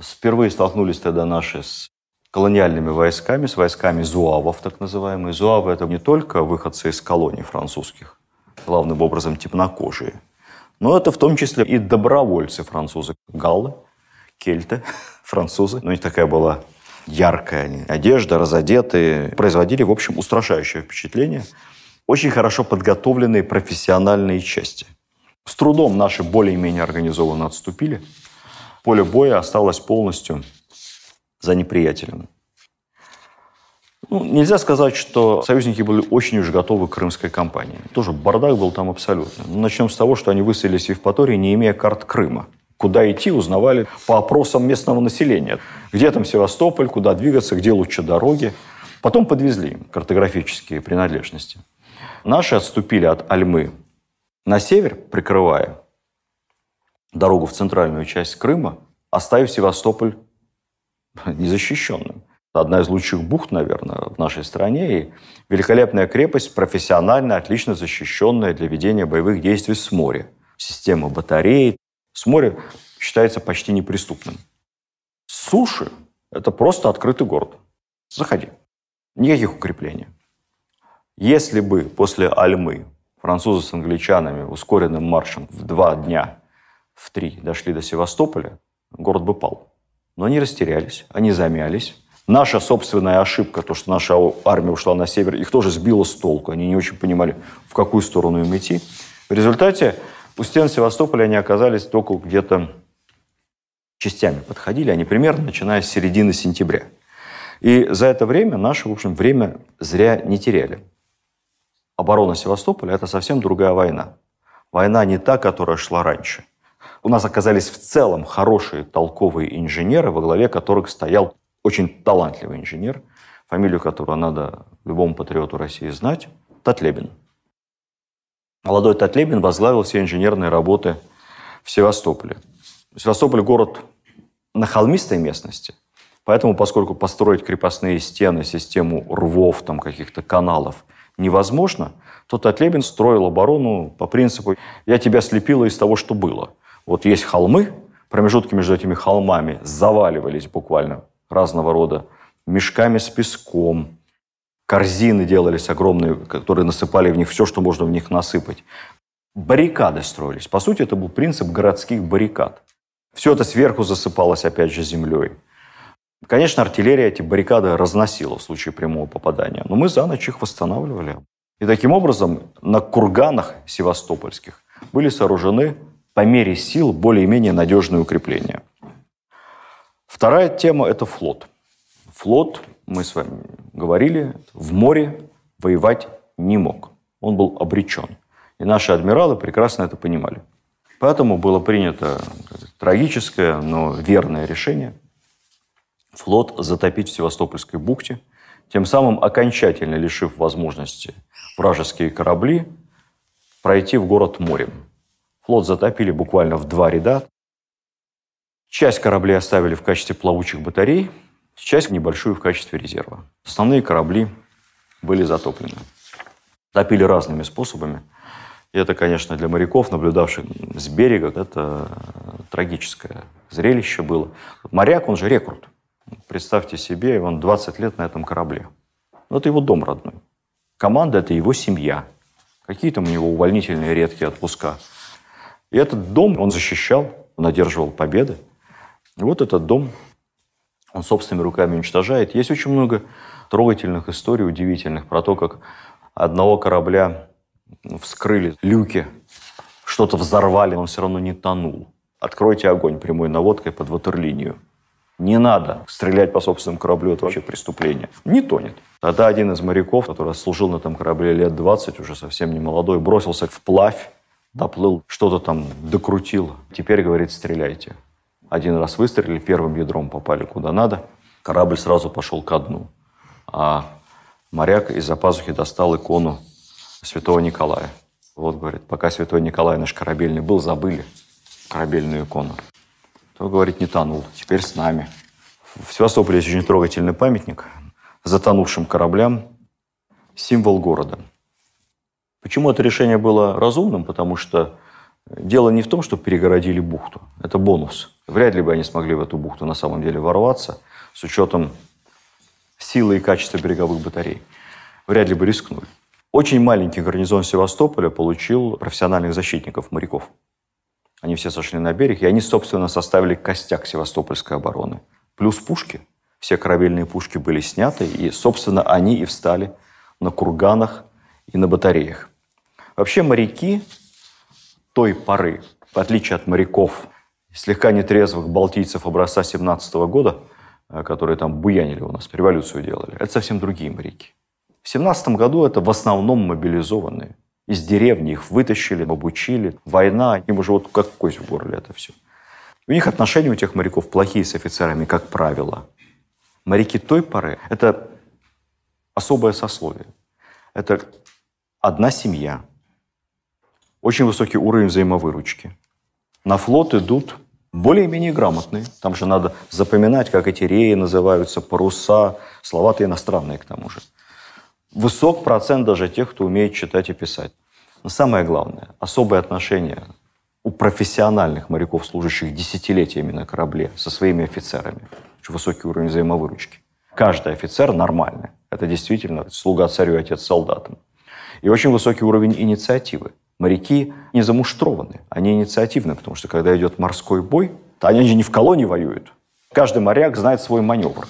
Впервые столкнулись тогда наши с колониальными войсками, с войсками зуавов, так называемые. Зуавы – это не только выходцы из колоний французских, главным образом темнокожие, но это в том числе и добровольцы французы, галлы, кельты, французы. Но ну, у них такая была яркая они, одежда, разодетые. Производили, в общем, устрашающее впечатление. Очень хорошо подготовленные профессиональные части. С трудом наши более-менее организованно отступили – поле боя осталось полностью за неприятелем. Ну, нельзя сказать, что союзники были очень уж готовы к крымской кампании. Тоже бардак был там абсолютно. Но ну, начнем с того, что они высадились в Евпатории, не имея карт Крыма. Куда идти, узнавали по опросам местного населения. Где там Севастополь, куда двигаться, где лучше дороги. Потом подвезли картографические принадлежности. Наши отступили от Альмы на север, прикрывая дорогу в центральную часть Крыма, оставив Севастополь незащищенным. Одна из лучших бухт, наверное, в нашей стране. И великолепная крепость, профессионально, отлично защищенная для ведения боевых действий с моря. Система батареи с моря считается почти неприступным. С суши – это просто открытый город. Заходи. Никаких укреплений. Если бы после Альмы французы с англичанами ускоренным маршем в два дня в три дошли до Севастополя, город бы пал. Но они растерялись, они замялись. Наша собственная ошибка, то, что наша армия ушла на север, их тоже сбила с толку. Они не очень понимали, в какую сторону им идти. В результате у стен Севастополя они оказались только где-то частями подходили, они примерно начиная с середины сентября. И за это время наши, в общем, время зря не теряли. Оборона Севастополя – это совсем другая война. Война не та, которая шла раньше – у нас оказались в целом хорошие толковые инженеры, во главе которых стоял очень талантливый инженер, фамилию которого надо любому патриоту России знать, Татлебин. Молодой Татлебин возглавил все инженерные работы в Севастополе. Севастополь – город на холмистой местности, поэтому, поскольку построить крепостные стены, систему рвов, там каких-то каналов невозможно, то Татлебин строил оборону по принципу «я тебя слепила из того, что было». Вот есть холмы, промежутки между этими холмами заваливались буквально разного рода мешками с песком, корзины делались огромные, которые насыпали в них все, что можно в них насыпать. Баррикады строились. По сути, это был принцип городских баррикад. Все это сверху засыпалось, опять же, землей. Конечно, артиллерия эти баррикады разносила в случае прямого попадания, но мы за ночь их восстанавливали. И таким образом на курганах севастопольских были сооружены по мере сил более-менее надежные укрепления. Вторая тема – это флот. Флот, мы с вами говорили, в море воевать не мог. Он был обречен. И наши адмиралы прекрасно это понимали. Поэтому было принято трагическое, но верное решение флот затопить в Севастопольской бухте, тем самым окончательно лишив возможности вражеские корабли пройти в город морем. Флот затопили буквально в два ряда. Часть кораблей оставили в качестве плавучих батарей, часть небольшую в качестве резерва. Основные корабли были затоплены. Топили разными способами. И это, конечно, для моряков, наблюдавших с берега, это трагическое зрелище было. Моряк, он же рекрут. Представьте себе, он 20 лет на этом корабле. Но ну, это его дом родной. Команда – это его семья. Какие там у него увольнительные редкие отпуска – и этот дом он защищал, он одерживал победы. И вот этот дом он собственными руками уничтожает. Есть очень много трогательных историй, удивительных, про то, как одного корабля вскрыли люки, что-то взорвали, но он все равно не тонул. Откройте огонь прямой наводкой под ватерлинию. Не надо стрелять по собственному кораблю, это вообще преступление. Не тонет. Тогда один из моряков, который служил на этом корабле лет 20, уже совсем не молодой, бросился вплавь доплыл, что-то там докрутил. Теперь, говорит, стреляйте. Один раз выстрелили, первым ядром попали куда надо. Корабль сразу пошел ко дну. А моряк из-за пазухи достал икону святого Николая. Вот, говорит, пока святой Николай наш корабельный был, забыли корабельную икону. То, говорит, не тонул, теперь с нами. В Севастополе есть очень трогательный памятник затонувшим кораблям, символ города – Почему это решение было разумным? Потому что дело не в том, что перегородили бухту. Это бонус. Вряд ли бы они смогли в эту бухту на самом деле ворваться с учетом силы и качества береговых батарей. Вряд ли бы рискнули. Очень маленький гарнизон Севастополя получил профессиональных защитников, моряков. Они все сошли на берег, и они, собственно, составили костяк севастопольской обороны. Плюс пушки. Все корабельные пушки были сняты, и, собственно, они и встали на курганах и на батареях. Вообще моряки той поры, в отличие от моряков, слегка нетрезвых балтийцев образца 17 года, э, которые там буянили у нас, революцию делали, это совсем другие моряки. В 17 году это в основном мобилизованные. Из деревни их вытащили, обучили. Война, им уже вот как кость в горле это все. У них отношения у тех моряков плохие с офицерами, как правило. Моряки той поры – это особое сословие. Это одна семья – очень высокий уровень взаимовыручки. На флот идут более-менее грамотные. Там же надо запоминать, как эти реи называются, паруса, слова-то иностранные к тому же. Высок процент даже тех, кто умеет читать и писать. Но самое главное, особое отношение у профессиональных моряков, служащих десятилетиями на корабле, со своими офицерами. Очень высокий уровень взаимовыручки. Каждый офицер нормальный. Это действительно слуга царю, отец солдатам. И очень высокий уровень инициативы. Моряки не замуштрованы, они инициативны, потому что когда идет морской бой, то они же не в колонии воюют. Каждый моряк знает свой маневр.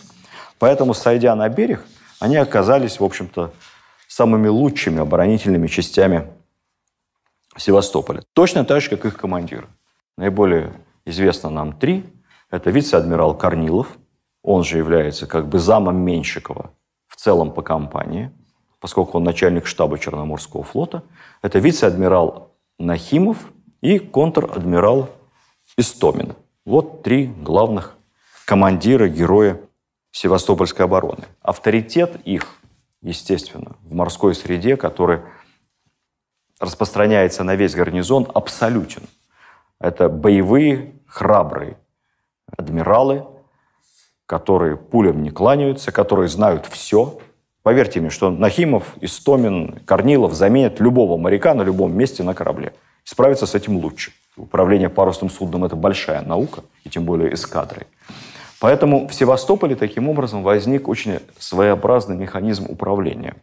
Поэтому, сойдя на берег, они оказались, в общем-то, самыми лучшими оборонительными частями Севастополя. Точно так же, как их командиры. Наиболее известно нам три. Это вице-адмирал Корнилов, он же является как бы замом Менщикова в целом по компании – поскольку он начальник штаба Черноморского флота. Это вице-адмирал Нахимов и контр-адмирал Истомин. Вот три главных командира, героя Севастопольской обороны. Авторитет их, естественно, в морской среде, который распространяется на весь гарнизон, абсолютен. Это боевые, храбрые адмиралы, которые пулям не кланяются, которые знают все – Поверьте мне, что Нахимов, Истомин, Корнилов заменят любого моряка на любом месте на корабле. справиться с этим лучше. Управление парусным судном – это большая наука, и тем более эскадрой. Поэтому в Севастополе таким образом возник очень своеобразный механизм управления,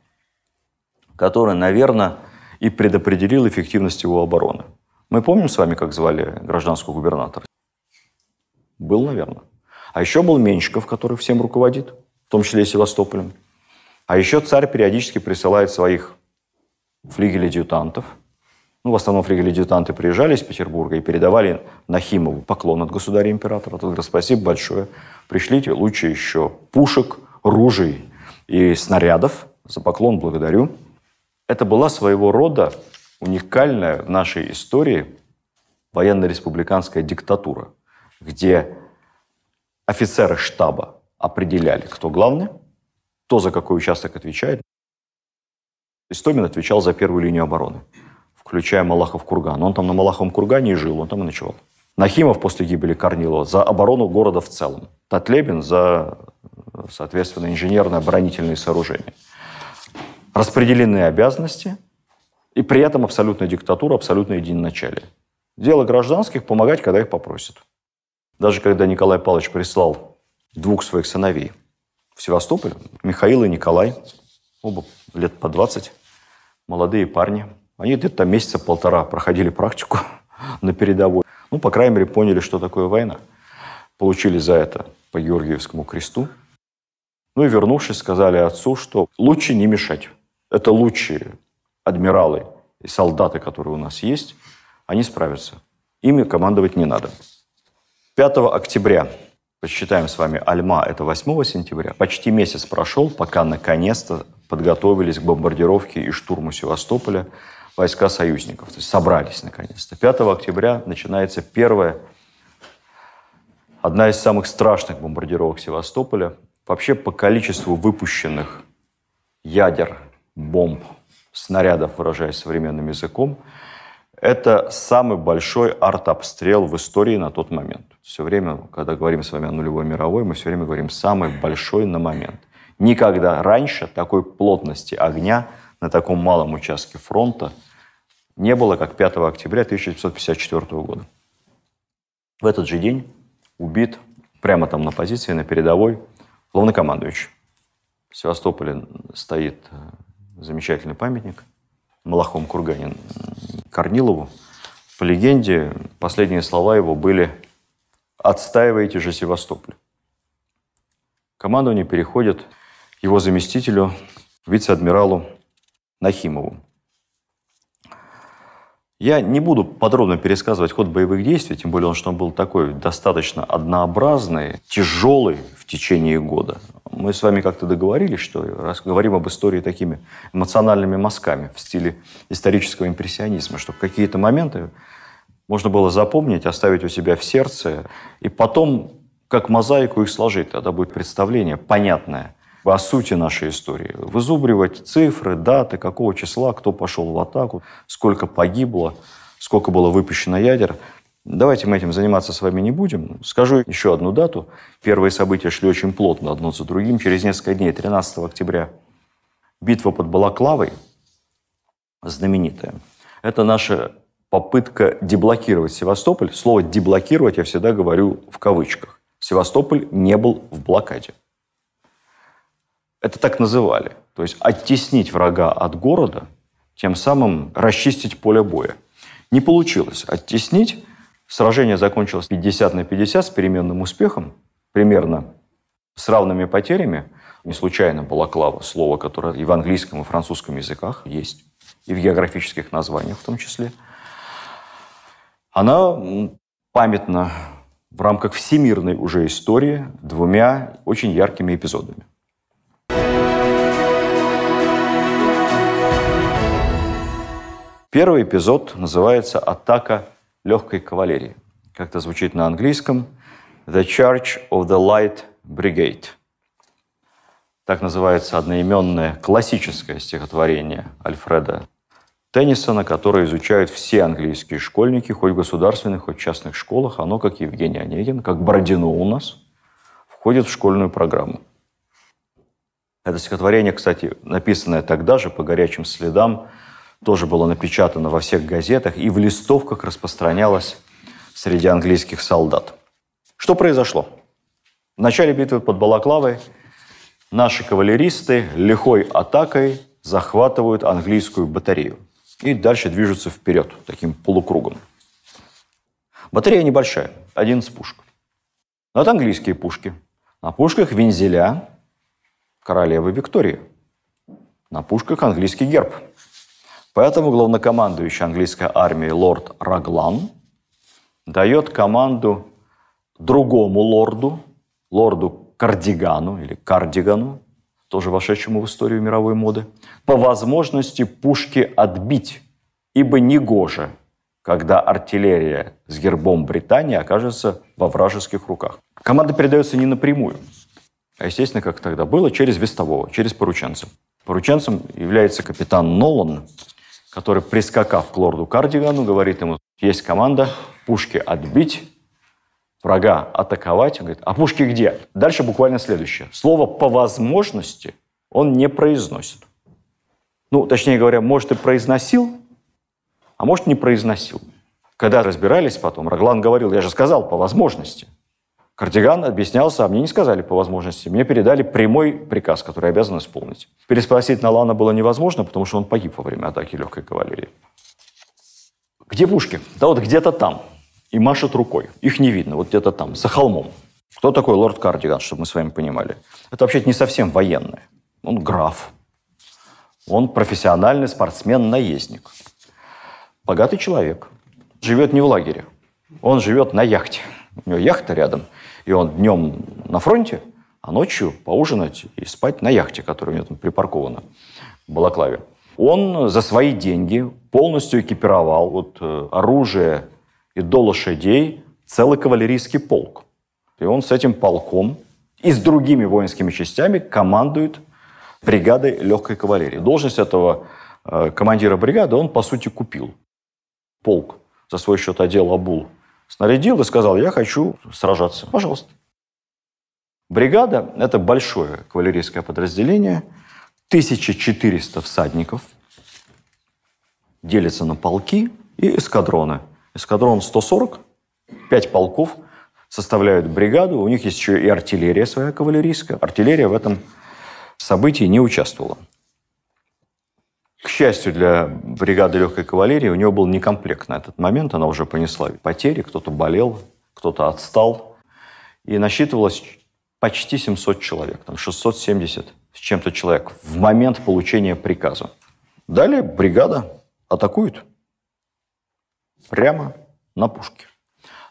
который, наверное, и предопределил эффективность его обороны. Мы помним с вами, как звали гражданского губернатора? Был, наверное. А еще был Менщиков, который всем руководит, в том числе и Севастополем. А еще царь периодически присылает своих флигель-адъютантов. Ну, в основном флигель-адъютанты приезжали из Петербурга и передавали Нахимову поклон от государя-императора. Тот говорит, спасибо большое, пришлите лучше еще пушек, ружей и снарядов. За поклон благодарю. Это была своего рода уникальная в нашей истории военно-республиканская диктатура, где офицеры штаба определяли, кто главный, кто за какой участок отвечает. Истомин отвечал за первую линию обороны, включая Малахов курган. Он там на Малаховом кургане и жил, он там и ночевал. Нахимов после гибели Корнилова за оборону города в целом. Татлебин за, соответственно, инженерно-оборонительные сооружения. Распределенные обязанности, и при этом абсолютная диктатура, абсолютное единоначалие. Дело гражданских – помогать, когда их попросят. Даже когда Николай Павлович прислал двух своих сыновей в Севастополь. Михаил и Николай, оба лет по 20, молодые парни. Они где-то там месяца полтора проходили практику на передовой. Ну, по крайней мере, поняли, что такое война. Получили за это по Георгиевскому кресту. Ну и вернувшись, сказали отцу, что лучше не мешать. Это лучшие адмиралы и солдаты, которые у нас есть, они справятся. Ими командовать не надо. 5 октября Посчитаем с вами, Альма – это 8 сентября. Почти месяц прошел, пока наконец-то подготовились к бомбардировке и штурму Севастополя войска союзников. То есть собрались наконец-то. 5 октября начинается первая, одна из самых страшных бомбардировок Севастополя. Вообще по количеству выпущенных ядер, бомб, снарядов, выражаясь современным языком – это самый большой артобстрел в истории на тот момент. Все время, когда говорим с вами о нулевой мировой, мы все время говорим «самый большой на момент». Никогда раньше такой плотности огня на таком малом участке фронта не было, как 5 октября 1954 года. В этот же день убит прямо там на позиции, на передовой, главнокомандующий. В Севастополе стоит э, замечательный памятник Малахом Курганин Корнилову. По легенде, последние слова его были «Отстаивайте же Севастополь». Командование переходит его заместителю, вице-адмиралу Нахимову. Я не буду подробно пересказывать ход боевых действий, тем более, что он был такой достаточно однообразный, тяжелый в течение года. Мы с вами как-то договорились, что раз говорим об истории такими эмоциональными мазками в стиле исторического импрессионизма, чтобы какие-то моменты можно было запомнить, оставить у себя в сердце, и потом как мозаику их сложить. Тогда будет представление понятное – о сути нашей истории. Вызубривать цифры, даты, какого числа, кто пошел в атаку, сколько погибло, сколько было выпущено ядер. Давайте мы этим заниматься с вами не будем. Скажу еще одну дату. Первые события шли очень плотно одно за другим. Через несколько дней, 13 октября, битва под Балаклавой, знаменитая, это наша попытка деблокировать Севастополь. Слово «деблокировать» я всегда говорю в кавычках. Севастополь не был в блокаде. Это так называли. То есть оттеснить врага от города, тем самым расчистить поле боя. Не получилось оттеснить. Сражение закончилось 50 на 50 с переменным успехом, примерно с равными потерями. Не случайно балаклава – слово, которое и в английском, и в французском языках есть, и в географических названиях в том числе. Она памятна в рамках всемирной уже истории двумя очень яркими эпизодами. Первый эпизод называется «Атака легкой кавалерии». это звучит на английском «The Charge of the Light Brigade». Так называется одноименное классическое стихотворение Альфреда Теннисона, которое изучают все английские школьники, хоть в государственных, хоть в частных школах. Оно, как Евгений Онегин, как Бородино у нас, входит в школьную программу. Это стихотворение, кстати, написанное тогда же по горячим следам тоже было напечатано во всех газетах и в листовках распространялось среди английских солдат. Что произошло? В начале битвы под Балаклавой наши кавалеристы лихой атакой захватывают английскую батарею и дальше движутся вперед таким полукругом. Батарея небольшая, 11 пушек. Но это английские пушки. На пушках вензеля королевы Виктории. На пушках английский герб – Поэтому главнокомандующий английской армии лорд Раглан дает команду другому лорду, лорду Кардигану или Кардигану, тоже вошедшему в историю мировой моды, по возможности пушки отбить, ибо негоже, когда артиллерия с гербом Британии окажется во вражеских руках. Команда передается не напрямую, а, естественно, как тогда было, через вестового, через порученца. Порученцем является капитан Нолан, который, прискакав к лорду Кардигану, говорит ему, есть команда, пушки отбить, врага атаковать. Он говорит, а пушки где? Дальше буквально следующее. Слово «по возможности» он не произносит. Ну, точнее говоря, может, и произносил, а может, не произносил. Когда разбирались потом, Раглан говорил, я же сказал, по возможности – Кардиган объяснялся, а мне не сказали по возможности. Мне передали прямой приказ, который обязан исполнить. Переспросить Налана было невозможно, потому что он погиб во время атаки легкой кавалерии. Где пушки? Да вот где-то там. И машет рукой. Их не видно, вот где-то там, за холмом. Кто такой лорд Кардиган, чтобы мы с вами понимали? Это вообще не совсем военный. Он граф. Он профессиональный спортсмен-наездник. Богатый человек. Живет не в лагере. Он живет на яхте. У него яхта рядом – и он днем на фронте, а ночью поужинать и спать на яхте, которая у него там припаркована в Балаклаве. Он за свои деньги полностью экипировал вот э, оружие и до лошадей целый кавалерийский полк. И он с этим полком и с другими воинскими частями командует бригадой легкой кавалерии. Должность этого э, командира бригады он, по сути, купил. Полк за свой счет одел, обул снарядил и сказал, я хочу сражаться. Пожалуйста. Бригада – это большое кавалерийское подразделение, 1400 всадников, делится на полки и эскадроны. Эскадрон 140, 5 полков составляют бригаду, у них есть еще и артиллерия своя кавалерийская. Артиллерия в этом событии не участвовала. К счастью для бригады легкой кавалерии, у нее был некомплект на этот момент, она уже понесла потери, кто-то болел, кто-то отстал. И насчитывалось почти 700 человек, там 670 с чем-то человек в момент получения приказа. Далее бригада атакует прямо на пушке.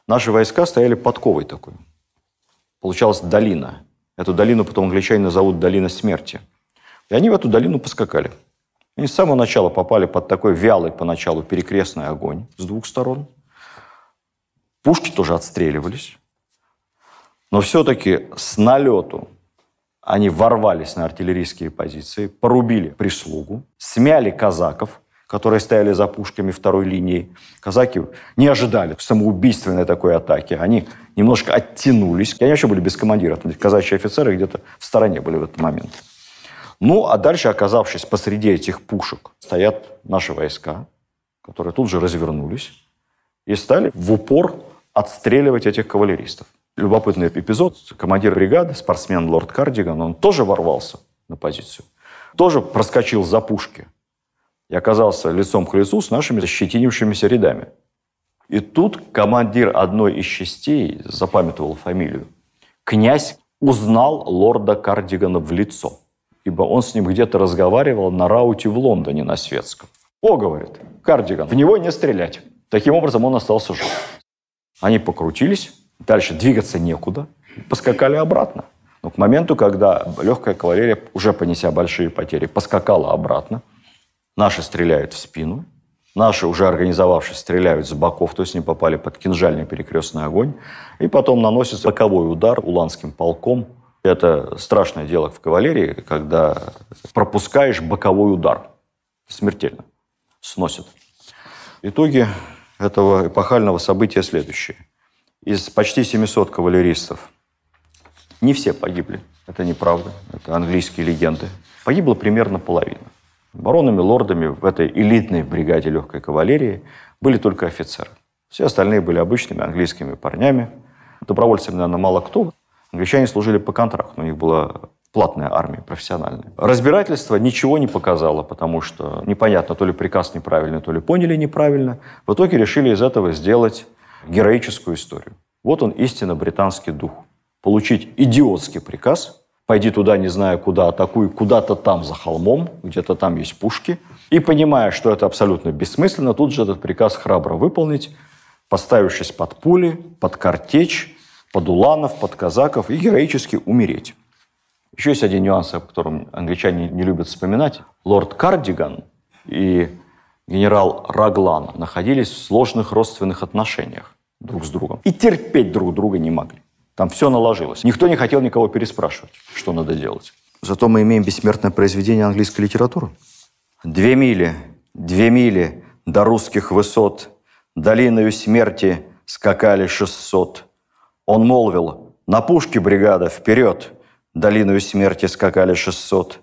Наши войска стояли подковой такой. Получалась долина. Эту долину потом англичане назовут «долина смерти». И они в эту долину поскакали – они с самого начала попали под такой вялый поначалу перекрестный огонь с двух сторон. Пушки тоже отстреливались. Но все-таки с налету они ворвались на артиллерийские позиции, порубили прислугу, смяли казаков, которые стояли за пушками второй линии. Казаки не ожидали самоубийственной такой атаки. Они немножко оттянулись. они вообще были без командира. Казачьи офицеры где-то в стороне были в этот момент. Ну, а дальше, оказавшись посреди этих пушек, стоят наши войска, которые тут же развернулись и стали в упор отстреливать этих кавалеристов. Любопытный эпизод. Командир бригады, спортсмен Лорд Кардиган, он тоже ворвался на позицию. Тоже проскочил за пушки и оказался лицом к лицу с нашими щетинившимися рядами. И тут командир одной из частей запамятовал фамилию. Князь узнал лорда Кардигана в лицо ибо он с ним где-то разговаривал на рауте в Лондоне на светском. «О, — говорит, — кардиган, в него не стрелять!» Таким образом, он остался жив. Они покрутились, дальше двигаться некуда, поскакали обратно. Но к моменту, когда легкая кавалерия, уже понеся большие потери, поскакала обратно, наши стреляют в спину, наши, уже организовавшись, стреляют с боков, то есть не попали под кинжальный перекрестный огонь, и потом наносится боковой удар уланским полком это страшное дело в кавалерии, когда пропускаешь боковой удар. Смертельно. Сносит. Итоги этого эпохального события следующие. Из почти 700 кавалеристов не все погибли. Это неправда. Это английские легенды. Погибло примерно половина. Баронами, лордами в этой элитной бригаде легкой кавалерии были только офицеры. Все остальные были обычными английскими парнями. Добровольцами, наверное, мало кто. Англичане служили по контракту, у них была платная армия, профессиональная. Разбирательство ничего не показало, потому что непонятно, то ли приказ неправильный, то ли поняли неправильно. В итоге решили из этого сделать героическую историю. Вот он истинно британский дух. Получить идиотский приказ, пойди туда, не знаю куда, атакуй куда-то там за холмом, где-то там есть пушки, и понимая, что это абсолютно бессмысленно, тут же этот приказ храбро выполнить, поставившись под пули, под картечь, под уланов, под казаков и героически умереть. Еще есть один нюанс, о котором англичане не любят вспоминать. Лорд Кардиган и генерал Раглан находились в сложных родственных отношениях друг с другом. И терпеть друг друга не могли. Там все наложилось. Никто не хотел никого переспрашивать, что надо делать. Зато мы имеем бессмертное произведение английской литературы. «Две мили, две мили до русских высот, долиною смерти скакали шестьсот». Он молвил, на пушке бригада, вперед! Долиною смерти скакали шестьсот.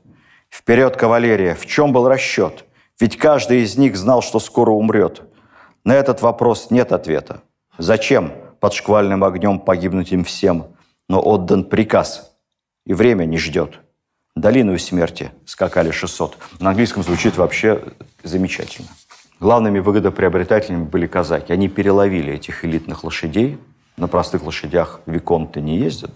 Вперед, кавалерия, в чем был расчет? Ведь каждый из них знал, что скоро умрет. На этот вопрос нет ответа. Зачем под шквальным огнем погибнуть им всем? Но отдан приказ, и время не ждет. Долину смерти скакали 600. На английском звучит вообще замечательно. Главными выгодоприобретателями были казаки. Они переловили этих элитных лошадей, на простых лошадях виконты не ездят,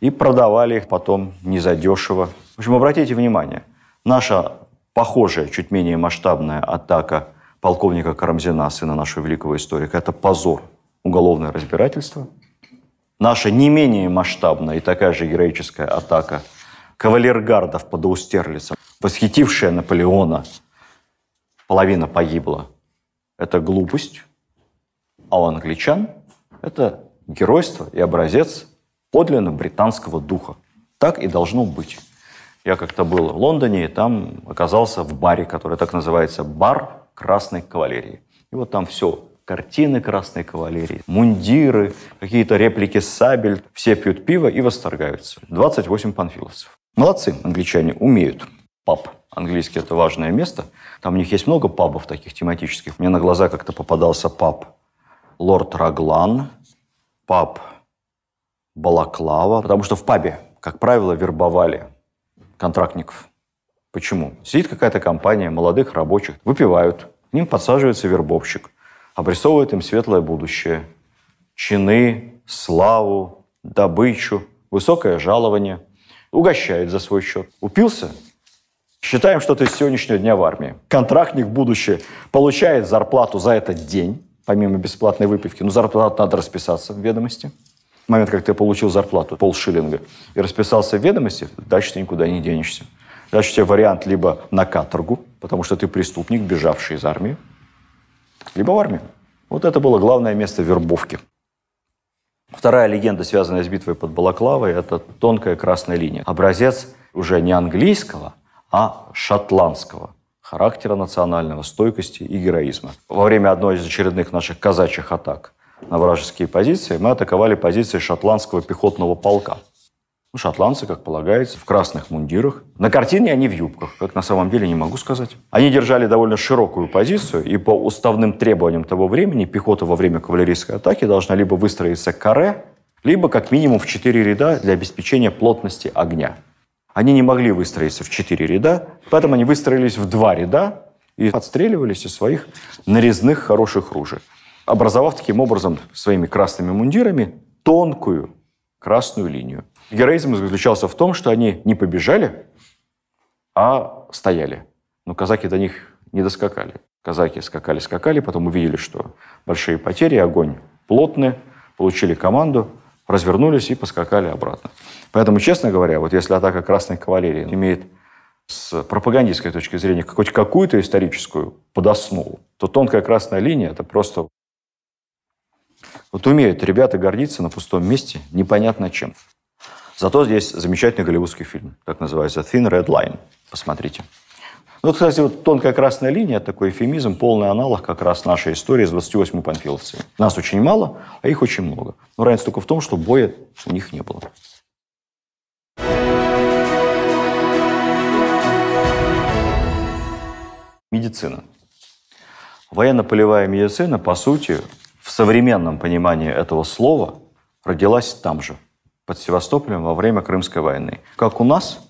и продавали их потом незадешево. В общем, обратите внимание, наша похожая, чуть менее масштабная атака полковника Карамзина, сына нашего великого историка, это позор, уголовное разбирательство. Наша не менее масштабная и такая же героическая атака кавалергардов под Аустерлицем, восхитившая Наполеона, половина погибла. Это глупость, а у англичан это геройство и образец подлинно британского духа. Так и должно быть. Я как-то был в Лондоне, и там оказался в баре, который так называется «Бар Красной Кавалерии». И вот там все картины Красной Кавалерии, мундиры, какие-то реплики сабель. Все пьют пиво и восторгаются. 28 панфиловцев. Молодцы, англичане умеют. Паб. Английский – это важное место. Там у них есть много пабов таких тематических. Мне на глаза как-то попадался паб «Лорд Раглан», паб Балаклава, потому что в пабе, как правило, вербовали контрактников. Почему? Сидит какая-то компания молодых рабочих, выпивают, к ним подсаживается вербовщик, обрисовывает им светлое будущее, чины, славу, добычу, высокое жалование, угощает за свой счет. Упился? Считаем, что ты с сегодняшнего дня в армии. Контрактник будущее получает зарплату за этот день, помимо бесплатной выпивки. Ну, зарплату надо расписаться в ведомости. В момент, как ты получил зарплату, полшиллинга, и расписался в ведомости, дальше ты никуда не денешься. Дальше у тебя вариант либо на каторгу, потому что ты преступник, бежавший из армии, либо в армию. Вот это было главное место вербовки. Вторая легенда, связанная с битвой под Балаклавой, это тонкая красная линия. Образец уже не английского, а шотландского характера национального, стойкости и героизма. Во время одной из очередных наших казачьих атак на вражеские позиции мы атаковали позиции шотландского пехотного полка. Ну, шотландцы, как полагается, в красных мундирах. На картине они в юбках, как на самом деле не могу сказать. Они держали довольно широкую позицию, и по уставным требованиям того времени пехота во время кавалерийской атаки должна либо выстроиться каре, либо как минимум в четыре ряда для обеспечения плотности огня. Они не могли выстроиться в четыре ряда, поэтому они выстроились в два ряда и отстреливались из своих нарезных хороших ружей, образовав таким образом своими красными мундирами тонкую красную линию. Героизм заключался в том, что они не побежали, а стояли. Но казаки до них не доскакали. Казаки скакали-скакали, потом увидели, что большие потери, огонь плотный, получили команду – развернулись и поскакали обратно. Поэтому, честно говоря, вот если атака красной кавалерии имеет с пропагандистской точки зрения хоть какую-то историческую подоснову, то тонкая красная линия – это просто... Вот умеют ребята гордиться на пустом месте непонятно чем. Зато здесь замечательный голливудский фильм, так называется «Thin Red Line». Посмотрите. Ну, кстати, вот тонкая красная линия, такой эфемизм, полный аналог как раз нашей истории с 28 панфиловцами. Нас очень мало, а их очень много. Но разница только в том, что боя у них не было. Медицина. Военно-полевая медицина, по сути, в современном понимании этого слова, родилась там же, под Севастополем во время Крымской войны. Как у нас,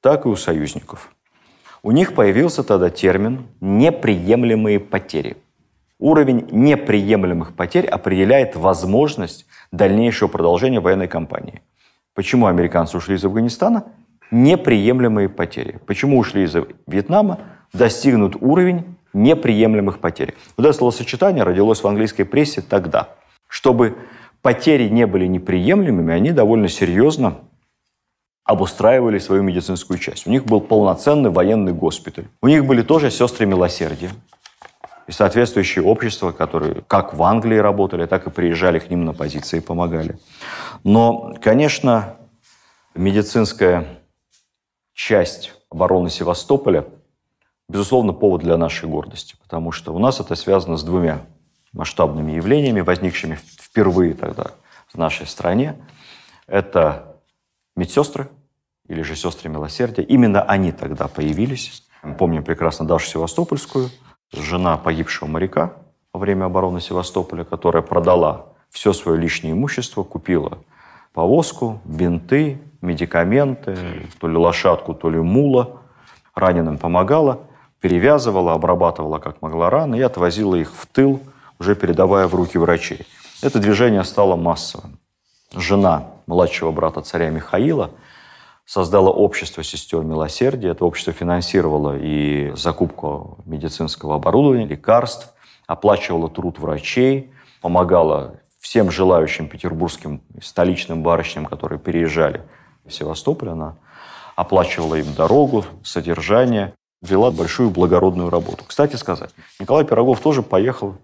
так и у союзников – у них появился тогда термин «неприемлемые потери». Уровень неприемлемых потерь определяет возможность дальнейшего продолжения военной кампании. Почему американцы ушли из Афганистана? Неприемлемые потери. Почему ушли из Вьетнама? Достигнут уровень неприемлемых потерь. Вот это словосочетание родилось в английской прессе тогда. Чтобы потери не были неприемлемыми, они довольно серьезно обустраивали свою медицинскую часть. У них был полноценный военный госпиталь. У них были тоже сестры милосердия и соответствующие общества, которые как в Англии работали, так и приезжали к ним на позиции и помогали. Но, конечно, медицинская часть обороны Севастополя, безусловно, повод для нашей гордости, потому что у нас это связано с двумя масштабными явлениями, возникшими впервые тогда в нашей стране. Это медсестры или же сестры милосердия. Именно они тогда появились. Мы помним прекрасно Дашу Севастопольскую, жена погибшего моряка во время обороны Севастополя, которая продала все свое лишнее имущество, купила повозку, бинты, медикаменты, то ли лошадку, то ли мула, раненым помогала, перевязывала, обрабатывала как могла раны и отвозила их в тыл, уже передавая в руки врачей. Это движение стало массовым жена младшего брата царя Михаила, создала общество сестер милосердия. Это общество финансировало и закупку медицинского оборудования, лекарств, оплачивало труд врачей, помогало всем желающим петербургским столичным барышням, которые переезжали в Севастополь, она оплачивала им дорогу, содержание, вела большую благородную работу. Кстати сказать, Николай Пирогов тоже поехал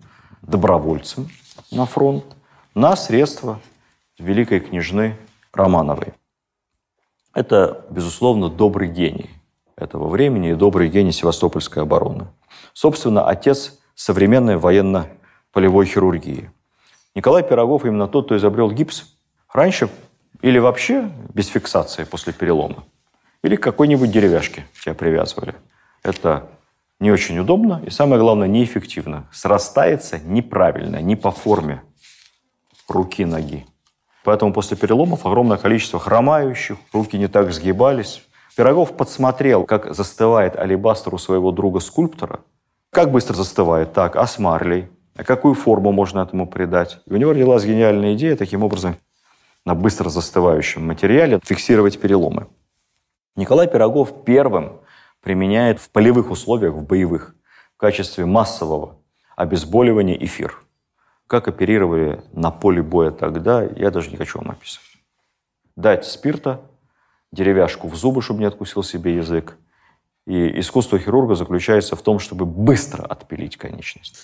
добровольцем на фронт на средства великой княжны Романовой. Это, безусловно, добрый гений этого времени и добрый гений севастопольской обороны. Собственно, отец современной военно-полевой хирургии. Николай Пирогов именно тот, кто изобрел гипс раньше или вообще без фиксации после перелома, или к какой-нибудь деревяшке тебя привязывали. Это не очень удобно и, самое главное, неэффективно. Срастается неправильно, не по форме руки-ноги. Поэтому после переломов огромное количество хромающих, руки не так сгибались. Пирогов подсмотрел, как застывает алебастер у своего друга-скульптора. Как быстро застывает, так, а с марлей? А какую форму можно этому придать? И у него родилась гениальная идея таким образом на быстро застывающем материале фиксировать переломы. Николай Пирогов первым применяет в полевых условиях, в боевых, в качестве массового обезболивания эфир – как оперировали на поле боя тогда, я даже не хочу вам описывать. Дать спирта, деревяшку в зубы, чтобы не откусил себе язык. И искусство хирурга заключается в том, чтобы быстро отпилить конечность,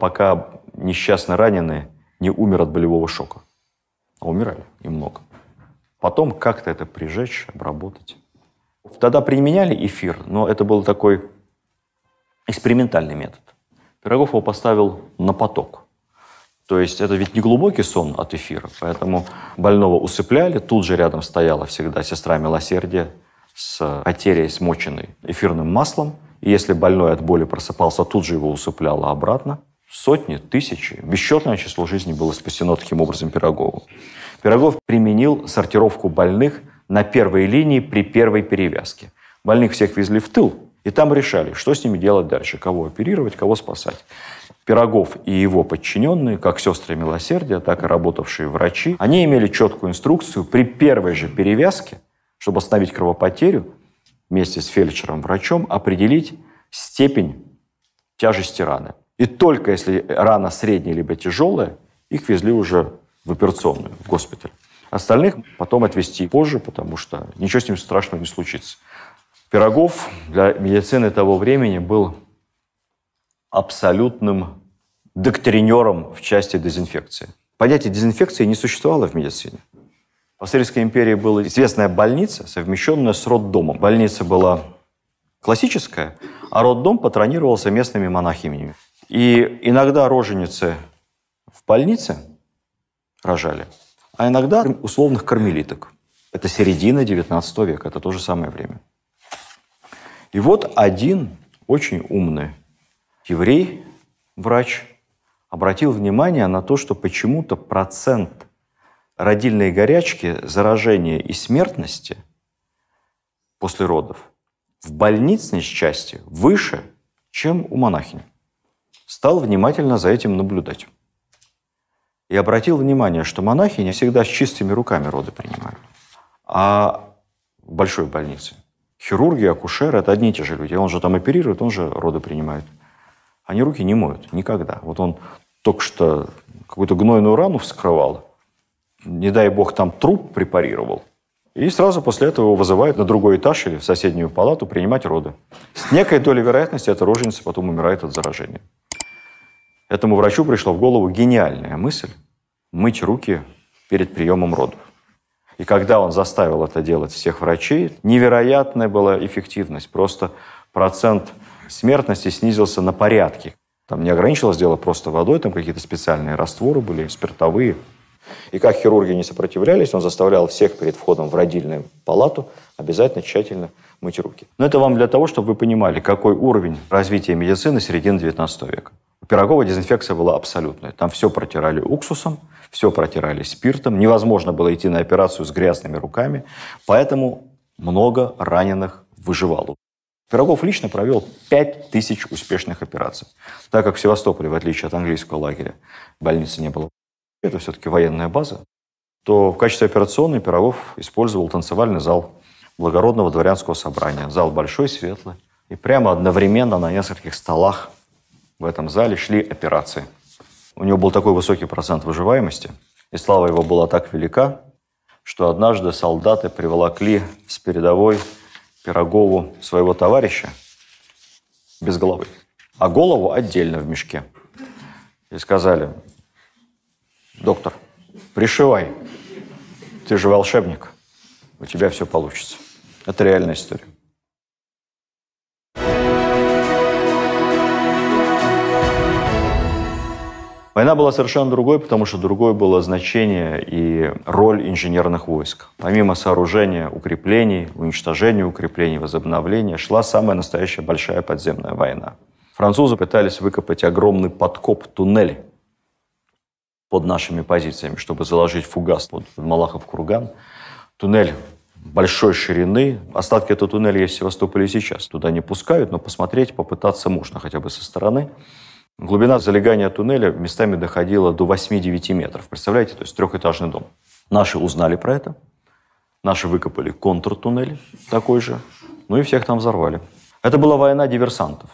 пока несчастно раненые не умер от болевого шока. А умирали и много. Потом как-то это прижечь, обработать. Тогда применяли эфир, но это был такой экспериментальный метод. Пирогов его поставил на поток. То есть это ведь не глубокий сон от эфира, поэтому больного усыпляли, тут же рядом стояла всегда сестра милосердия с потерей, смоченной эфирным маслом. И если больной от боли просыпался, тут же его усыпляла обратно. Сотни, тысячи, бесчетное число жизней было спасено таким образом Пирогову. Пирогов применил сортировку больных на первой линии при первой перевязке. Больных всех везли в тыл, и там решали, что с ними делать дальше, кого оперировать, кого спасать. Пирогов и его подчиненные, как сестры милосердия, так и работавшие врачи, они имели четкую инструкцию при первой же перевязке, чтобы остановить кровопотерю, вместе с фельдшером-врачом определить степень тяжести раны. И только если рана средняя либо тяжелая, их везли уже в операционную, в госпиталь. Остальных потом отвезти позже, потому что ничего с ним страшного не случится. Пирогов для медицины того времени был абсолютным доктринером в части дезинфекции. Понятие дезинфекции не существовало в медицине. В Австрийской империи была известная больница, совмещенная с роддомом. Больница была классическая, а роддом патронировался местными монахинями. И иногда роженицы в больнице рожали, а иногда условных кармелиток. Это середина XIX века, это то же самое время. И вот один очень умный еврей, врач, обратил внимание на то, что почему-то процент родильной горячки, заражения и смертности после родов в больничной части выше, чем у монахинь. Стал внимательно за этим наблюдать. И обратил внимание, что монахи не всегда с чистыми руками роды принимают. А в большой больнице хирурги, акушеры – это одни и те же люди. Он же там оперирует, он же роды принимает – они руки не моют никогда. Вот он только что какую-то гнойную рану вскрывал, не дай бог там труп препарировал, и сразу после этого его вызывают на другой этаж или в соседнюю палату принимать роды. С некой долей вероятности эта роженица потом умирает от заражения. Этому врачу пришла в голову гениальная мысль мыть руки перед приемом родов. И когда он заставил это делать всех врачей, невероятная была эффективность. Просто процент смертности снизился на порядки. Там не ограничилось дело просто водой, там какие-то специальные растворы были, спиртовые. И как хирурги не сопротивлялись, он заставлял всех перед входом в родильную палату обязательно тщательно мыть руки. Но это вам для того, чтобы вы понимали, какой уровень развития медицины середины 19 века. У Пирогова дезинфекция была абсолютная. Там все протирали уксусом, все протирали спиртом. Невозможно было идти на операцию с грязными руками. Поэтому много раненых выживало. Пирогов лично провел 5000 успешных операций, так как в Севастополе, в отличие от английского лагеря, больницы не было. Это все-таки военная база. То в качестве операционной Пирогов использовал танцевальный зал благородного дворянского собрания. Зал большой, светлый. И прямо одновременно на нескольких столах в этом зале шли операции. У него был такой высокий процент выживаемости, и слава его была так велика, что однажды солдаты приволокли с передовой Пирогову своего товарища без головы, а голову отдельно в мешке. И сказали, доктор, пришивай, ты же волшебник, у тебя все получится. Это реальная история. Война была совершенно другой, потому что другое было значение и роль инженерных войск. Помимо сооружения укреплений, уничтожения укреплений, возобновления, шла самая настоящая большая подземная война. Французы пытались выкопать огромный подкоп-туннель под нашими позициями, чтобы заложить фугас под Малахов-Курган. Туннель большой ширины. Остатки этого туннеля есть в Севастополе сейчас. Туда не пускают, но посмотреть, попытаться можно хотя бы со стороны. Глубина залегания туннеля местами доходила до 8-9 метров. Представляете, то есть трехэтажный дом. Наши узнали про это. Наши выкопали контртуннель такой же. Ну и всех там взорвали. Это была война диверсантов.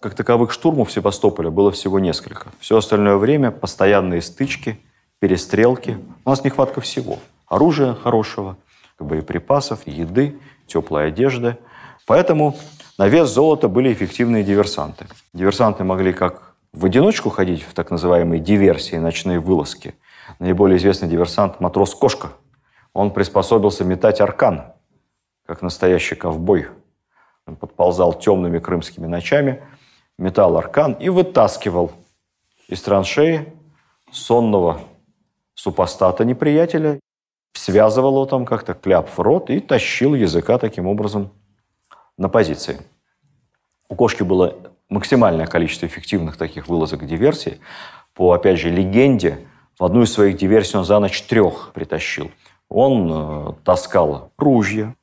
Как таковых штурмов Севастополя было всего несколько. Все остальное время постоянные стычки, перестрелки. У нас нехватка всего. Оружия хорошего, боеприпасов, еды, теплой одежды. Поэтому на вес золота были эффективные диверсанты. Диверсанты могли как в одиночку ходить в так называемые диверсии, ночные вылазки. Наиболее известный диверсант – матрос Кошка. Он приспособился метать аркан, как настоящий ковбой. Он подползал темными крымскими ночами, метал аркан и вытаскивал из траншеи сонного супостата-неприятеля, связывал его там как-то кляп в рот и тащил языка таким образом на позиции. У кошки было максимальное количество эффективных таких вылазок диверсии. По, опять же, легенде, в одну из своих диверсий он за ночь трех притащил. Он э, таскал ружья,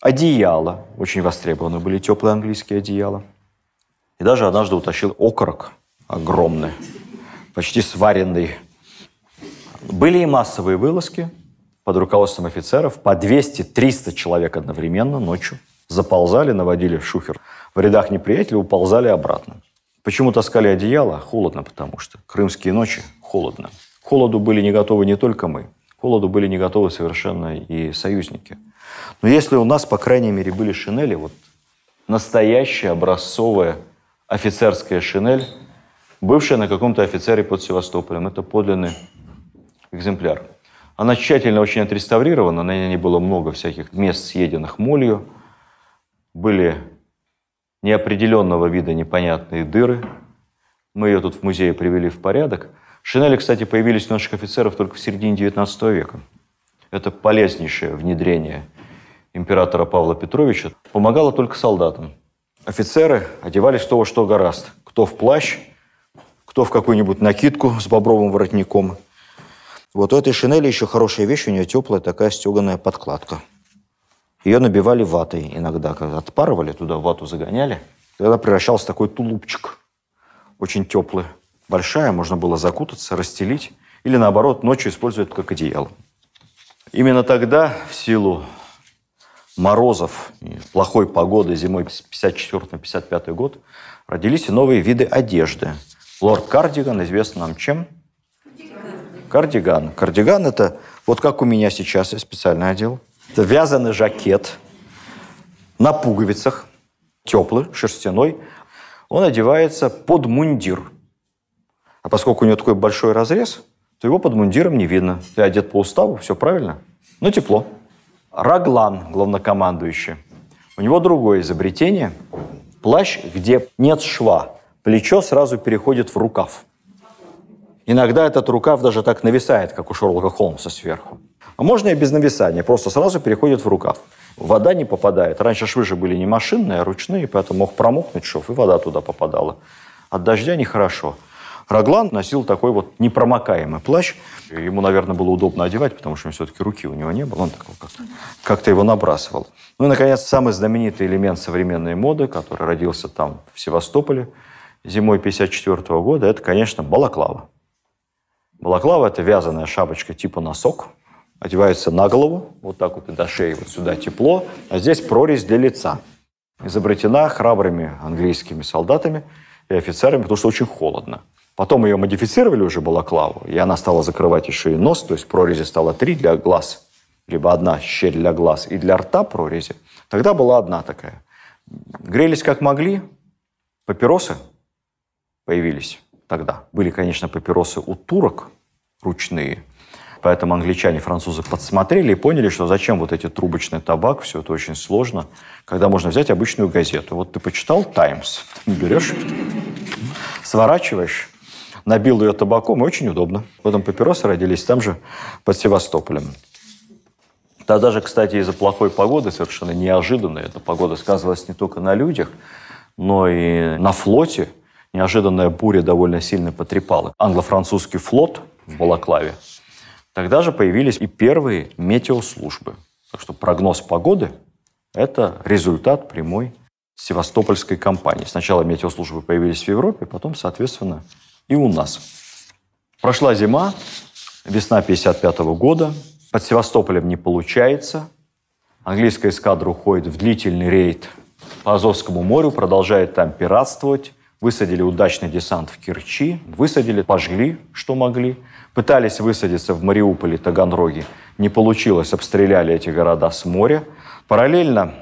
одеяло, очень востребованы были теплые английские одеяла, и даже однажды утащил окорок огромный, почти сваренный. Были и массовые вылазки под руководством офицеров, по 200-300 человек одновременно ночью. Заползали, наводили в шухер. В рядах неприятеля уползали обратно. Почему таскали одеяло? Холодно, потому что. Крымские ночи – холодно. К холоду были не готовы не только мы. К холоду были не готовы совершенно и союзники. Но если у нас, по крайней мере, были шинели, вот настоящая образцовая офицерская шинель, бывшая на каком-то офицере под Севастополем. Это подлинный экземпляр. Она тщательно очень отреставрирована, на ней не было много всяких мест, съеденных молью – были неопределенного вида непонятные дыры. Мы ее тут в музее привели в порядок. Шинели, кстати, появились у наших офицеров только в середине XIX века. Это полезнейшее внедрение императора Павла Петровича. Помогало только солдатам. Офицеры одевались то, во что гораст. Кто в плащ, кто в какую-нибудь накидку с бобровым воротником. Вот у этой шинели еще хорошая вещь, у нее теплая такая стеганая подкладка. Ее набивали ватой иногда, когда отпарывали, туда вату загоняли. Тогда превращался в такой тулупчик, очень теплый. Большая, можно было закутаться, расстелить. Или наоборот, ночью использовать как одеяло. Именно тогда, в силу морозов и плохой погоды зимой 54 55 год, родились и новые виды одежды. Лорд Кардиган известен нам чем? Кардиган. Кардиган – это вот как у меня сейчас, я специально одел – это вязаный жакет на пуговицах, теплый, шерстяной. Он одевается под мундир. А поскольку у него такой большой разрез, то его под мундиром не видно. Ты одет по уставу, все правильно, но ну, тепло. Раглан, главнокомандующий. У него другое изобретение. Плащ, где нет шва. Плечо сразу переходит в рукав. Иногда этот рукав даже так нависает, как у Шерлока Холмса сверху. А можно и без нависания, просто сразу переходит в рукав. Вода не попадает. Раньше швы же были не машинные, а ручные, поэтому мог промокнуть шов, и вода туда попадала. От дождя нехорошо. Раглан носил такой вот непромокаемый плащ. Ему, наверное, было удобно одевать, потому что все-таки руки у него не было. Он как-то, как, -то, как -то его набрасывал. Ну и, наконец, самый знаменитый элемент современной моды, который родился там, в Севастополе, зимой 54 года, это, конечно, балаклава. Балаклава – это вязаная шапочка типа носок, одевается на голову, вот так вот и до шеи, вот сюда тепло, а здесь прорезь для лица. Изобретена храбрыми английскими солдатами и офицерами, потому что очень холодно. Потом ее модифицировали уже балаклаву, и она стала закрывать еще и нос, то есть прорези стало три для глаз, либо одна щель для глаз и для рта прорези. Тогда была одна такая. Грелись как могли, папиросы появились тогда. Были, конечно, папиросы у турок ручные – Поэтому англичане, французы подсмотрели и поняли, что зачем вот эти трубочный табак, все это очень сложно, когда можно взять обычную газету. Вот ты почитал «Таймс», берешь, сворачиваешь, набил ее табаком, и очень удобно. Потом папиросы родились там же, под Севастополем. Тогда же, кстати, из-за плохой погоды, совершенно неожиданно, эта погода сказывалась не только на людях, но и на флоте. Неожиданная буря довольно сильно потрепала. Англо-французский флот в Балаклаве Тогда же появились и первые метеослужбы. Так что прогноз погоды – это результат прямой севастопольской кампании. Сначала метеослужбы появились в Европе, потом, соответственно, и у нас. Прошла зима, весна 1955 года, под Севастополем не получается. Английская эскадра уходит в длительный рейд по Азовскому морю, продолжает там пиратствовать. Высадили удачный десант в Керчи, высадили, пожгли, что могли – Пытались высадиться в Мариуполе, Таганроге. Не получилось, обстреляли эти города с моря. Параллельно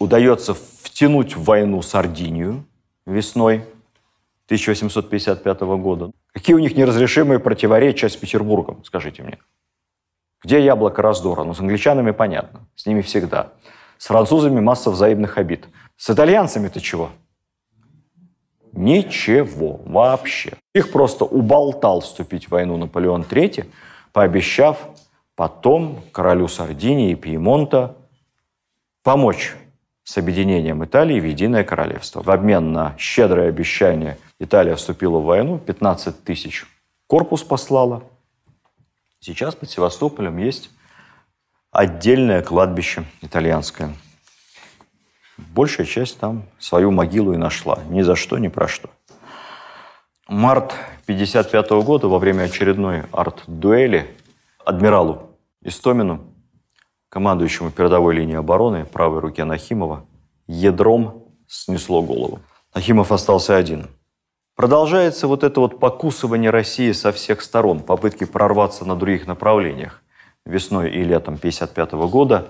удается втянуть в войну Сардинию весной 1855 года. Какие у них неразрешимые противоречия с Петербургом, скажите мне? Где яблоко раздора? Ну, с англичанами понятно, с ними всегда. С французами масса взаимных обид. С итальянцами-то чего? Ничего вообще. Их просто уболтал вступить в войну Наполеон III, пообещав потом королю Сардинии и Пьемонта помочь с объединением Италии в единое королевство. В обмен на щедрое обещание Италия вступила в войну, 15 тысяч корпус послала. Сейчас под Севастополем есть отдельное кладбище итальянское – большая часть там свою могилу и нашла. Ни за что, ни про что. Март 1955 года во время очередной арт-дуэли адмиралу Истомину, командующему передовой линией обороны, правой руки Нахимова, ядром снесло голову. Нахимов остался один. Продолжается вот это вот покусывание России со всех сторон, попытки прорваться на других направлениях. Весной и летом 1955 года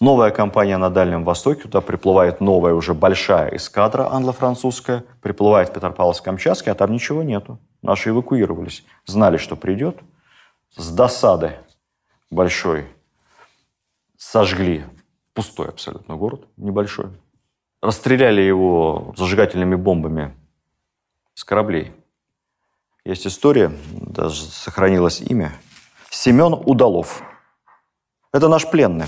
Новая компания на Дальнем Востоке, туда приплывает новая уже большая эскадра англо-французская, приплывает в Петропавловск-Камчатский, а там ничего нету. Наши эвакуировались. Знали, что придет. С досады большой сожгли пустой абсолютно город, небольшой. Расстреляли его зажигательными бомбами с кораблей. Есть история, даже сохранилось имя. Семен Удалов. Это наш пленный.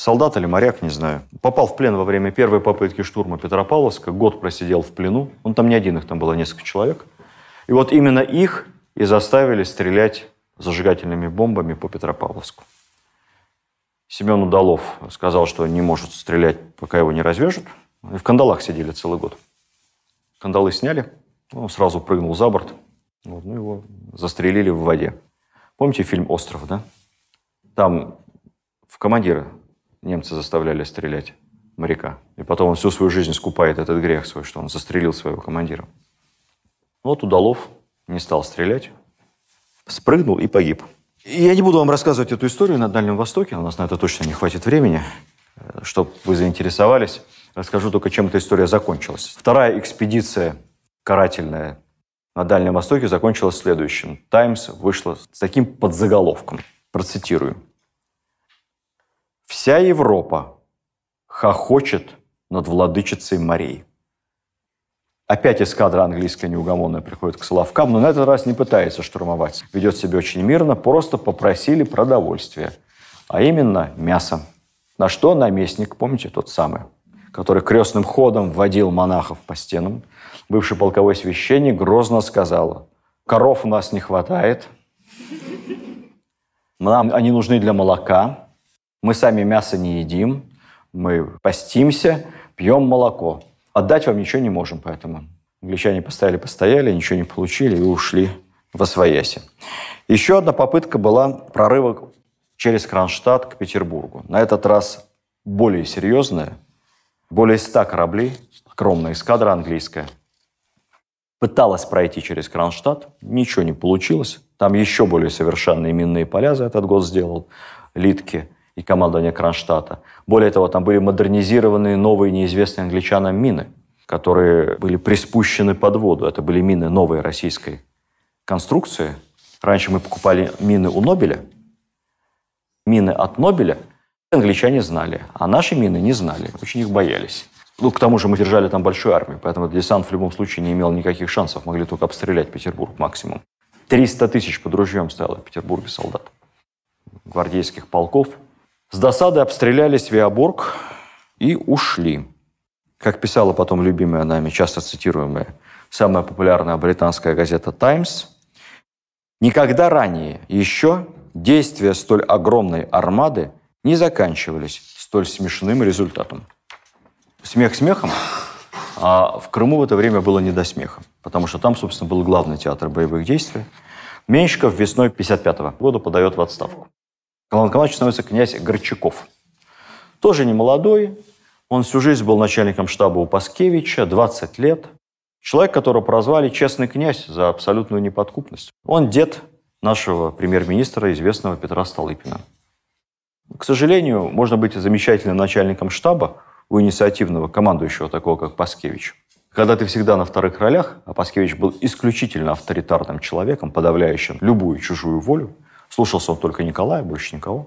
Солдат или моряк, не знаю. Попал в плен во время первой попытки штурма Петропавловска. Год просидел в плену. Он там не один, их там было несколько человек. И вот именно их и заставили стрелять зажигательными бомбами по Петропавловску. Семен Удалов сказал, что не может стрелять, пока его не развяжут. И в кандалах сидели целый год. Кандалы сняли, он сразу прыгнул за борт. Вот, ну, его застрелили в воде. Помните фильм «Остров», да? Там в командира немцы заставляли стрелять моряка. И потом он всю свою жизнь скупает этот грех свой, что он застрелил своего командира. Вот Удалов не стал стрелять, спрыгнул и погиб. Я не буду вам рассказывать эту историю на Дальнем Востоке, у нас на это точно не хватит времени, э, чтобы вы заинтересовались. Расскажу только, чем эта история закончилась. Вторая экспедиция карательная на Дальнем Востоке закончилась следующим. «Таймс» вышла с таким подзаголовком, процитирую. Вся Европа хохочет над владычицей морей. Опять эскадра английская неугомонная приходит к Соловкам, но на этот раз не пытается штурмовать. Ведет себя очень мирно, просто попросили продовольствия, а именно мясо. На что наместник, помните, тот самый, который крестным ходом водил монахов по стенам, бывший полковой священник грозно сказал, коров у нас не хватает, нам они нужны для молока, мы сами мясо не едим, мы постимся, пьем молоко. Отдать вам ничего не можем, поэтому англичане постояли-постояли, ничего не получили и ушли в освояси. Еще одна попытка была прорыва через Кронштадт к Петербургу. На этот раз более серьезная. Более ста кораблей, огромная эскадра английская, пыталась пройти через Кронштадт, ничего не получилось. Там еще более совершенные минные поля за этот год сделал Литки – и командования Кронштадта. Более того, там были модернизированы новые неизвестные англичанам мины, которые были приспущены под воду. Это были мины новой российской конструкции. Раньше мы покупали мины у Нобеля, мины от Нобеля англичане знали, а наши мины не знали, очень их боялись. Ну, к тому же мы держали там большую армию, поэтому десант в любом случае не имел никаких шансов, могли только обстрелять Петербург максимум. 300 тысяч под ружьем стояло в Петербурге солдат, гвардейских полков – с досады обстреляли Свеоборг и ушли. Как писала потом любимая нами, часто цитируемая, самая популярная британская газета «Таймс», никогда ранее еще действия столь огромной армады не заканчивались столь смешным результатом. Смех смехом, а в Крыму в это время было не до смеха, потому что там, собственно, был главный театр боевых действий. Меньшиков весной 1955 года подает в отставку. Главнокомандующим становится князь Горчаков. Тоже не молодой. Он всю жизнь был начальником штаба у Паскевича, 20 лет. Человек, которого прозвали «честный князь» за абсолютную неподкупность. Он дед нашего премьер-министра, известного Петра Столыпина. К сожалению, можно быть замечательным начальником штаба у инициативного командующего, такого как Паскевич. Когда ты всегда на вторых ролях, а Паскевич был исключительно авторитарным человеком, подавляющим любую чужую волю, Слушался он только Николая, больше никого.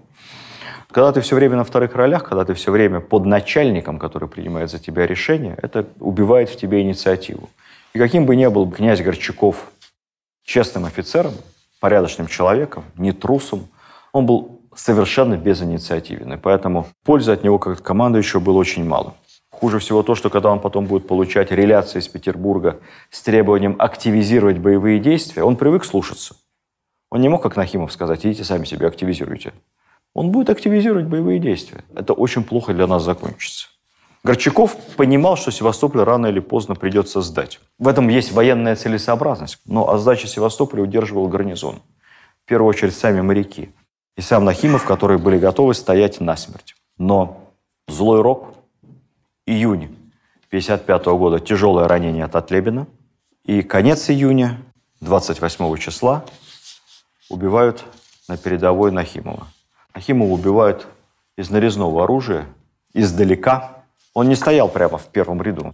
Когда ты все время на вторых ролях, когда ты все время под начальником, который принимает за тебя решение, это убивает в тебе инициативу. И каким бы ни был князь Горчаков честным офицером, порядочным человеком, не трусом, он был совершенно безинициативен. И поэтому пользы от него как от командующего было очень мало. Хуже всего то, что когда он потом будет получать реляции из Петербурга с требованием активизировать боевые действия, он привык слушаться. Он не мог, как Нахимов, сказать, идите сами себе активизируйте. Он будет активизировать боевые действия. Это очень плохо для нас закончится. Горчаков понимал, что Севастополь рано или поздно придется сдать. В этом есть военная целесообразность, но о сдаче Севастополя удерживал гарнизон. В первую очередь сами моряки и сам Нахимов, которые были готовы стоять насмерть. Но злой рок, июнь 1955 года тяжелое ранение от Отлебина и конец июня, 28 числа, убивают на передовой Нахимова. Нахимова убивают из нарезного оружия, издалека. Он не стоял прямо в первом ряду,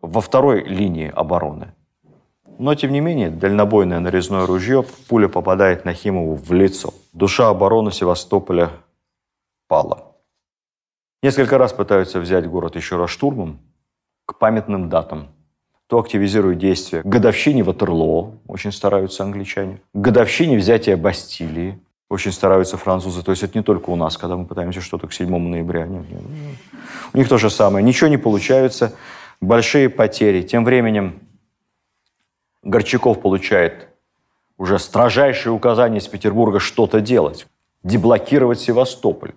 во второй линии обороны. Но, тем не менее, дальнобойное нарезное ружье, пуля попадает Нахимову в лицо. Душа обороны Севастополя пала. Несколько раз пытаются взять город еще раз штурмом к памятным датам – то активизируют действия. К годовщине Ватерлоо очень стараются англичане. К годовщине взятия Бастилии очень стараются французы. То есть это не только у нас, когда мы пытаемся что-то к 7 ноября. Нет, нет. У них то же самое. Ничего не получается. Большие потери. Тем временем Горчаков получает уже строжайшие указания из Петербурга что-то делать. Деблокировать Севастополь.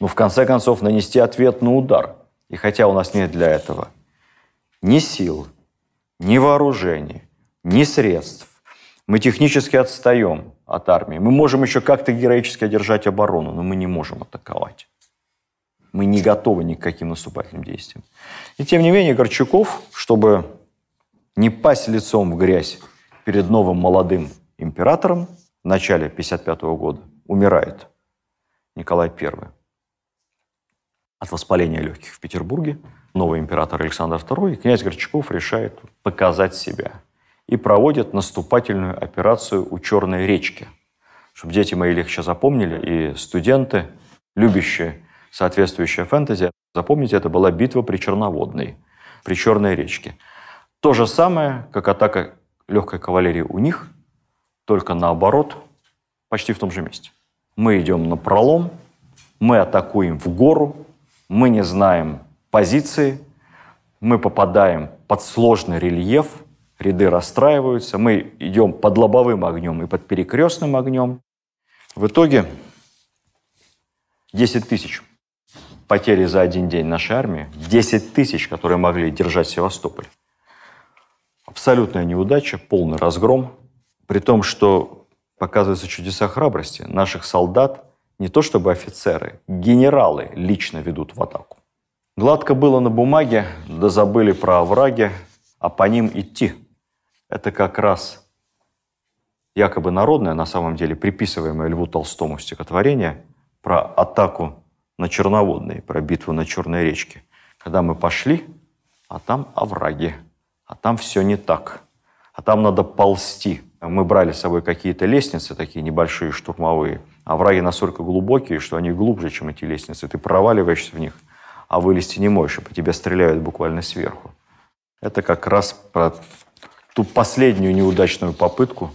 Но ну, в конце концов нанести ответный удар. И хотя у нас нет для этого ни сил, ни вооружений, ни средств. Мы технически отстаем от армии. Мы можем еще как-то героически одержать оборону, но мы не можем атаковать. Мы не готовы ни к каким наступательным действиям. И тем не менее Горчаков, чтобы не пасть лицом в грязь перед новым молодым императором, в начале 1955 года умирает Николай I от воспаления легких в Петербурге – новый император Александр II, князь Горчаков решает показать себя и проводит наступательную операцию у Черной речки, чтобы дети мои легче запомнили, и студенты, любящие соответствующее фэнтези, запомните, это была битва при Черноводной, при Черной речке. То же самое, как атака легкой кавалерии у них, только наоборот, почти в том же месте. Мы идем на пролом, мы атакуем в гору, мы не знаем, позиции, мы попадаем под сложный рельеф, ряды расстраиваются, мы идем под лобовым огнем и под перекрестным огнем. В итоге 10 тысяч потери за один день нашей армии, 10 тысяч, которые могли держать Севастополь. Абсолютная неудача, полный разгром, при том, что показываются чудеса храбрости наших солдат, не то чтобы офицеры, генералы лично ведут в атаку. Гладко было на бумаге, да забыли про овраги, а по ним идти. Это как раз якобы народное, на самом деле приписываемое Льву Толстому стихотворение про атаку на черноводные, про битву на Черной речке. Когда мы пошли, а там овраги, а там все не так, а там надо ползти. Мы брали с собой какие-то лестницы, такие небольшие штурмовые. Овраги настолько глубокие, что они глубже, чем эти лестницы. Ты проваливаешься в них а вылезти не можешь, и по тебе стреляют буквально сверху. Это как раз про ту последнюю неудачную попытку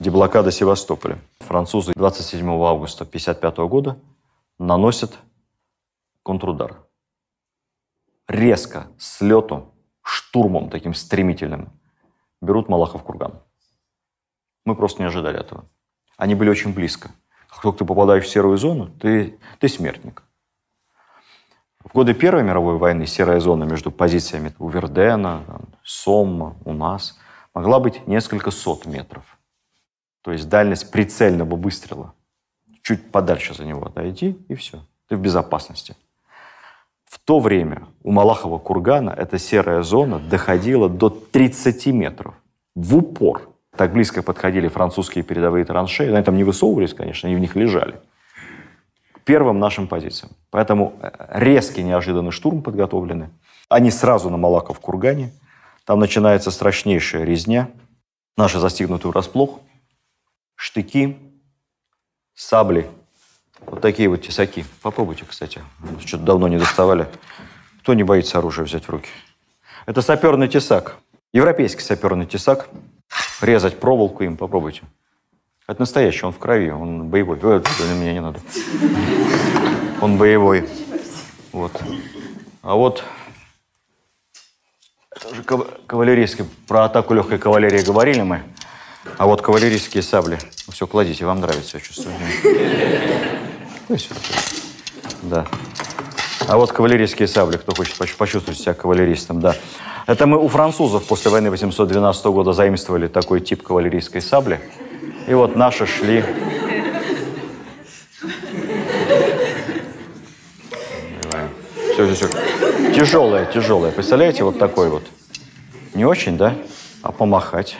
деблокада Севастополя. Французы 27 августа 1955 года наносят контрудар. Резко, с лету, штурмом таким стремительным берут Малахов курган. Мы просто не ожидали этого. Они были очень близко. Как только ты попадаешь в серую зону, ты, ты смертник. В годы Первой мировой войны серая зона между позициями у Вердена, Сомма, у нас могла быть несколько сот метров. То есть дальность прицельного выстрела. Чуть подальше за него отойти, и все. Ты в безопасности. В то время у Малахова кургана эта серая зона доходила до 30 метров. В упор. Так близко подходили французские передовые траншеи. Они там не высовывались, конечно, они в них лежали первым нашим позициям. Поэтому э, резкий неожиданный штурм подготовлены. Они сразу на Малаков кургане. Там начинается страшнейшая резня. Наши застигнуты врасплох. Штыки, сабли. Вот такие вот тесаки. Попробуйте, кстати. Что-то давно не доставали. Кто не боится оружие взять в руки? Это саперный тесак. Европейский саперный тесак. Резать проволоку им попробуйте. Это настоящий, он в крови, он боевой. Ой, мне не надо. Он боевой. Вот. А вот тоже кавалерийский, про атаку легкой кавалерии говорили мы. А вот кавалерийские сабли. Все, кладите, вам нравится, я чувствую. Ну да. А вот кавалерийские сабли, кто хочет почувствовать себя кавалеристом, да. Это мы у французов после войны 812 года заимствовали такой тип кавалерийской сабли. И вот наши шли. Все, все, все. Тяжелое, тяжелое. Представляете, вот такой вот. Не очень, да? А помахать.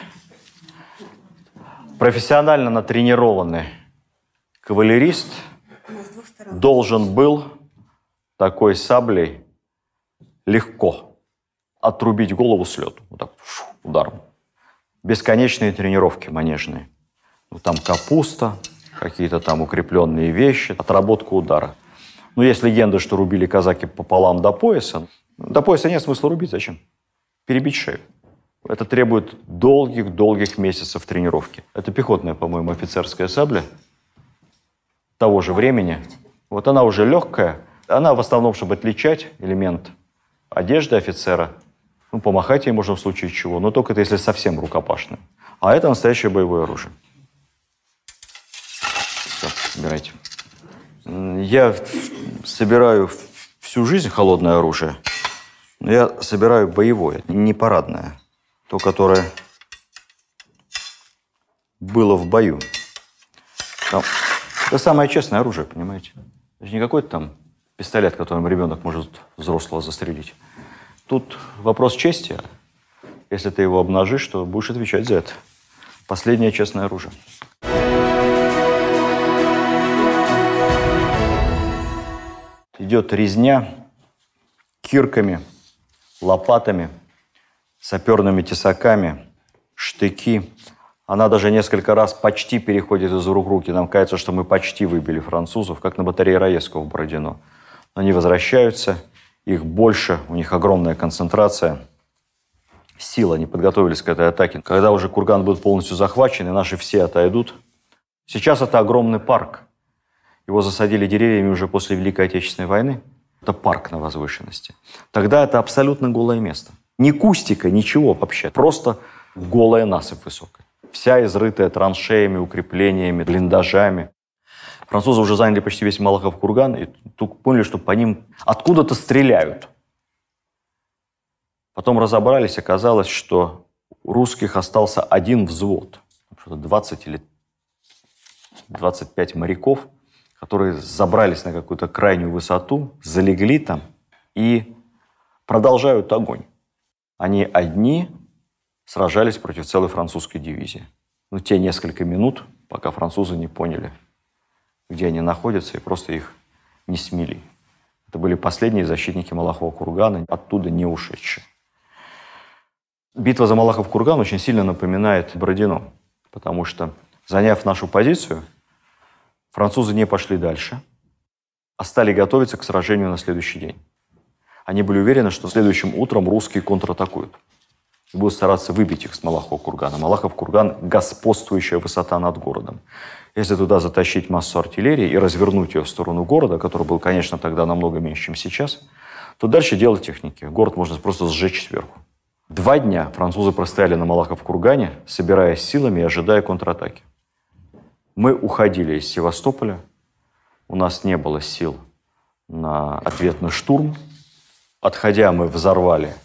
Профессионально натренированный кавалерист должен был такой саблей легко отрубить голову с лету. Вот так, фу, ударом. Бесконечные тренировки манежные. Ну там капуста, какие-то там укрепленные вещи, отработка удара. Но ну, есть легенда, что рубили казаки пополам до пояса. До пояса нет смысла рубить, зачем? Перебить шею. Это требует долгих-долгих месяцев тренировки. Это пехотная, по-моему, офицерская сабля того же времени. Вот она уже легкая. Она в основном, чтобы отличать элемент одежды офицера. Ну, помахать ей можно в случае чего, но только это если совсем рукопашная. А это настоящее боевое оружие собираете? Я собираю всю жизнь холодное оружие, но я собираю боевое, не парадное. То, которое было в бою. Там, это самое честное оружие, понимаете? Это же не какой-то там пистолет, которым ребенок может взрослого застрелить. Тут вопрос чести. Если ты его обнажишь, то будешь отвечать за это. Последнее честное оружие. идет резня кирками, лопатами, саперными тесаками, штыки. Она даже несколько раз почти переходит из рук в руки. Нам кажется, что мы почти выбили французов, как на батарее Раевского в Бородино. Но они возвращаются, их больше, у них огромная концентрация сил, они подготовились к этой атаке. Когда уже курган будет полностью захвачен, и наши все отойдут. Сейчас это огромный парк. Его засадили деревьями уже после Великой Отечественной войны. Это парк на возвышенности. Тогда это абсолютно голое место. Ни кустика, ничего вообще. Просто голая насыпь высокая. Вся изрытая траншеями, укреплениями, блиндажами. Французы уже заняли почти весь Малахов курган и тут поняли, что по ним откуда-то стреляют. Потом разобрались, оказалось, что у русских остался один взвод. что-то 20 или 25 моряков – которые забрались на какую-то крайнюю высоту, залегли там и продолжают огонь. Они одни сражались против целой французской дивизии. Ну, те несколько минут, пока французы не поняли, где они находятся, и просто их не смели. Это были последние защитники Малахова кургана, оттуда не ушедшие. Битва за Малахов курган очень сильно напоминает Бородино, потому что, заняв нашу позицию – Французы не пошли дальше, а стали готовиться к сражению на следующий день. Они были уверены, что следующим утром русские контратакуют и будут стараться выбить их с Малахова кургана. Малахов курган – господствующая высота над городом. Если туда затащить массу артиллерии и развернуть ее в сторону города, который был, конечно, тогда намного меньше, чем сейчас, то дальше дело техники. Город можно просто сжечь сверху. Два дня французы простояли на Малахов кургане, собираясь силами и ожидая контратаки. Мы уходили из Севастополя, у нас не было сил на ответный штурм. Отходя, мы взорвали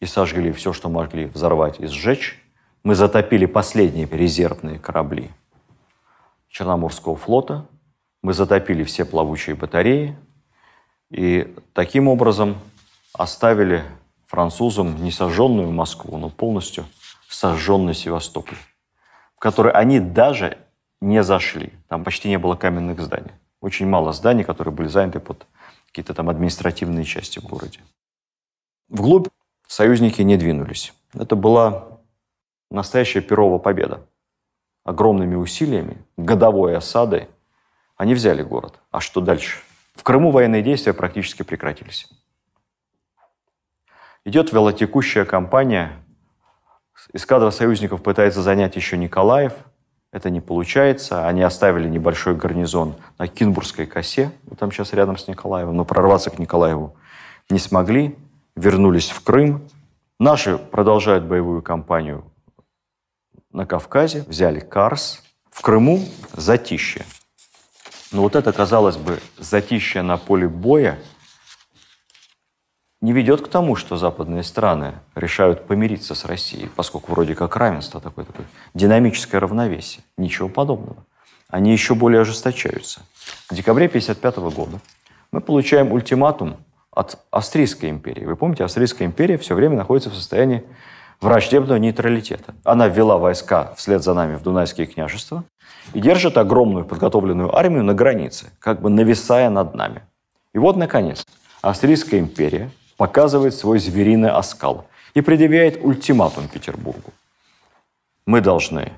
и сожгли все, что могли взорвать и сжечь. Мы затопили последние резервные корабли Черноморского флота. Мы затопили все плавучие батареи. И таким образом оставили французам не сожженную Москву, но ну, полностью сожженный Севастополь, в который они даже не зашли. Там почти не было каменных зданий. Очень мало зданий, которые были заняты под какие-то там административные части в городе. Вглубь союзники не двинулись. Это была настоящая Перова победа. Огромными усилиями, годовой осадой они взяли город. А что дальше? В Крыму военные действия практически прекратились. Идет велотекущая кампания. Эскадра союзников пытается занять еще Николаев – это не получается. Они оставили небольшой гарнизон на Кинбургской косе, вот там сейчас рядом с Николаевым, но прорваться к Николаеву не смогли, вернулись в Крым. Наши продолжают боевую кампанию на Кавказе, взяли Карс, в Крыму затишье. Но ну, вот это, казалось бы, затишье на поле боя – не ведет к тому, что западные страны решают помириться с Россией, поскольку вроде как равенство такое, такое динамическое равновесие. Ничего подобного. Они еще более ожесточаются. В декабре 1955 года мы получаем ультиматум от Австрийской империи. Вы помните, Австрийская империя все время находится в состоянии враждебного нейтралитета. Она ввела войска вслед за нами в Дунайские княжества и держит огромную подготовленную армию на границе, как бы нависая над нами. И вот, наконец, Австрийская империя – показывает свой звериный оскал и предъявляет ультиматум Петербургу. Мы должны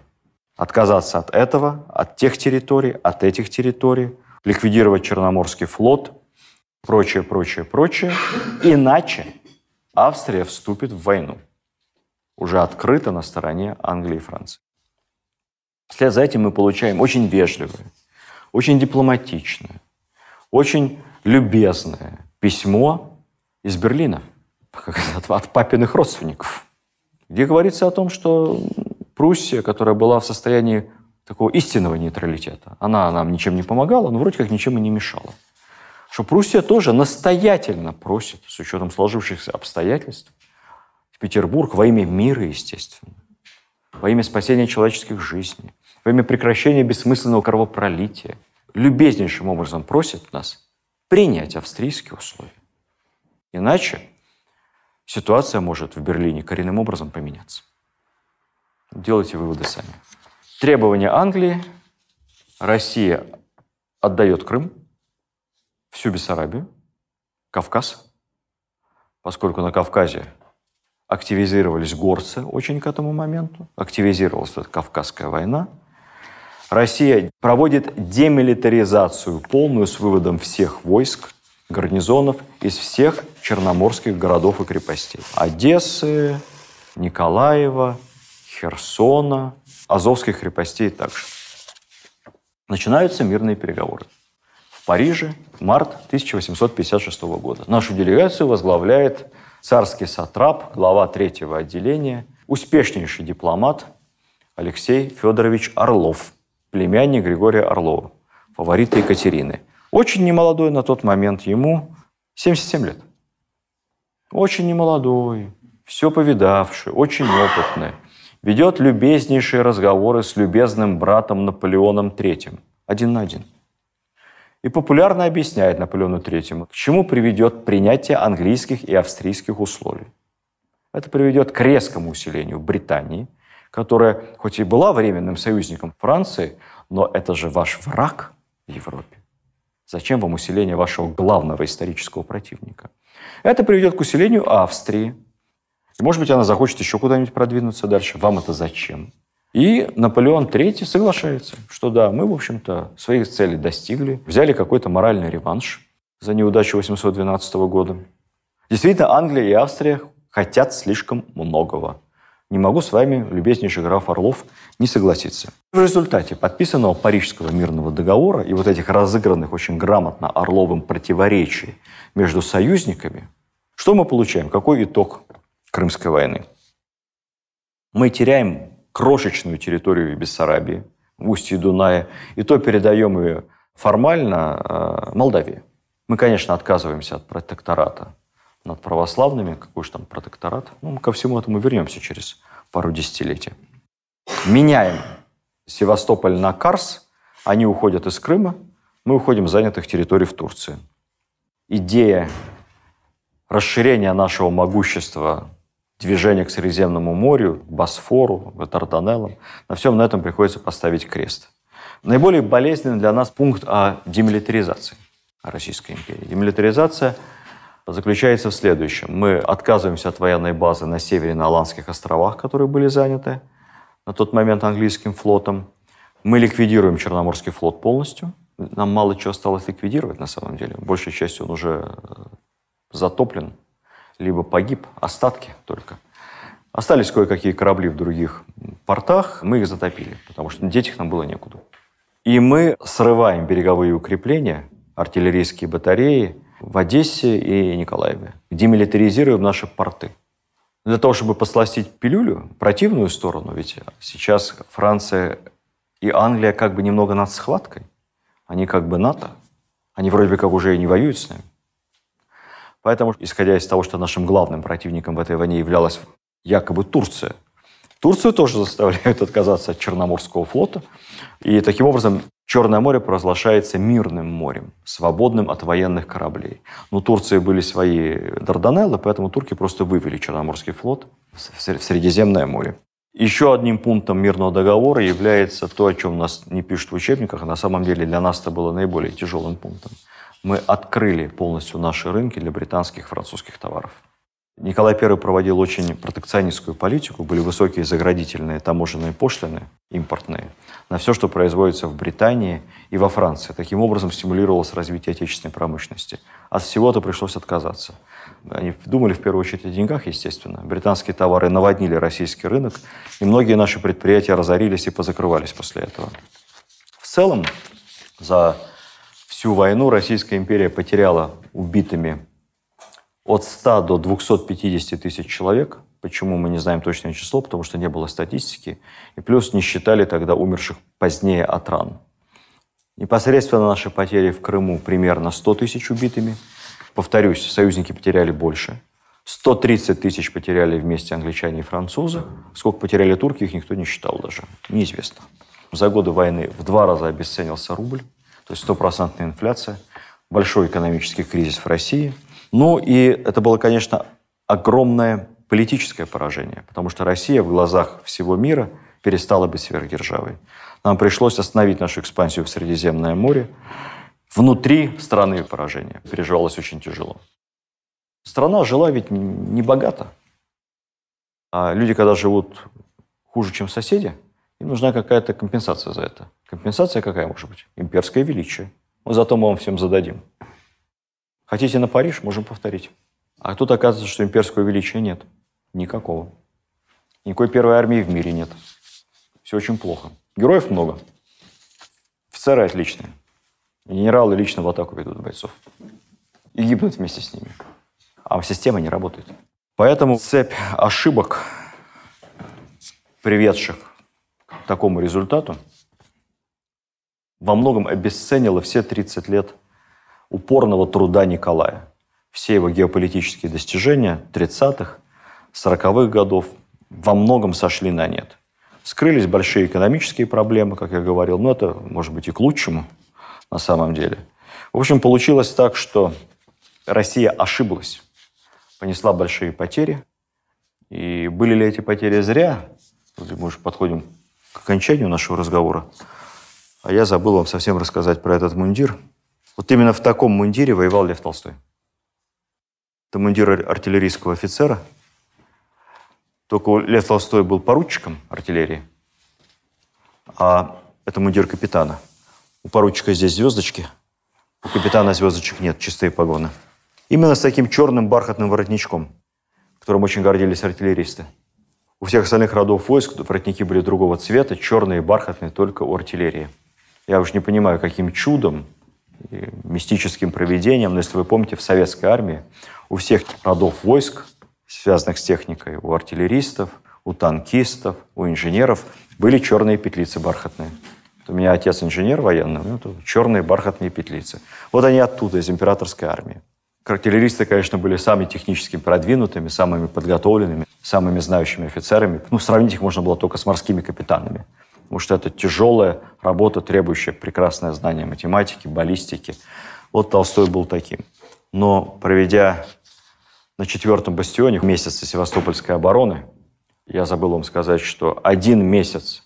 отказаться от этого, от тех территорий, от этих территорий, ликвидировать Черноморский флот, прочее, прочее, прочее. Иначе Австрия вступит в войну. Уже открыто на стороне Англии и Франции. Вслед за этим мы получаем очень вежливое, очень дипломатичное, очень любезное письмо из Берлина, от, папиных родственников, где говорится о том, что Пруссия, которая была в состоянии такого истинного нейтралитета, она нам ничем не помогала, но вроде как ничем и не мешала, что Пруссия тоже настоятельно просит, с учетом сложившихся обстоятельств, в Петербург во имя мира, естественно, во имя спасения человеческих жизней, во имя прекращения бессмысленного кровопролития, любезнейшим образом просит нас принять австрийские условия. Иначе ситуация может в Берлине коренным образом поменяться. Делайте выводы сами. Требования Англии. Россия отдает Крым, всю Бессарабию, Кавказ, поскольку на Кавказе активизировались горцы очень к этому моменту, активизировалась эта Кавказская война. Россия проводит демилитаризацию полную с выводом всех войск гарнизонов из всех черноморских городов и крепостей. Одессы, Николаева, Херсона, Азовских крепостей также. Начинаются мирные переговоры. В Париже, март 1856 года. Нашу делегацию возглавляет царский сатрап, глава третьего отделения, успешнейший дипломат Алексей Федорович Орлов, племянник Григория Орлова, фаворита Екатерины. Очень немолодой на тот момент ему 77 лет. Очень немолодой, все повидавший, очень опытный. Ведет любезнейшие разговоры с любезным братом Наполеоном III. Один на один. И популярно объясняет Наполеону III, к чему приведет принятие английских и австрийских условий. Это приведет к резкому усилению Британии, которая хоть и была временным союзником Франции, но это же ваш враг в Европе. Зачем вам усиление вашего главного исторического противника? Это приведет к усилению Австрии. И, может быть, она захочет еще куда-нибудь продвинуться дальше. Вам это зачем? И Наполеон III соглашается, что да, мы, в общем-то, своих целей достигли, взяли какой-то моральный реванш за неудачу 812 года. Действительно, Англия и Австрия хотят слишком многого. Не могу с вами, любезнейший граф Орлов, не согласиться. В результате подписанного Парижского мирного договора и вот этих разыгранных очень грамотно Орловым противоречий между союзниками, что мы получаем? Какой итог Крымской войны? Мы теряем крошечную территорию Бессарабии, в устье Дуная, и то передаем ее формально э, Молдавии. Мы, конечно, отказываемся от протектората над православными, какой же там протекторат. Ну, мы ко всему этому вернемся через пару десятилетий. Меняем Севастополь на Карс, они уходят из Крыма, мы уходим с занятых территорий в Турции. Идея расширения нашего могущества, движения к Средиземному морю, к Босфору, к Дарданеллам, на всем на этом приходится поставить крест. Наиболее болезненный для нас пункт о демилитаризации Российской империи. Демилитаризация – заключается в следующем. Мы отказываемся от военной базы на севере на Аландских островах, которые были заняты на тот момент английским флотом. Мы ликвидируем Черноморский флот полностью. Нам мало чего осталось ликвидировать на самом деле. Большей частью он уже э, затоплен, либо погиб, остатки только. Остались кое-какие корабли в других портах, мы их затопили, потому что деть их нам было некуда. И мы срываем береговые укрепления, артиллерийские батареи, в Одессе и Николаеве, демилитаризируем наши порты. Для того, чтобы посластить пилюлю, противную сторону, ведь сейчас Франция и Англия как бы немного над схваткой. Они как бы НАТО. Они вроде бы как уже и не воюют с нами. Поэтому, исходя из того, что нашим главным противником в этой войне являлась якобы Турция – Турцию тоже заставляют отказаться от Черноморского флота. И таким образом Черное море провозглашается мирным морем, свободным от военных кораблей. Но Турции были свои Дарданеллы, поэтому турки просто вывели Черноморский флот в Средиземное море. Еще одним пунктом мирного договора является то, о чем нас не пишут в учебниках, а на самом деле для нас это было наиболее тяжелым пунктом. Мы открыли полностью наши рынки для британских и французских товаров. Николай I проводил очень протекционистскую политику, были высокие заградительные таможенные пошлины, импортные, на все, что производится в Британии и во Франции. Таким образом стимулировалось развитие отечественной промышленности. От всего-то пришлось отказаться. Они думали в первую очередь о деньгах, естественно. Британские товары наводнили российский рынок, и многие наши предприятия разорились и позакрывались после этого. В целом, за всю войну Российская империя потеряла убитыми от 100 до 250 тысяч человек. Почему мы не знаем точное число? Потому что не было статистики. И плюс не считали тогда умерших позднее от ран. Непосредственно наши потери в Крыму примерно 100 тысяч убитыми. Повторюсь, союзники потеряли больше. 130 тысяч потеряли вместе англичане и французы. Сколько потеряли турки, их никто не считал даже. Неизвестно. За годы войны в два раза обесценился рубль, то есть стопроцентная инфляция, большой экономический кризис в России – ну и это было, конечно, огромное политическое поражение, потому что Россия в глазах всего мира перестала быть сверхдержавой. Нам пришлось остановить нашу экспансию в Средиземное море. Внутри страны поражение переживалось очень тяжело. Страна жила ведь не богата, А люди, когда живут хуже, чем соседи, им нужна какая-то компенсация за это. Компенсация какая может быть? Имперское величие. Но зато мы вам всем зададим. Хотите на Париж? Можем повторить. А тут оказывается, что имперского величия нет. Никакого. Никакой первой армии в мире нет. Все очень плохо. Героев много. Офицеры отличные. Генералы лично в атаку ведут бойцов. И гибнут вместе с ними. А система не работает. Поэтому цепь ошибок, приведших к такому результату, во многом обесценила все 30 лет упорного труда Николая. Все его геополитические достижения 30-х, 40-х годов во многом сошли на нет. Скрылись большие экономические проблемы, как я говорил, но это, может быть, и к лучшему на самом деле. В общем, получилось так, что Россия ошиблась, понесла большие потери. И были ли эти потери зря? Мы уже подходим к окончанию нашего разговора. А я забыл вам совсем рассказать про этот мундир – вот именно в таком мундире воевал Лев Толстой. Это мундир артиллерийского офицера. Только Лев Толстой был поручиком артиллерии, а это мундир капитана. У поручика здесь звездочки, у капитана звездочек нет, чистые погоны. Именно с таким черным бархатным воротничком, которым очень гордились артиллеристы. У всех остальных родов войск воротники были другого цвета, черные, бархатные, только у артиллерии. Я уж не понимаю, каким чудом мистическим проведением. Но если вы помните, в советской армии у всех родов войск, связанных с техникой, у артиллеристов, у танкистов, у инженеров были черные петлицы бархатные. У меня отец инженер военный, ну него черные бархатные петлицы. Вот они оттуда, из императорской армии. Артиллеристы, конечно, были самыми технически продвинутыми, самыми подготовленными, самыми знающими офицерами. Ну, сравнить их можно было только с морскими капитанами потому что это тяжелая работа, требующая прекрасное знание математики, баллистики. Вот Толстой был таким. Но проведя на четвертом бастионе месяца Севастопольской обороны, я забыл вам сказать, что один месяц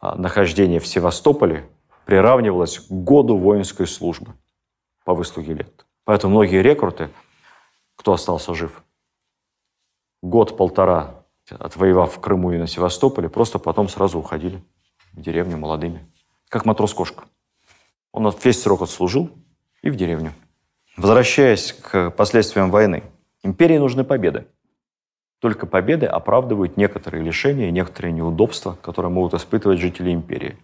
а, нахождения в Севастополе приравнивалось к году воинской службы по выслуге лет. Поэтому многие рекруты, кто остался жив, год-полтора отвоевав в Крыму и на Севастополе, просто потом сразу уходили в деревню молодыми. Как матрос-кошка. Он весь срок отслужил и в деревню. Возвращаясь к последствиям войны, империи нужны победы. Только победы оправдывают некоторые лишения и некоторые неудобства, которые могут испытывать жители империи.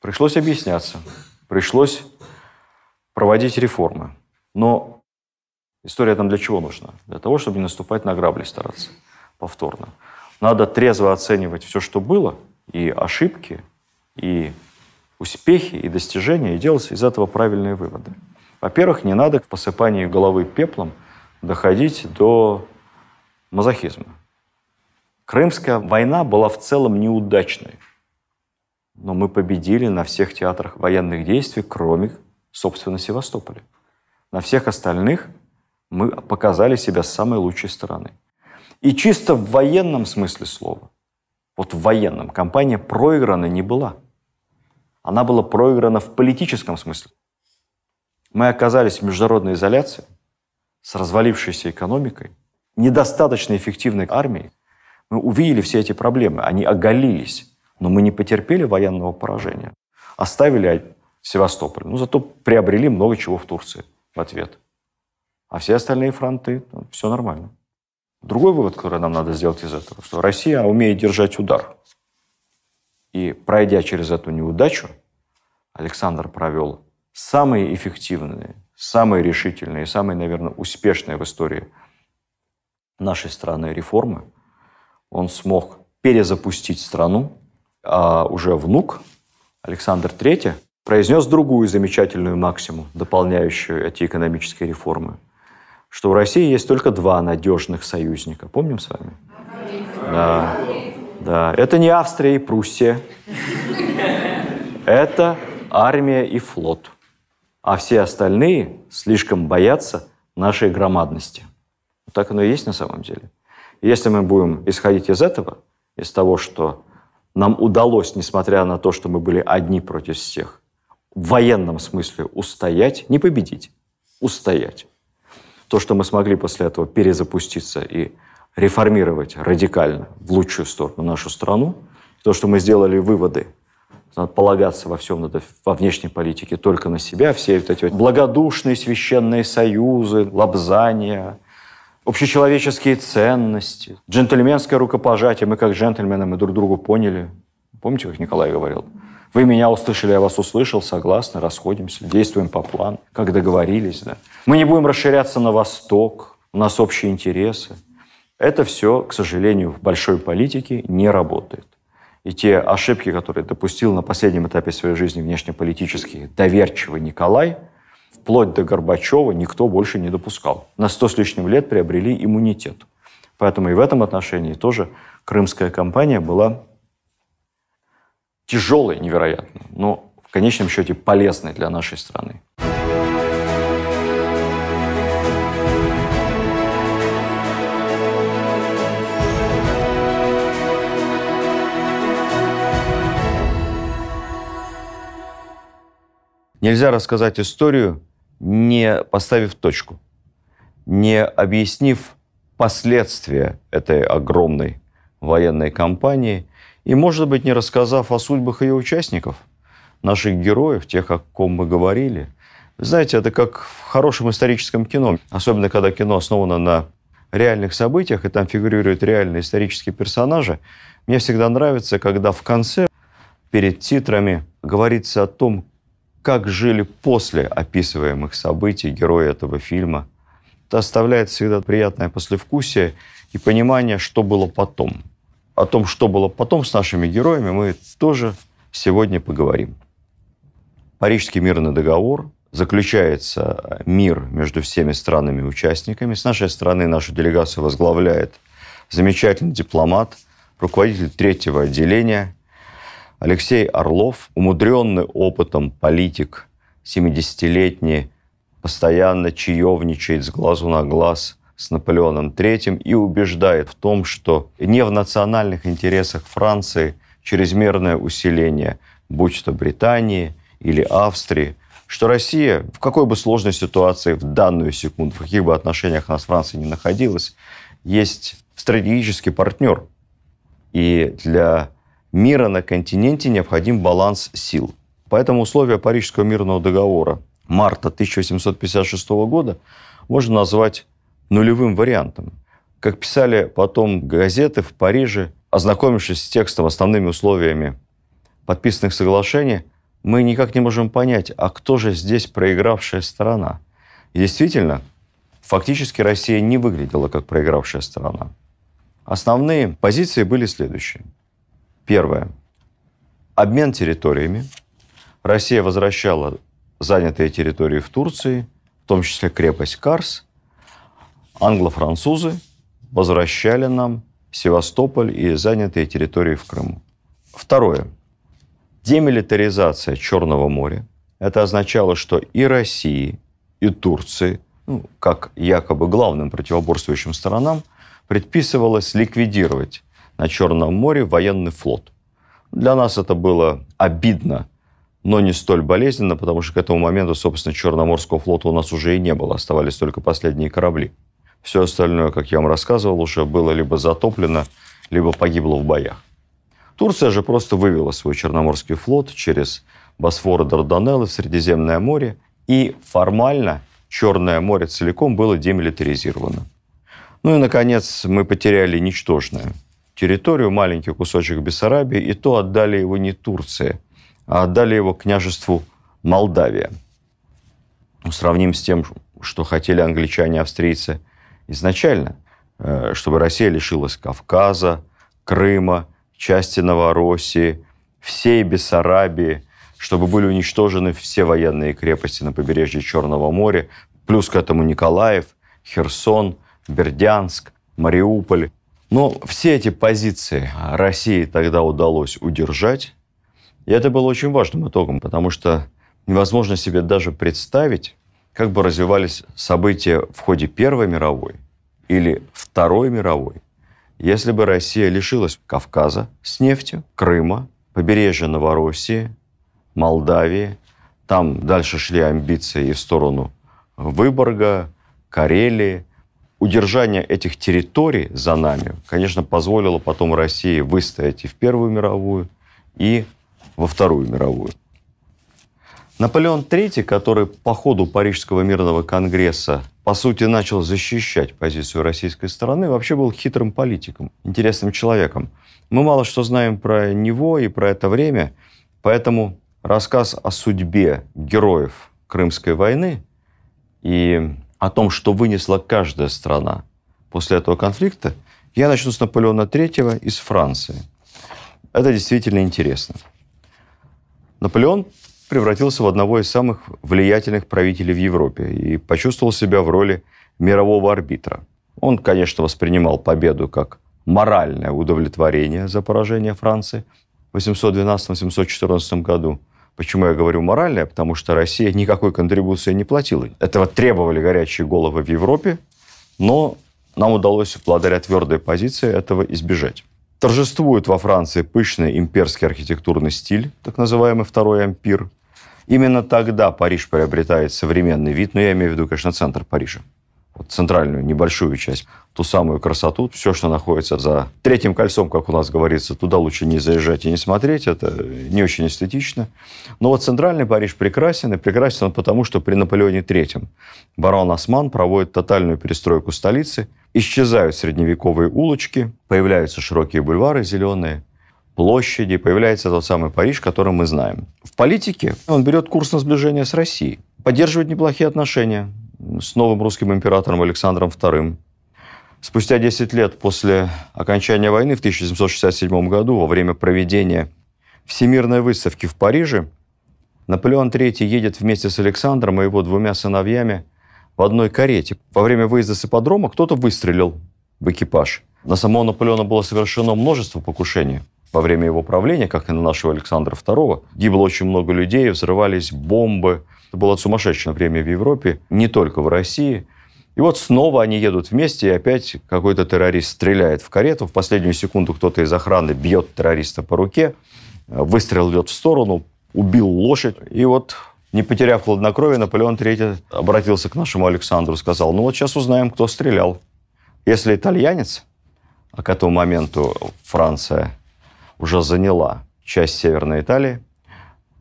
Пришлось объясняться, пришлось проводить реформы. Но история там для чего нужна? Для того, чтобы не наступать на грабли стараться повторно. Надо трезво оценивать все, что было, и ошибки, и успехи, и достижения, и делать из этого правильные выводы. Во-первых, не надо в посыпании головы пеплом доходить до мазохизма. Крымская война была в целом неудачной. Но мы победили на всех театрах военных действий, кроме, собственно, Севастополя. На всех остальных мы показали себя с самой лучшей стороны. И чисто в военном смысле слова, вот в военном, компания проиграна не была. Она была проиграна в политическом смысле. Мы оказались в международной изоляции с развалившейся экономикой, недостаточно эффективной армией. Мы увидели все эти проблемы, они оголились, но мы не потерпели военного поражения. Оставили Севастополь, но ну, зато приобрели много чего в Турции в ответ. А все остальные фронты, ну, все нормально. Другой вывод, который нам надо сделать из этого, что Россия умеет держать удар. И пройдя через эту неудачу, Александр провел самые эффективные, самые решительные, самые, наверное, успешные в истории нашей страны реформы. Он смог перезапустить страну, а уже внук Александр III произнес другую замечательную максимум, дополняющую эти экономические реформы – что у России есть только два надежных союзника. Помним с вами? Да. да. Это не Австрия и Пруссия. Это армия и флот. А все остальные слишком боятся нашей громадности. Так оно и есть на самом деле. Если мы будем исходить из этого, из того, что нам удалось, несмотря на то, что мы были одни против всех, в военном смысле устоять, не победить, устоять, то, что мы смогли после этого перезапуститься и реформировать радикально в лучшую сторону нашу страну, то, что мы сделали выводы, надо полагаться во всем, надо во внешней политике только на себя, все вот эти вот благодушные священные союзы, лобзания, общечеловеческие ценности, джентльменское рукопожатие. Мы как джентльмены, мы друг другу поняли. Помните, как Николай говорил? Вы меня услышали, я вас услышал, согласны, расходимся, действуем по плану, как договорились. Да? Мы не будем расширяться на восток, у нас общие интересы. Это все, к сожалению, в большой политике не работает. И те ошибки, которые допустил на последнем этапе своей жизни внешнеполитический доверчивый Николай, вплоть до Горбачева никто больше не допускал. На сто с лишним лет приобрели иммунитет. Поэтому и в этом отношении тоже крымская кампания была тяжелый невероятно, но в конечном счете полезный для нашей страны. Нельзя рассказать историю, не поставив точку, не объяснив последствия этой огромной военной кампании и, может быть, не рассказав о судьбах ее участников, наших героев, тех, о ком мы говорили. Знаете, это как в хорошем историческом кино, особенно когда кино основано на реальных событиях, и там фигурируют реальные исторические персонажи. Мне всегда нравится, когда в конце, перед титрами, говорится о том, как жили после описываемых событий герои этого фильма. Это оставляет всегда приятное послевкусие и понимание, что было потом – о том, что было потом с нашими героями, мы тоже сегодня поговорим. Парижский мирный договор заключается мир между всеми странами-участниками. С нашей стороны нашу делегацию возглавляет замечательный дипломат, руководитель третьего отделения Алексей Орлов, умудренный опытом политик, 70-летний, постоянно чаевничает с глазу на глаз – с Наполеоном III и убеждает в том, что не в национальных интересах Франции чрезмерное усиление, будь то Британии или Австрии, что Россия в какой бы сложной ситуации в данную секунду, в каких бы отношениях она с Францией не находилась, есть стратегический партнер. И для мира на континенте необходим баланс сил. Поэтому условия Парижского мирного договора марта 1856 года можно назвать нулевым вариантом. Как писали потом газеты в Париже, ознакомившись с текстом, основными условиями подписанных соглашений, мы никак не можем понять, а кто же здесь проигравшая сторона. И действительно, фактически Россия не выглядела как проигравшая сторона. Основные позиции были следующие. Первое. Обмен территориями. Россия возвращала занятые территории в Турции, в том числе крепость Карс – англо-французы возвращали нам Севастополь и занятые территории в Крыму. Второе. Демилитаризация Черного моря. Это означало, что и России, и Турции, ну, как якобы главным противоборствующим сторонам, предписывалось ликвидировать на Черном море военный флот. Для нас это было обидно, но не столь болезненно, потому что к этому моменту, собственно, Черноморского флота у нас уже и не было, оставались только последние корабли. Все остальное, как я вам рассказывал, уже было либо затоплено, либо погибло в боях. Турция же просто вывела свой Черноморский флот через Босфор и Дарданеллы в Средиземное море, и формально Черное море целиком было демилитаризировано. Ну и, наконец, мы потеряли ничтожное. Территорию, маленький кусочек Бессарабии, и то отдали его не Турции, а отдали его княжеству Молдавия. Ну, сравним с тем, что хотели англичане и австрийцы – изначально, э, чтобы Россия лишилась Кавказа, Крыма, части Новороссии, всей Бессарабии, чтобы были уничтожены все военные крепости на побережье Черного моря, плюс к этому Николаев, Херсон, Бердянск, Мариуполь. Но все эти позиции России тогда удалось удержать, и это было очень важным итогом, потому что невозможно себе даже представить, как бы развивались события в ходе Первой мировой, или Второй мировой, если бы Россия лишилась Кавказа с нефтью, Крыма, побережья Новороссии, Молдавии, там дальше шли амбиции и в сторону Выборга, Карелии. Удержание этих территорий за нами, конечно, позволило потом России выстоять и в Первую мировую, и во Вторую мировую. Наполеон III, который по ходу Парижского мирного конгресса по сути, начал защищать позицию российской стороны, вообще был хитрым политиком, интересным человеком. Мы мало что знаем про него и про это время, поэтому рассказ о судьбе героев Крымской войны и о том, что вынесла каждая страна после этого конфликта, я начну с Наполеона III из Франции. Это действительно интересно. Наполеон превратился в одного из самых влиятельных правителей в Европе и почувствовал себя в роли мирового арбитра. Он, конечно, воспринимал победу как моральное удовлетворение за поражение Франции в 812-814 году. Почему я говорю моральное? Потому что Россия никакой контрибуции не платила. Этого требовали горячие головы в Европе, но нам удалось благодаря твердой позиции этого избежать. Торжествует во Франции пышный имперский архитектурный стиль, так называемый Второй Ампир, Именно тогда Париж приобретает современный вид, но ну, я имею в виду, конечно, центр Парижа. Вот центральную небольшую часть, ту самую красоту, все, что находится за третьим кольцом, как у нас говорится, туда лучше не заезжать и не смотреть, это не очень эстетично. Но вот центральный Париж прекрасен, и прекрасен он потому, что при Наполеоне III барон Осман проводит тотальную перестройку столицы, исчезают средневековые улочки, появляются широкие бульвары зеленые – площади, появляется тот самый Париж, который мы знаем. В политике он берет курс на сближение с Россией, поддерживает неплохие отношения с новым русским императором Александром II. Спустя 10 лет после окончания войны в 1767 году, во время проведения Всемирной выставки в Париже, Наполеон III едет вместе с Александром и его двумя сыновьями в одной карете. Во время выезда с ипподрома кто-то выстрелил в экипаж. На самого Наполеона было совершено множество покушений во время его правления, как и на нашего Александра II, гибло очень много людей, взрывались бомбы. Это было сумасшедшее время в Европе, не только в России. И вот снова они едут вместе, и опять какой-то террорист стреляет в карету. В последнюю секунду кто-то из охраны бьет террориста по руке, выстрел идет в сторону, убил лошадь. И вот, не потеряв хладнокровие, Наполеон III обратился к нашему Александру и сказал, ну вот сейчас узнаем, кто стрелял. Если итальянец, а к этому моменту Франция уже заняла часть Северной Италии,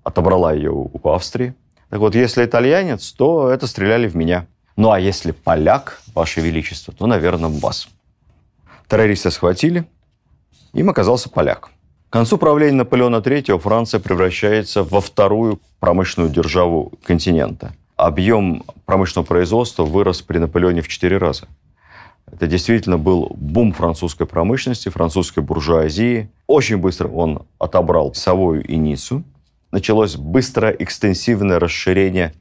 отобрала ее у Австрии. Так вот, если итальянец, то это стреляли в меня. Ну, а если поляк, Ваше Величество, то, наверное, в вас. Террориста схватили, им оказался поляк. К концу правления Наполеона III Франция превращается во вторую промышленную державу континента. Объем промышленного производства вырос при Наполеоне в четыре раза – это действительно был бум французской промышленности, французской буржуазии. Очень быстро он отобрал Савою и Ниццу. Началось быстро экстенсивное расширение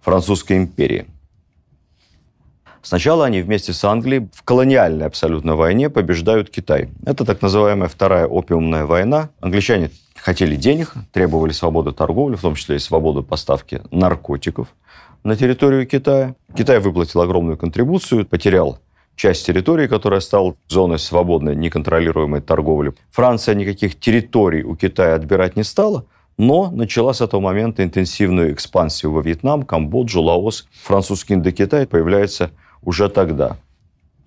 французской империи. Сначала они вместе с Англией в колониальной абсолютной войне побеждают Китай. Это так называемая Вторая опиумная война. Англичане хотели денег, требовали свободы торговли, в том числе и свободы поставки наркотиков на территорию Китая. Китай выплатил огромную контрибуцию, потерял часть территории, которая стала зоной свободной, неконтролируемой торговли. Франция никаких территорий у Китая отбирать не стала, но начала с этого момента интенсивную экспансию во Вьетнам, Камбоджу, Лаос. Французский Индокитай появляется уже тогда.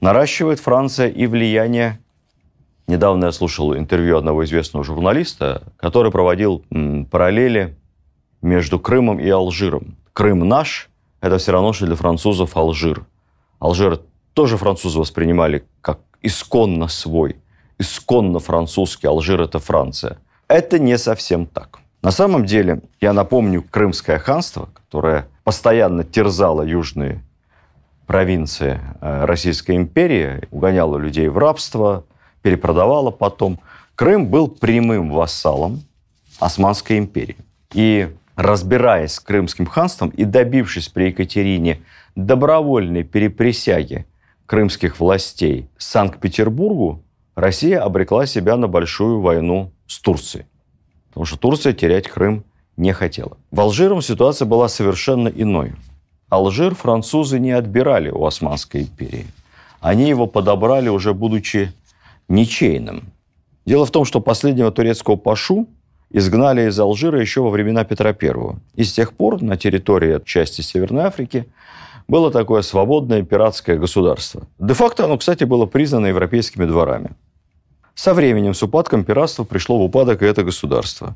Наращивает Франция и влияние Недавно я слушал интервью одного известного журналиста, который проводил параллели между Крымом и Алжиром. Крым наш – это все равно, что для французов Алжир. Алжир тоже французы воспринимали как исконно свой, исконно французский, Алжир – это Франция. Это не совсем так. На самом деле, я напомню, Крымское ханство, которое постоянно терзало южные провинции э, Российской империи, угоняло людей в рабство, перепродавало потом. Крым был прямым вассалом Османской империи. И разбираясь с Крымским ханством и добившись при Екатерине добровольной переприсяги крымских властей Санкт-Петербургу, Россия обрекла себя на большую войну с Турцией. Потому что Турция терять Крым не хотела. В Алжиром ситуация была совершенно иной. Алжир французы не отбирали у Османской империи. Они его подобрали уже будучи ничейным. Дело в том, что последнего турецкого пашу изгнали из Алжира еще во времена Петра I. И с тех пор на территории части Северной Африки было такое свободное пиратское государство. Де-факто оно, кстати, было признано европейскими дворами. Со временем с упадком пиратства пришло в упадок и это государство.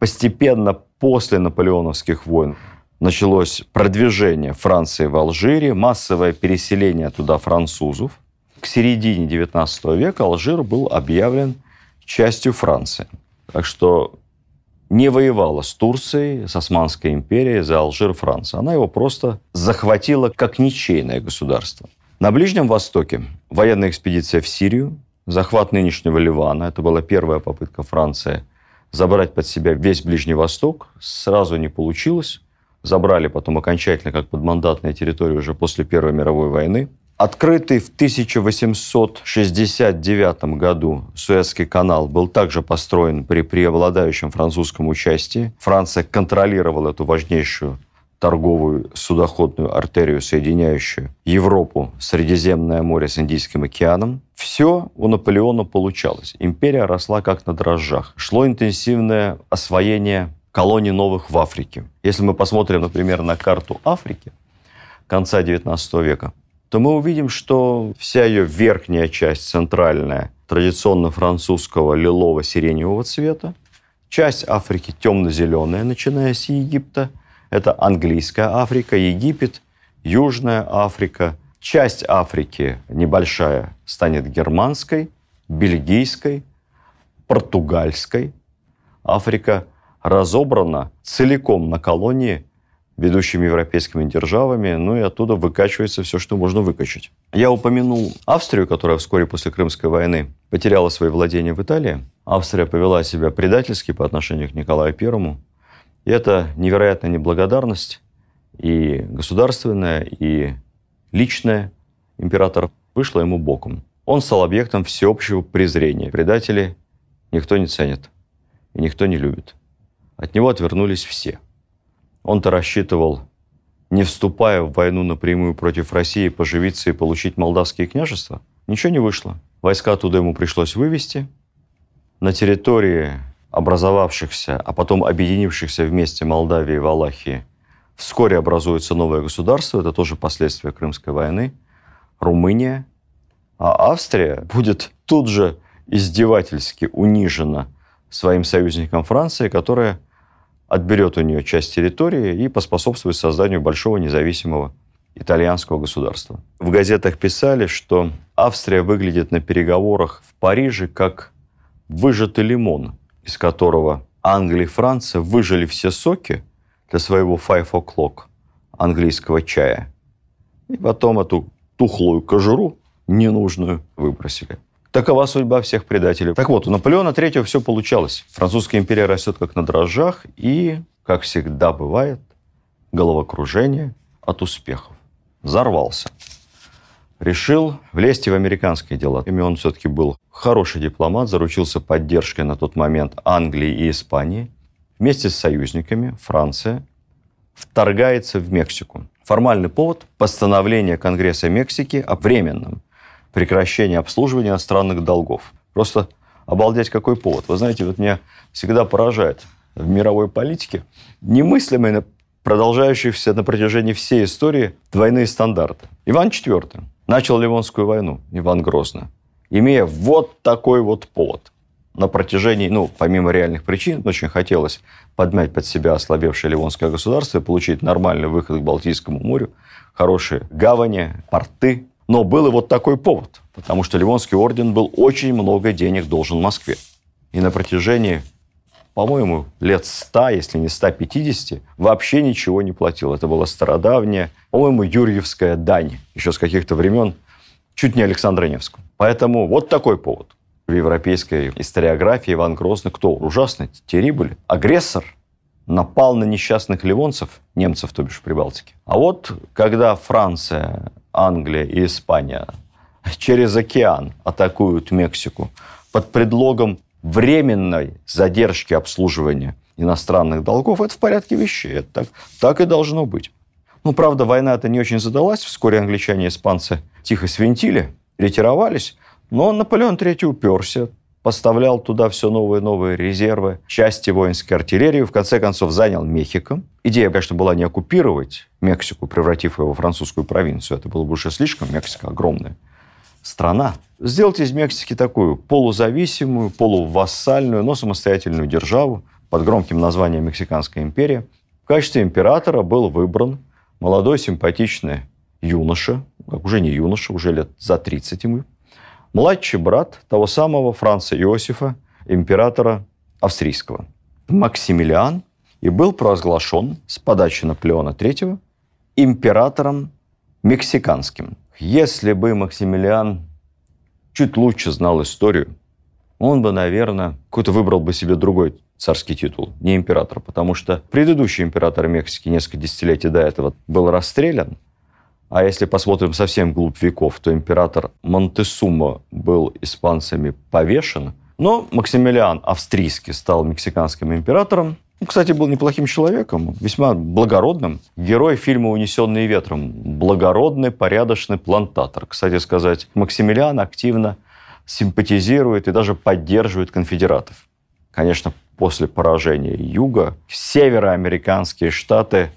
Постепенно после наполеоновских войн началось продвижение Франции в Алжире, массовое переселение туда французов. К середине XIX века Алжир был объявлен частью Франции. Так что не воевала с Турцией, с Османской империей за Алжир Франция. Она его просто захватила как ничейное государство. На Ближнем Востоке военная экспедиция в Сирию, захват нынешнего Ливана. Это была первая попытка Франции забрать под себя весь Ближний Восток. Сразу не получилось. Забрали потом окончательно как подмандатная территория уже после Первой мировой войны. Открытый в 1869 году Суэцкий канал был также построен при преобладающем французском участии. Франция контролировала эту важнейшую торговую судоходную артерию, соединяющую Европу, Средиземное море с Индийским океаном. Все у Наполеона получалось. Империя росла как на дрожжах. Шло интенсивное освоение колоний новых в Африке. Если мы посмотрим, например, на карту Африки конца XIX века, то мы увидим, что вся ее верхняя часть, центральная, традиционно французского лилово-сиреневого цвета, часть Африки темно-зеленая, начиная с Египта, это английская Африка, Египет, Южная Африка, часть Африки небольшая станет германской, бельгийской, португальской. Африка разобрана целиком на колонии ведущими европейскими державами, ну и оттуда выкачивается все, что можно выкачать. Я упомянул Австрию, которая вскоре после Крымской войны потеряла свои владения в Италии. Австрия повела себя предательски по отношению к Николаю Первому. И это невероятная неблагодарность и государственная, и личная Император вышла ему боком. Он стал объектом всеобщего презрения. Предатели никто не ценит и никто не любит. От него отвернулись все – он-то рассчитывал, не вступая в войну напрямую против России, поживиться и получить молдавские княжества. Ничего не вышло. Войска оттуда ему пришлось вывести. На территории образовавшихся, а потом объединившихся вместе Молдавии и Валахии, вскоре образуется новое государство. Это тоже последствия Крымской войны. Румыния. А Австрия будет тут же издевательски унижена своим союзником Франции, которая отберет у нее часть территории и поспособствует созданию большого независимого итальянского государства. В газетах писали, что Австрия выглядит на переговорах в Париже как выжатый лимон, из которого Англия и Франция выжили все соки для своего five o'clock английского чая. И потом эту тухлую кожуру ненужную выбросили. Такова судьба всех предателей. Так вот, у Наполеона III все получалось. Французская империя растет как на дрожжах, и, как всегда бывает, головокружение от успехов. Взорвался. Решил влезть в американские дела. Ими он все-таки был хороший дипломат, заручился поддержкой на тот момент Англии и Испании. Вместе с союзниками Франция вторгается в Мексику. Формальный повод – постановление Конгресса Мексики о временном прекращение обслуживания иностранных долгов. Просто обалдеть, какой повод. Вы знаете, вот меня всегда поражает в мировой политике немыслимые, продолжающиеся на протяжении всей истории двойные стандарты. Иван IV начал Ливонскую войну, Иван Грозно, имея вот такой вот повод. На протяжении, ну, помимо реальных причин, очень хотелось подмять под себя ослабевшее Ливонское государство и получить нормальный выход к Балтийскому морю, хорошие гавани, порты, но был и вот такой повод, потому что Ливонский орден был очень много денег должен Москве. И на протяжении, по-моему, лет 100, если не 150, вообще ничего не платил. Это была стародавняя, по-моему, юрьевская дань, еще с каких-то времен, чуть не Александра Невского. Поэтому вот такой повод. В европейской историографии Иван Грозный кто? Ужасный, терибуль, агрессор – напал на несчастных ливонцев, немцев, то бишь, в Прибалтике. А вот когда Франция Англия и Испания через океан атакуют Мексику под предлогом временной задержки обслуживания иностранных долгов, это в порядке вещей. Это так, так и должно быть. Ну, правда, война-то не очень задалась. Вскоре англичане и испанцы тихо свинтили, ретировались. Но Наполеон III уперся поставлял туда все новые и новые резервы, части воинской артиллерии, в конце концов занял Мехико. Идея, конечно, была не оккупировать Мексику, превратив ее во французскую провинцию. Это было бы уже слишком. Мексика огромная страна. Сделать из Мексики такую полузависимую, полувассальную, но самостоятельную державу под громким названием Мексиканская империя. В качестве императора был выбран молодой, симпатичный юноша, как уже не юноша, уже лет за 30 ему, младший брат того самого Франца Иосифа, императора австрийского, Максимилиан, и был провозглашен с подачи Наполеона III императором мексиканским. Если бы Максимилиан чуть лучше знал историю, он бы, наверное, какой-то выбрал бы себе другой царский титул, не император, потому что предыдущий император Мексики несколько десятилетий до этого был расстрелян, а если посмотрим совсем глубь веков, то император Монтесума был испанцами повешен, но Максимилиан австрийский стал мексиканским императором. Ну, кстати, был неплохим человеком, весьма благородным. Герой фильма «Унесенные ветром» – благородный, порядочный плантатор. Кстати сказать, Максимилиан активно симпатизирует и даже поддерживает конфедератов. Конечно, после поражения Юга североамериканские штаты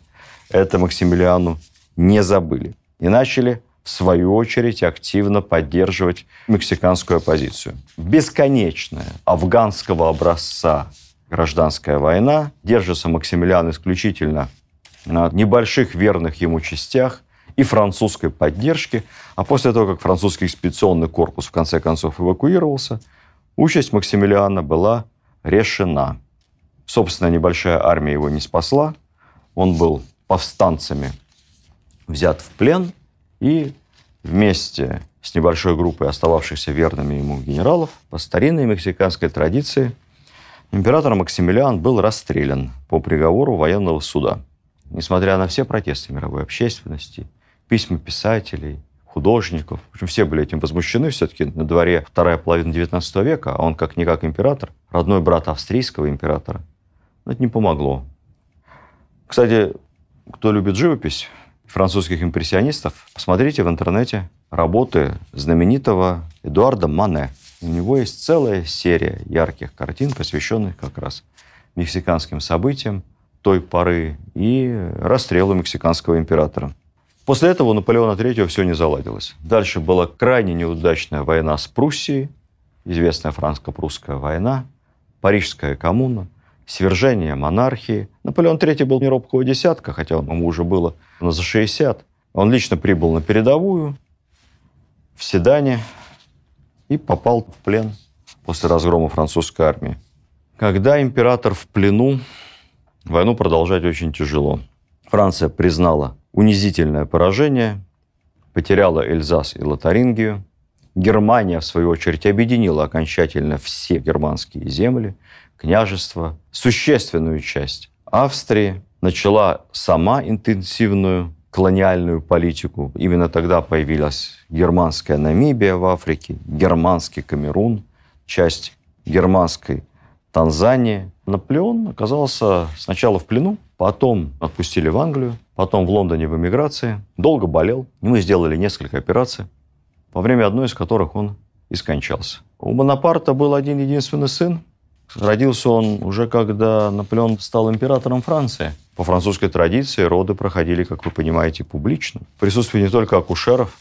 это Максимилиану не забыли и начали в свою очередь, активно поддерживать мексиканскую оппозицию. Бесконечная афганского образца гражданская война держится Максимилиан исключительно на небольших верных ему частях и французской поддержке. А после того, как французский экспедиционный корпус в конце концов эвакуировался, участь Максимилиана была решена. Собственно, небольшая армия его не спасла. Он был повстанцами взят в плен и вместе с небольшой группой остававшихся верными ему генералов, по старинной мексиканской традиции, император Максимилиан был расстрелян по приговору военного суда. Несмотря на все протесты мировой общественности, письма писателей, художников, в общем, все были этим возмущены, все-таки на дворе вторая половина XIX века, а он как-никак император, родной брат австрийского императора. Но это не помогло. Кстати, кто любит живопись, французских импрессионистов, посмотрите в интернете работы знаменитого Эдуарда Мане. У него есть целая серия ярких картин, посвященных как раз мексиканским событиям той поры и расстрелу мексиканского императора. После этого у Наполеона III все не заладилось. Дальше была крайне неудачная война с Пруссией, известная франко-прусская война, Парижская коммуна – свержение монархии. Наполеон III был неробкого десятка, хотя ему уже было за 60. Он лично прибыл на передовую в Седане и попал в плен после разгрома французской армии. Когда император в плену, войну продолжать очень тяжело. Франция признала унизительное поражение, потеряла Эльзас и Лотарингию. Германия, в свою очередь, объединила окончательно все германские земли, княжество, существенную часть Австрии, начала сама интенсивную колониальную политику. Именно тогда появилась германская Намибия в Африке, германский Камерун, часть германской Танзании. Наполеон оказался сначала в плену, потом отпустили в Англию, потом в Лондоне в эмиграции, долго болел. Мы сделали несколько операций, во время одной из которых он и скончался. У Монапарта был один единственный сын, Родился он уже когда Наполеон стал императором Франции. По французской традиции роды проходили, как вы понимаете, публично. Присутствие не только акушеров,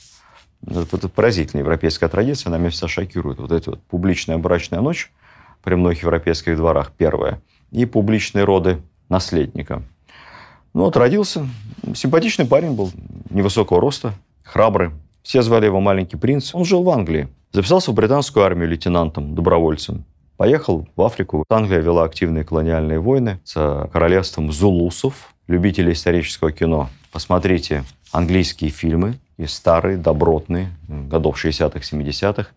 это, это поразительная европейская традиция, она меня всегда шокирует. Вот эта вот публичная брачная ночь при многих европейских дворах, первая, и публичные роды наследника. Ну вот родился, симпатичный парень был, невысокого роста, храбрый. Все звали его маленький принц. Он жил в Англии. Записался в британскую армию лейтенантом, добровольцем. Поехал в Африку. Англия вела активные колониальные войны с королевством зулусов, Любители исторического кино. Посмотрите английские фильмы, и старые, добротные, годов 60-х, 70-х.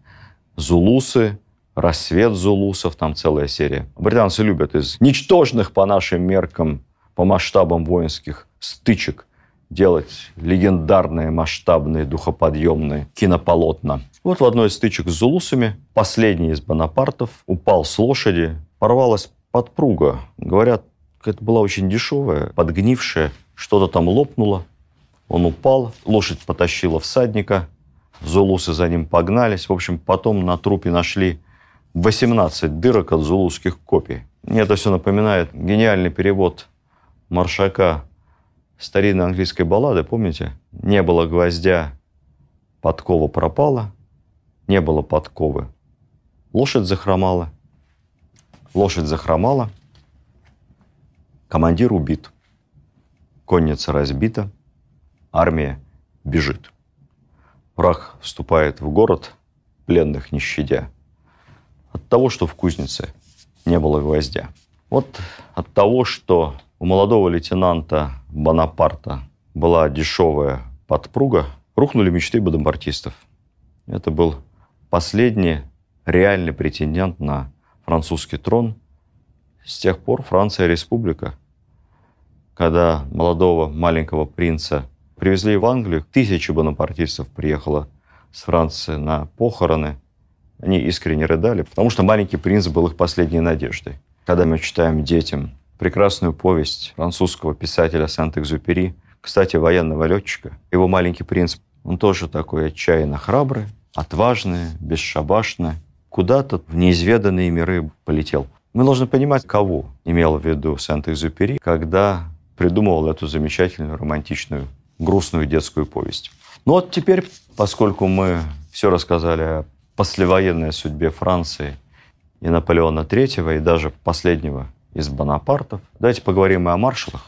Зулусы, рассвет зулусов, там целая серия. Британцы любят из ничтожных по нашим меркам, по масштабам воинских стычек – делать легендарные, масштабные, духоподъемные кинополотна. Вот в одной из стычек с зулусами последний из Бонапартов упал с лошади, порвалась подпруга. Говорят, это была очень дешевая, подгнившая, что-то там лопнуло, он упал, лошадь потащила всадника, зулусы за ним погнались. В общем, потом на трупе нашли 18 дырок от зулусских копий. Мне это все напоминает гениальный перевод Маршака старинной английской баллады, помните? «Не было гвоздя, подкова пропала, не было подковы, лошадь захромала, лошадь захромала, командир убит, конница разбита, армия бежит. Враг вступает в город, пленных не щадя, от того, что в кузнице не было гвоздя». Вот от того, что у молодого лейтенанта Бонапарта была дешевая подпруга, рухнули мечты бонапартистов. Это был последний реальный претендент на французский трон. С тех пор Франция республика. Когда молодого маленького принца привезли в Англию, тысячи бонапартистов приехало с Франции на похороны. Они искренне рыдали, потому что маленький принц был их последней надеждой. Когда мы читаем детям прекрасную повесть французского писателя Сент-Экзюпери, кстати, военного летчика, его «Маленький принц». Он тоже такой отчаянно храбрый, отважный, бесшабашный. Куда-то в неизведанные миры полетел. Мы должны понимать, кого имел в виду Сент-Экзюпери, когда придумывал эту замечательную, романтичную, грустную детскую повесть. Ну вот теперь, поскольку мы все рассказали о послевоенной судьбе Франции и Наполеона III, и даже последнего из Бонапартов. Давайте поговорим и о маршалах,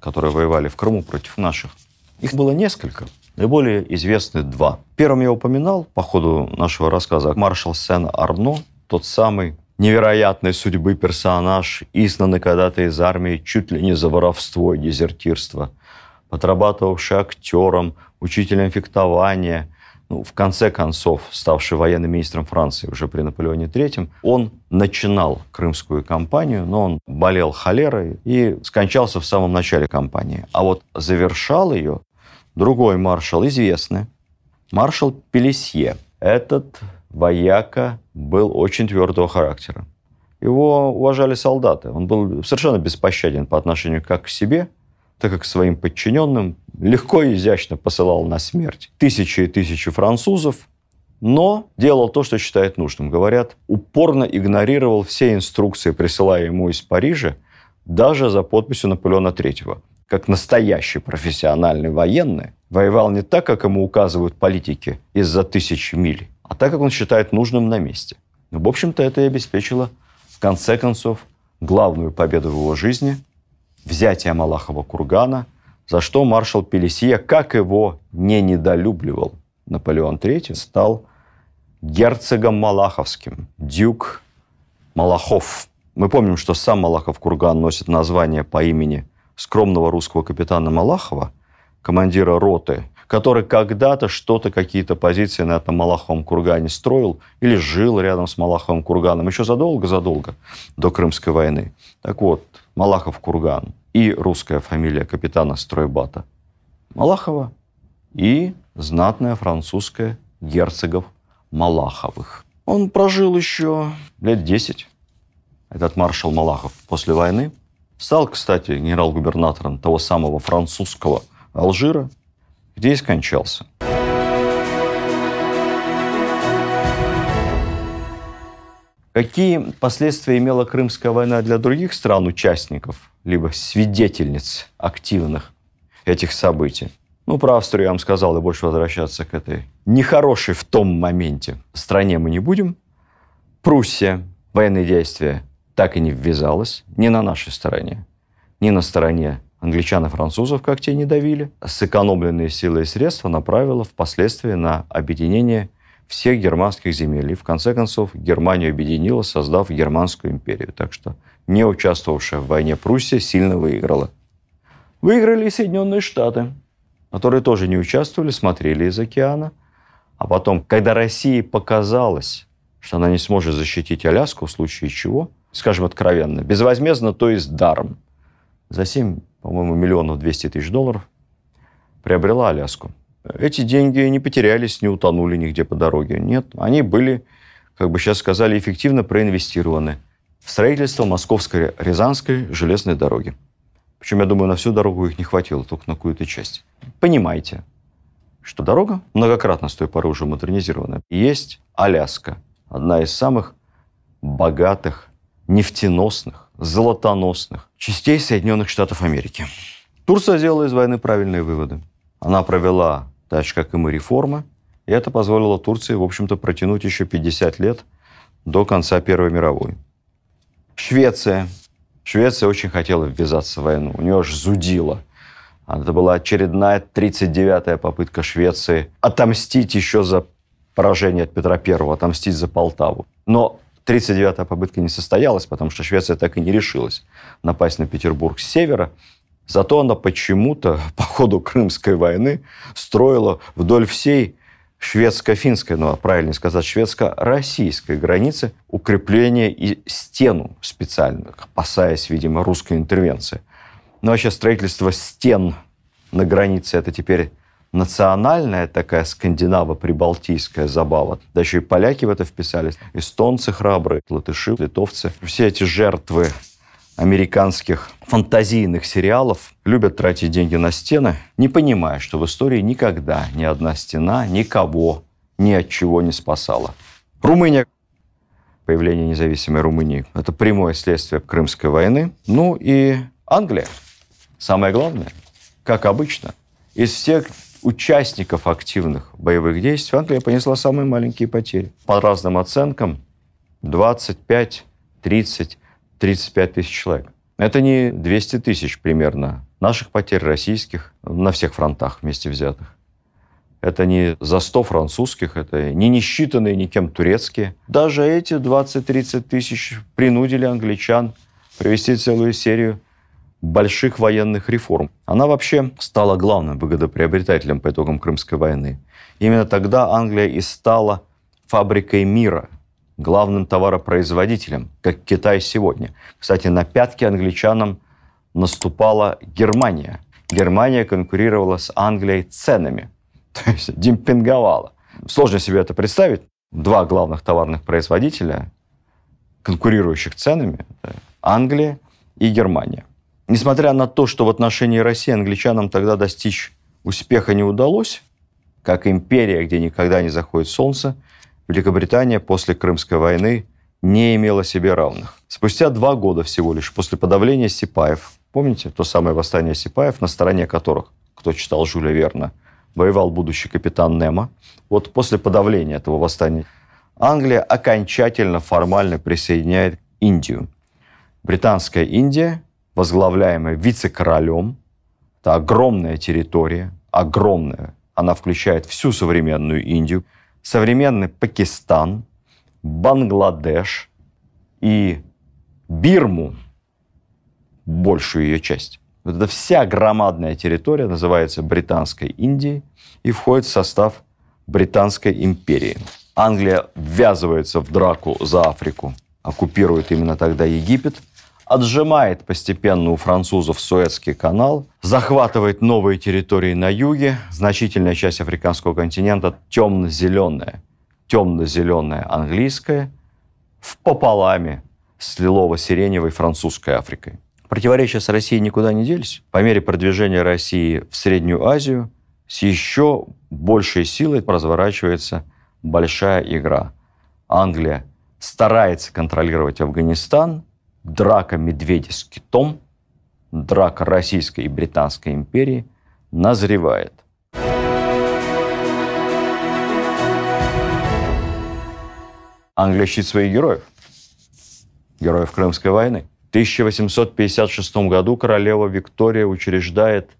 которые воевали в Крыму против наших. Их было несколько. Наиболее известны два. Первым я упоминал по ходу нашего рассказа маршал Сен-Арно, тот самый невероятной судьбы персонаж, изгнанный когда-то из армии чуть ли не за воровство и дезертирство, подрабатывавший актером, учителем фехтования, ну, в конце концов, ставший военным министром Франции уже при Наполеоне III, он начинал крымскую кампанию, но он болел холерой и скончался в самом начале кампании. А вот завершал ее другой маршал, известный, маршал Пелесье. Этот вояка был очень твердого характера. Его уважали солдаты. Он был совершенно беспощаден по отношению как к себе, так как своим подчиненным легко и изящно посылал на смерть тысячи и тысячи французов, но делал то, что считает нужным. Говорят, упорно игнорировал все инструкции, присылая ему из Парижа, даже за подписью Наполеона III. Как настоящий профессиональный военный, воевал не так, как ему указывают политики из-за тысяч миль, а так, как он считает нужным на месте. Ну, в общем-то, это и обеспечило, в конце концов, главную победу в его жизни – взятие Малахова кургана, за что маршал Пелесия, как его не недолюбливал Наполеон III, стал герцогом Малаховским, дюк Малахов. Мы помним, что сам Малахов курган носит название по имени скромного русского капитана Малахова, командира роты который когда-то что-то, какие-то позиции на этом Малаховом кургане строил или жил рядом с Малаховым курганом еще задолго-задолго до Крымской войны. Так вот, Малахов курган и русская фамилия капитана стройбата Малахова и знатная французская герцогов Малаховых. Он прожил еще лет 10, этот маршал Малахов, после войны. Стал, кстати, генерал-губернатором того самого французского Алжира где и скончался. Какие последствия имела Крымская война для других стран-участников, либо свидетельниц активных этих событий? Ну, про Австрию я вам сказал, и больше возвращаться к этой нехорошей в том моменте стране мы не будем. Пруссия, военные действия так и не ввязалась ни на нашей стороне, ни на стороне англичан и французов, как те не давили, сэкономленные силы и средства направила впоследствии на объединение всех германских земель. И в конце концов Германия объединила, создав Германскую империю. Так что не участвовавшая в войне Пруссия сильно выиграла. Выиграли и Соединенные Штаты, которые тоже не участвовали, смотрели из океана. А потом, когда России показалось, что она не сможет защитить Аляску в случае чего, скажем откровенно, безвозмездно, то есть даром, за 7 по-моему, миллионов 200 тысяч долларов, приобрела Аляску. Эти деньги не потерялись, не утонули нигде по дороге. Нет, они были, как бы сейчас сказали, эффективно проинвестированы в строительство Московской Рязанской железной дороги. Причем, я думаю, на всю дорогу их не хватило, только на какую-то часть. Понимаете, что дорога многократно с той поры уже модернизирована. Есть Аляска, одна из самых богатых, нефтеносных золотоносных частей Соединенных Штатов Америки. Турция сделала из войны правильные выводы. Она провела, так же как и мы, реформы, и это позволило Турции, в общем-то, протянуть еще 50 лет до конца Первой мировой. Швеция. Швеция очень хотела ввязаться в войну. У нее аж зудило. Это была очередная 39-я попытка Швеции отомстить еще за поражение от Петра I, отомстить за Полтаву. Но 39-я попытка не состоялась, потому что Швеция так и не решилась напасть на Петербург с севера. Зато она почему-то по ходу Крымской войны строила вдоль всей шведско-финской, ну, а правильно сказать, шведско-российской границы укрепление и стену специально, опасаясь, видимо, русской интервенции. Но ну, вообще строительство стен на границе – это теперь национальная такая скандинаво-прибалтийская забава. Да еще и поляки в это вписались, эстонцы храбрые, латыши, литовцы. Все эти жертвы американских фантазийных сериалов любят тратить деньги на стены, не понимая, что в истории никогда ни одна стена никого ни от чего не спасала. Румыния. Появление независимой Румынии – это прямое следствие Крымской войны. Ну и Англия. Самое главное, как обычно, из всех участников активных боевых действий Англия понесла самые маленькие потери. По разным оценкам 25, 30, 35 тысяч человек. Это не 200 тысяч примерно наших потерь российских на всех фронтах вместе взятых. Это не за 100 французских, это не несчитанные никем турецкие. Даже эти 20-30 тысяч принудили англичан провести целую серию больших военных реформ. Она вообще стала главным выгодоприобретателем по итогам Крымской войны. Именно тогда Англия и стала фабрикой мира, главным товаропроизводителем, как Китай сегодня. Кстати, на пятки англичанам наступала Германия. Германия конкурировала с Англией ценами, то есть демпинговала. Сложно себе это представить. Два главных товарных производителя, конкурирующих ценами, Англия и Германия – Несмотря на то, что в отношении России англичанам тогда достичь успеха не удалось, как империя, где никогда не заходит солнце, Великобритания после Крымской войны не имела себе равных. Спустя два года всего лишь после подавления Сипаев, помните, то самое восстание Сипаев, на стороне которых, кто читал Жюля Верна, воевал будущий капитан Немо, вот после подавления этого восстания Англия окончательно формально присоединяет Индию. Британская Индия возглавляемая вице-королем. Это огромная территория, огромная. Она включает всю современную Индию, современный Пакистан, Бангладеш и Бирму, большую ее часть. Вот эта вся громадная территория называется Британской Индией и входит в состав Британской империи. Англия ввязывается в драку за Африку, оккупирует именно тогда Египет – отжимает постепенно у французов Суэцкий канал, захватывает новые территории на юге, значительная часть африканского континента темно-зеленая, темно-зеленая английская, в пополами с лилово-сиреневой французской Африкой. Противоречия с Россией никуда не делись. По мере продвижения России в Среднюю Азию с еще большей силой разворачивается большая игра. Англия старается контролировать Афганистан, драка медведя с китом, драка Российской и Британской империи назревает. Англия щит своих героев, героев Крымской войны. В 1856 году королева Виктория учреждает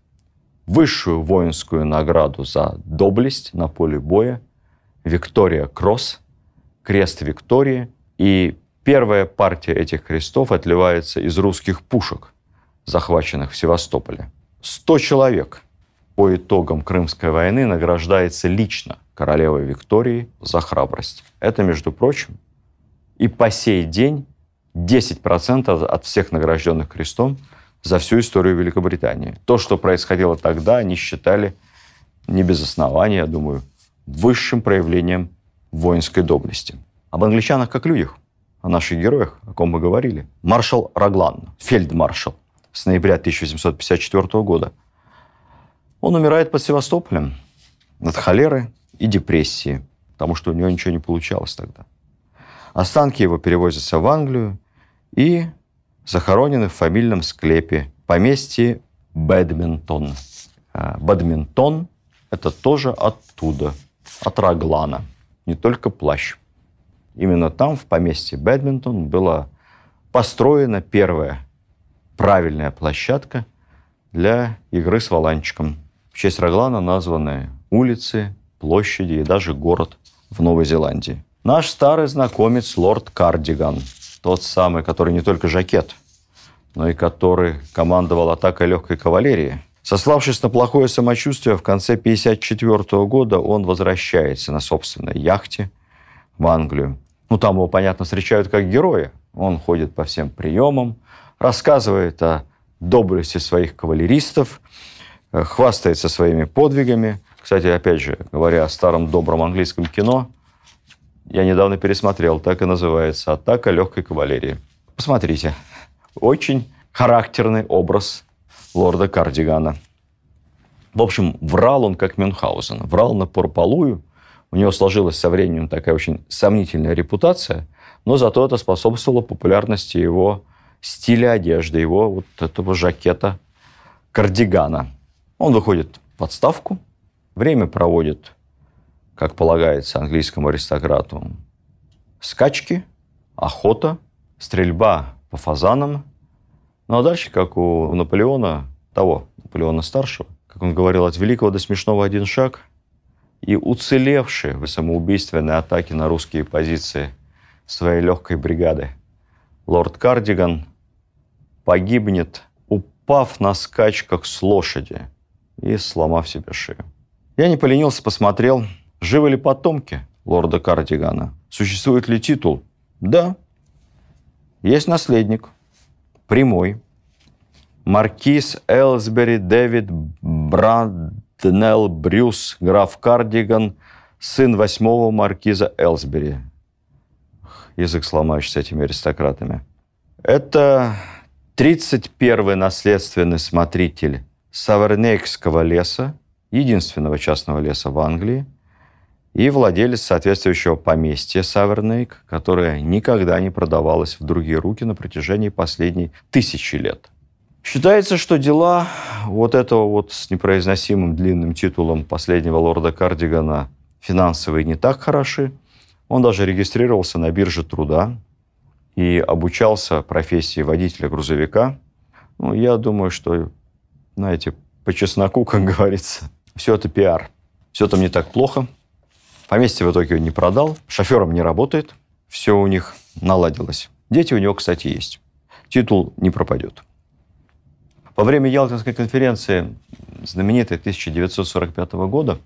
высшую воинскую награду за доблесть на поле боя Виктория Кросс, крест Виктории. И Первая партия этих крестов отливается из русских пушек, захваченных в Севастополе. 100 человек по итогам Крымской войны награждается лично королевой Виктории за храбрость. Это, между прочим, и по сей день 10% от всех награжденных крестом за всю историю Великобритании. То, что происходило тогда, они считали не без основания, я думаю, высшим проявлением воинской доблести. Об англичанах как людях – о наших героях, о ком мы говорили. Маршал Раглан, фельдмаршал с ноября 1854 года. Он умирает под Севастополем от холеры и депрессии, потому что у него ничего не получалось тогда. Останки его перевозятся в Англию и захоронены в фамильном склепе поместье Бэдминтон. А, Бадминтон – это тоже оттуда, от Раглана. Не только плащ – Именно там, в поместье Бэдминтон, была построена первая правильная площадка для игры с валанчиком. В честь Раглана названы улицы, площади и даже город в Новой Зеландии. Наш старый знакомец лорд Кардиган, тот самый, который не только жакет, но и который командовал атакой легкой кавалерии. Сославшись на плохое самочувствие, в конце 1954 года он возвращается на собственной яхте в Англию. Ну, там его, понятно, встречают как героя. Он ходит по всем приемам, рассказывает о доблести своих кавалеристов, э, хвастается своими подвигами. Кстати, опять же, говоря о старом добром английском кино, я недавно пересмотрел, так и называется «Атака легкой кавалерии». Посмотрите, очень характерный образ лорда Кардигана. В общем, врал он как Мюнхгаузен. Врал на порполую – у него сложилась со временем такая очень сомнительная репутация, но зато это способствовало популярности его стиля одежды, его вот этого жакета кардигана. Он выходит в отставку, время проводит, как полагается английскому аристократу, скачки, охота, стрельба по фазанам. Ну а дальше, как у Наполеона, того Наполеона старшего, как он говорил, от великого до смешного один шаг – и уцелевшие в самоубийственной атаке на русские позиции своей легкой бригады. Лорд Кардиган погибнет, упав на скачках с лошади и сломав себе шею. Я не поленился, посмотрел, живы ли потомки лорда Кардигана. Существует ли титул? Да. Есть наследник. Прямой. Маркиз Элсбери Дэвид Бранд Нелл Брюс, граф Кардиган, сын восьмого маркиза Элсбери. Язык сломаешь с этими аристократами. Это 31-й наследственный смотритель Савернейкского леса, единственного частного леса в Англии, и владелец соответствующего поместья Савернейк, которое никогда не продавалось в другие руки на протяжении последней тысячи лет – Считается, что дела вот этого вот с непроизносимым длинным титулом последнего лорда Кардигана финансовые не так хороши. Он даже регистрировался на бирже труда и обучался профессии водителя грузовика. Ну, я думаю, что, знаете, по чесноку, как говорится, все это пиар. Все там не так плохо. Поместье в итоге он не продал, шофером не работает, все у них наладилось. Дети у него, кстати, есть. Титул не пропадет. Во время Ялтинской конференции знаменитой 1945 года,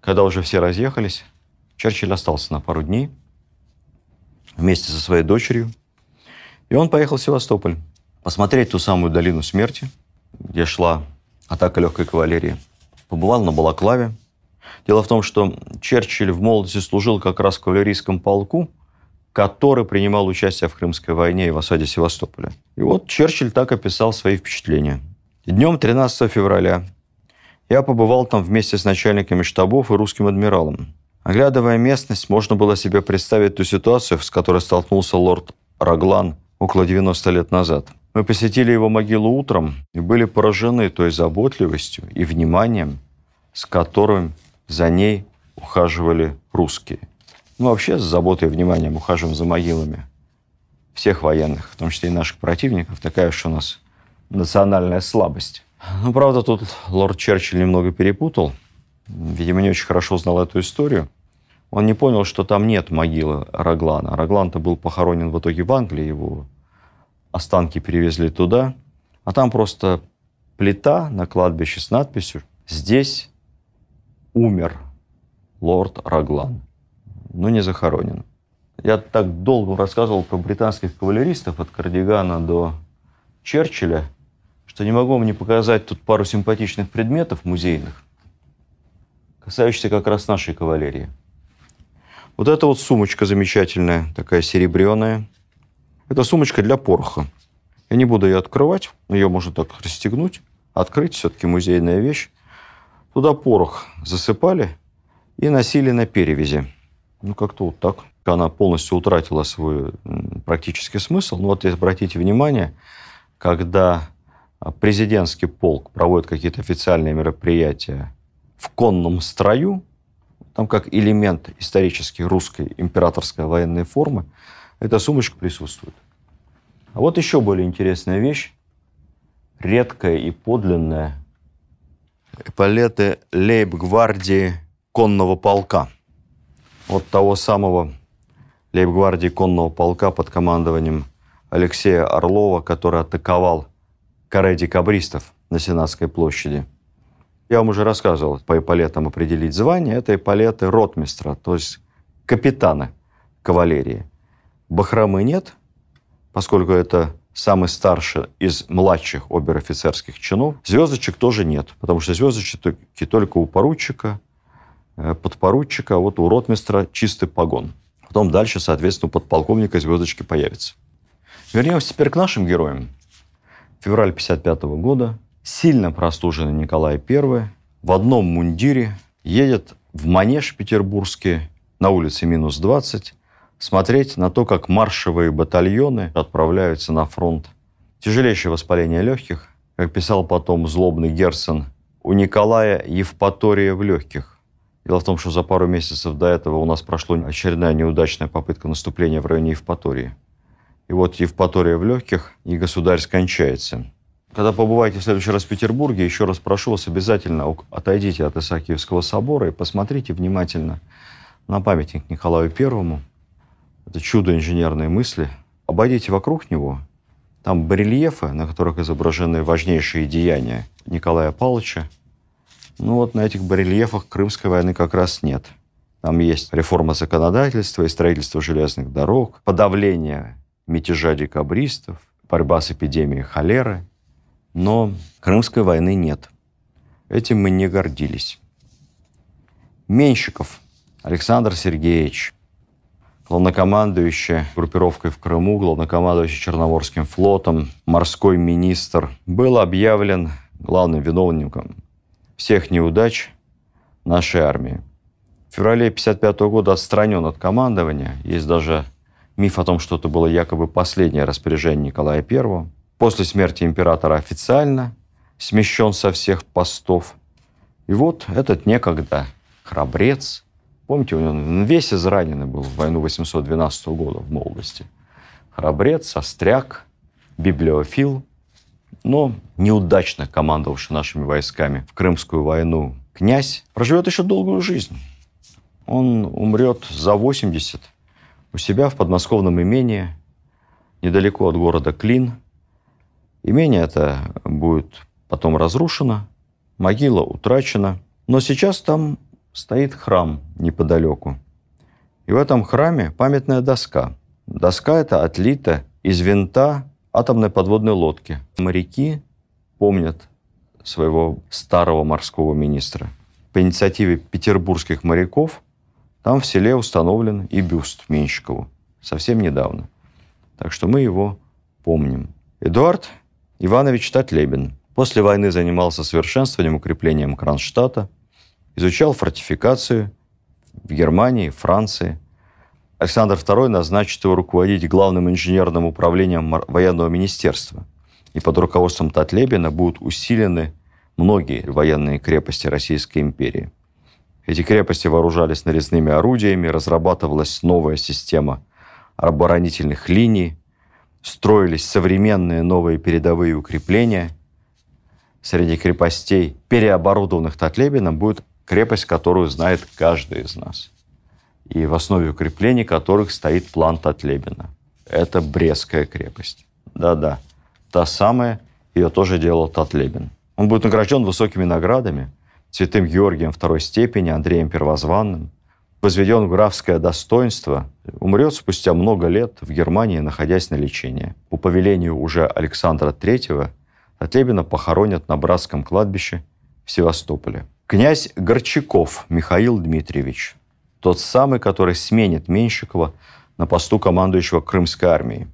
когда уже все разъехались, Черчилль остался на пару дней вместе со своей дочерью. И он поехал в Севастополь посмотреть ту самую долину смерти, где шла атака легкой кавалерии. Побывал на Балаклаве. Дело в том, что Черчилль в молодости служил как раз в кавалерийском полку – который принимал участие в Крымской войне и в осаде Севастополя. И вот Черчилль так описал свои впечатления. Днем 13 февраля я побывал там вместе с начальниками штабов и русским адмиралом. Оглядывая местность, можно было себе представить ту ситуацию, с которой столкнулся лорд Раглан около 90 лет назад. Мы посетили его могилу утром и были поражены той заботливостью и вниманием, с которым за ней ухаживали русские – ну вообще с заботой и вниманием ухаживаем за могилами всех военных, в том числе и наших противников. Такая уж у нас национальная слабость. Ну, правда, тут лорд Черчилль немного перепутал. Видимо, не очень хорошо знал эту историю. Он не понял, что там нет могилы Раглана. Раглан-то был похоронен в итоге в Англии, его останки перевезли туда. А там просто плита на кладбище с надписью «Здесь умер лорд Раглан» но не захоронен. Я так долго рассказывал про британских кавалеристов от Кардигана до Черчилля, что не могу вам не показать тут пару симпатичных предметов музейных, касающихся как раз нашей кавалерии. Вот эта вот сумочка замечательная, такая серебряная. Это сумочка для пороха. Я не буду ее открывать, ее можно так расстегнуть, открыть, все-таки музейная вещь. Туда порох засыпали и носили на перевязи. Ну, как-то вот так. Она полностью утратила свой практический смысл. Ну, вот обратите внимание, когда а, президентский полк проводит какие-то официальные мероприятия в конном строю, там как элемент исторически русской императорской военной формы, эта сумочка присутствует. А вот еще более интересная вещь, редкая и подлинная. Эполеты лейб-гвардии конного полка – вот того самого лейб-гвардии конного полка под командованием Алексея Орлова, который атаковал каре декабристов на Сенатской площади. Я вам уже рассказывал по эполетам определить звание. Это эполеты ротмистра, то есть капитана кавалерии. Бахромы нет, поскольку это самый старший из младших обер-офицерских чинов. Звездочек тоже нет, потому что звездочки только у поручика, Э, подпоручика, а вот у ротмистра чистый погон. Потом дальше, соответственно, у подполковника звездочки появится. Вернемся теперь к нашим героям. Февраль 1955 года. Сильно простуженный Николай I в одном мундире едет в Манеж петербургский на улице минус 20 смотреть на то, как маршевые батальоны отправляются на фронт. Тяжелейшее воспаление легких, как писал потом злобный Герцен, у Николая Евпатория в легких. Дело в том, что за пару месяцев до этого у нас прошла очередная неудачная попытка наступления в районе Евпатории. И вот Евпатория в легких, и государь скончается. Когда побываете в следующий раз в Петербурге, еще раз прошу вас обязательно отойдите от Исаакиевского собора и посмотрите внимательно на памятник Николаю Первому. Это чудо инженерной мысли. Обойдите вокруг него. Там барельефы, на которых изображены важнейшие деяния Николая Павловича, ну вот на этих барельефах Крымской войны как раз нет. Там есть реформа законодательства и строительство железных дорог, подавление мятежа декабристов, борьба с эпидемией холеры. Но Крымской войны нет. Этим мы не гордились. Менщиков Александр Сергеевич, главнокомандующий группировкой в Крыму, главнокомандующий Черноморским флотом, морской министр, был объявлен главным виновником всех неудач нашей армии. В феврале 1955 года отстранен от командования. Есть даже миф о том, что это было якобы последнее распоряжение Николая I. После смерти императора официально смещен со всех постов. И вот этот некогда храбрец, помните, он весь израненный был в войну 812 года в молодости, храбрец, остряк, библиофил, но неудачно командовавший нашими войсками в Крымскую войну князь проживет еще долгую жизнь. Он умрет за 80 у себя в подмосковном имении, недалеко от города Клин. Имение это будет потом разрушено, могила утрачена. Но сейчас там стоит храм неподалеку. И в этом храме памятная доска. Доска эта отлита из винта атомной подводной лодки. Моряки помнят своего старого морского министра. По инициативе петербургских моряков там в селе установлен и бюст Менщикову совсем недавно. Так что мы его помним. Эдуард Иванович Татлебин после войны занимался совершенствованием, укреплением Кронштадта, изучал фортификацию в Германии, Франции – Александр II назначит его руководить главным инженерным управлением военного министерства. И под руководством Татлебина будут усилены многие военные крепости Российской империи. Эти крепости вооружались нарезными орудиями, разрабатывалась новая система оборонительных линий, строились современные новые передовые укрепления. Среди крепостей, переоборудованных Татлебином, будет крепость, которую знает каждый из нас – и в основе укреплений которых стоит план Татлебина. Это Брестская крепость. Да-да, та самая, ее тоже делал Татлебин. Он будет награжден высокими наградами, святым Георгием второй степени, Андреем Первозванным, возведен в графское достоинство, умрет спустя много лет в Германии, находясь на лечении. По повелению уже Александра III Татлебина похоронят на Братском кладбище в Севастополе. Князь Горчаков Михаил Дмитриевич – тот самый, который сменит Менщикова на посту командующего Крымской армией.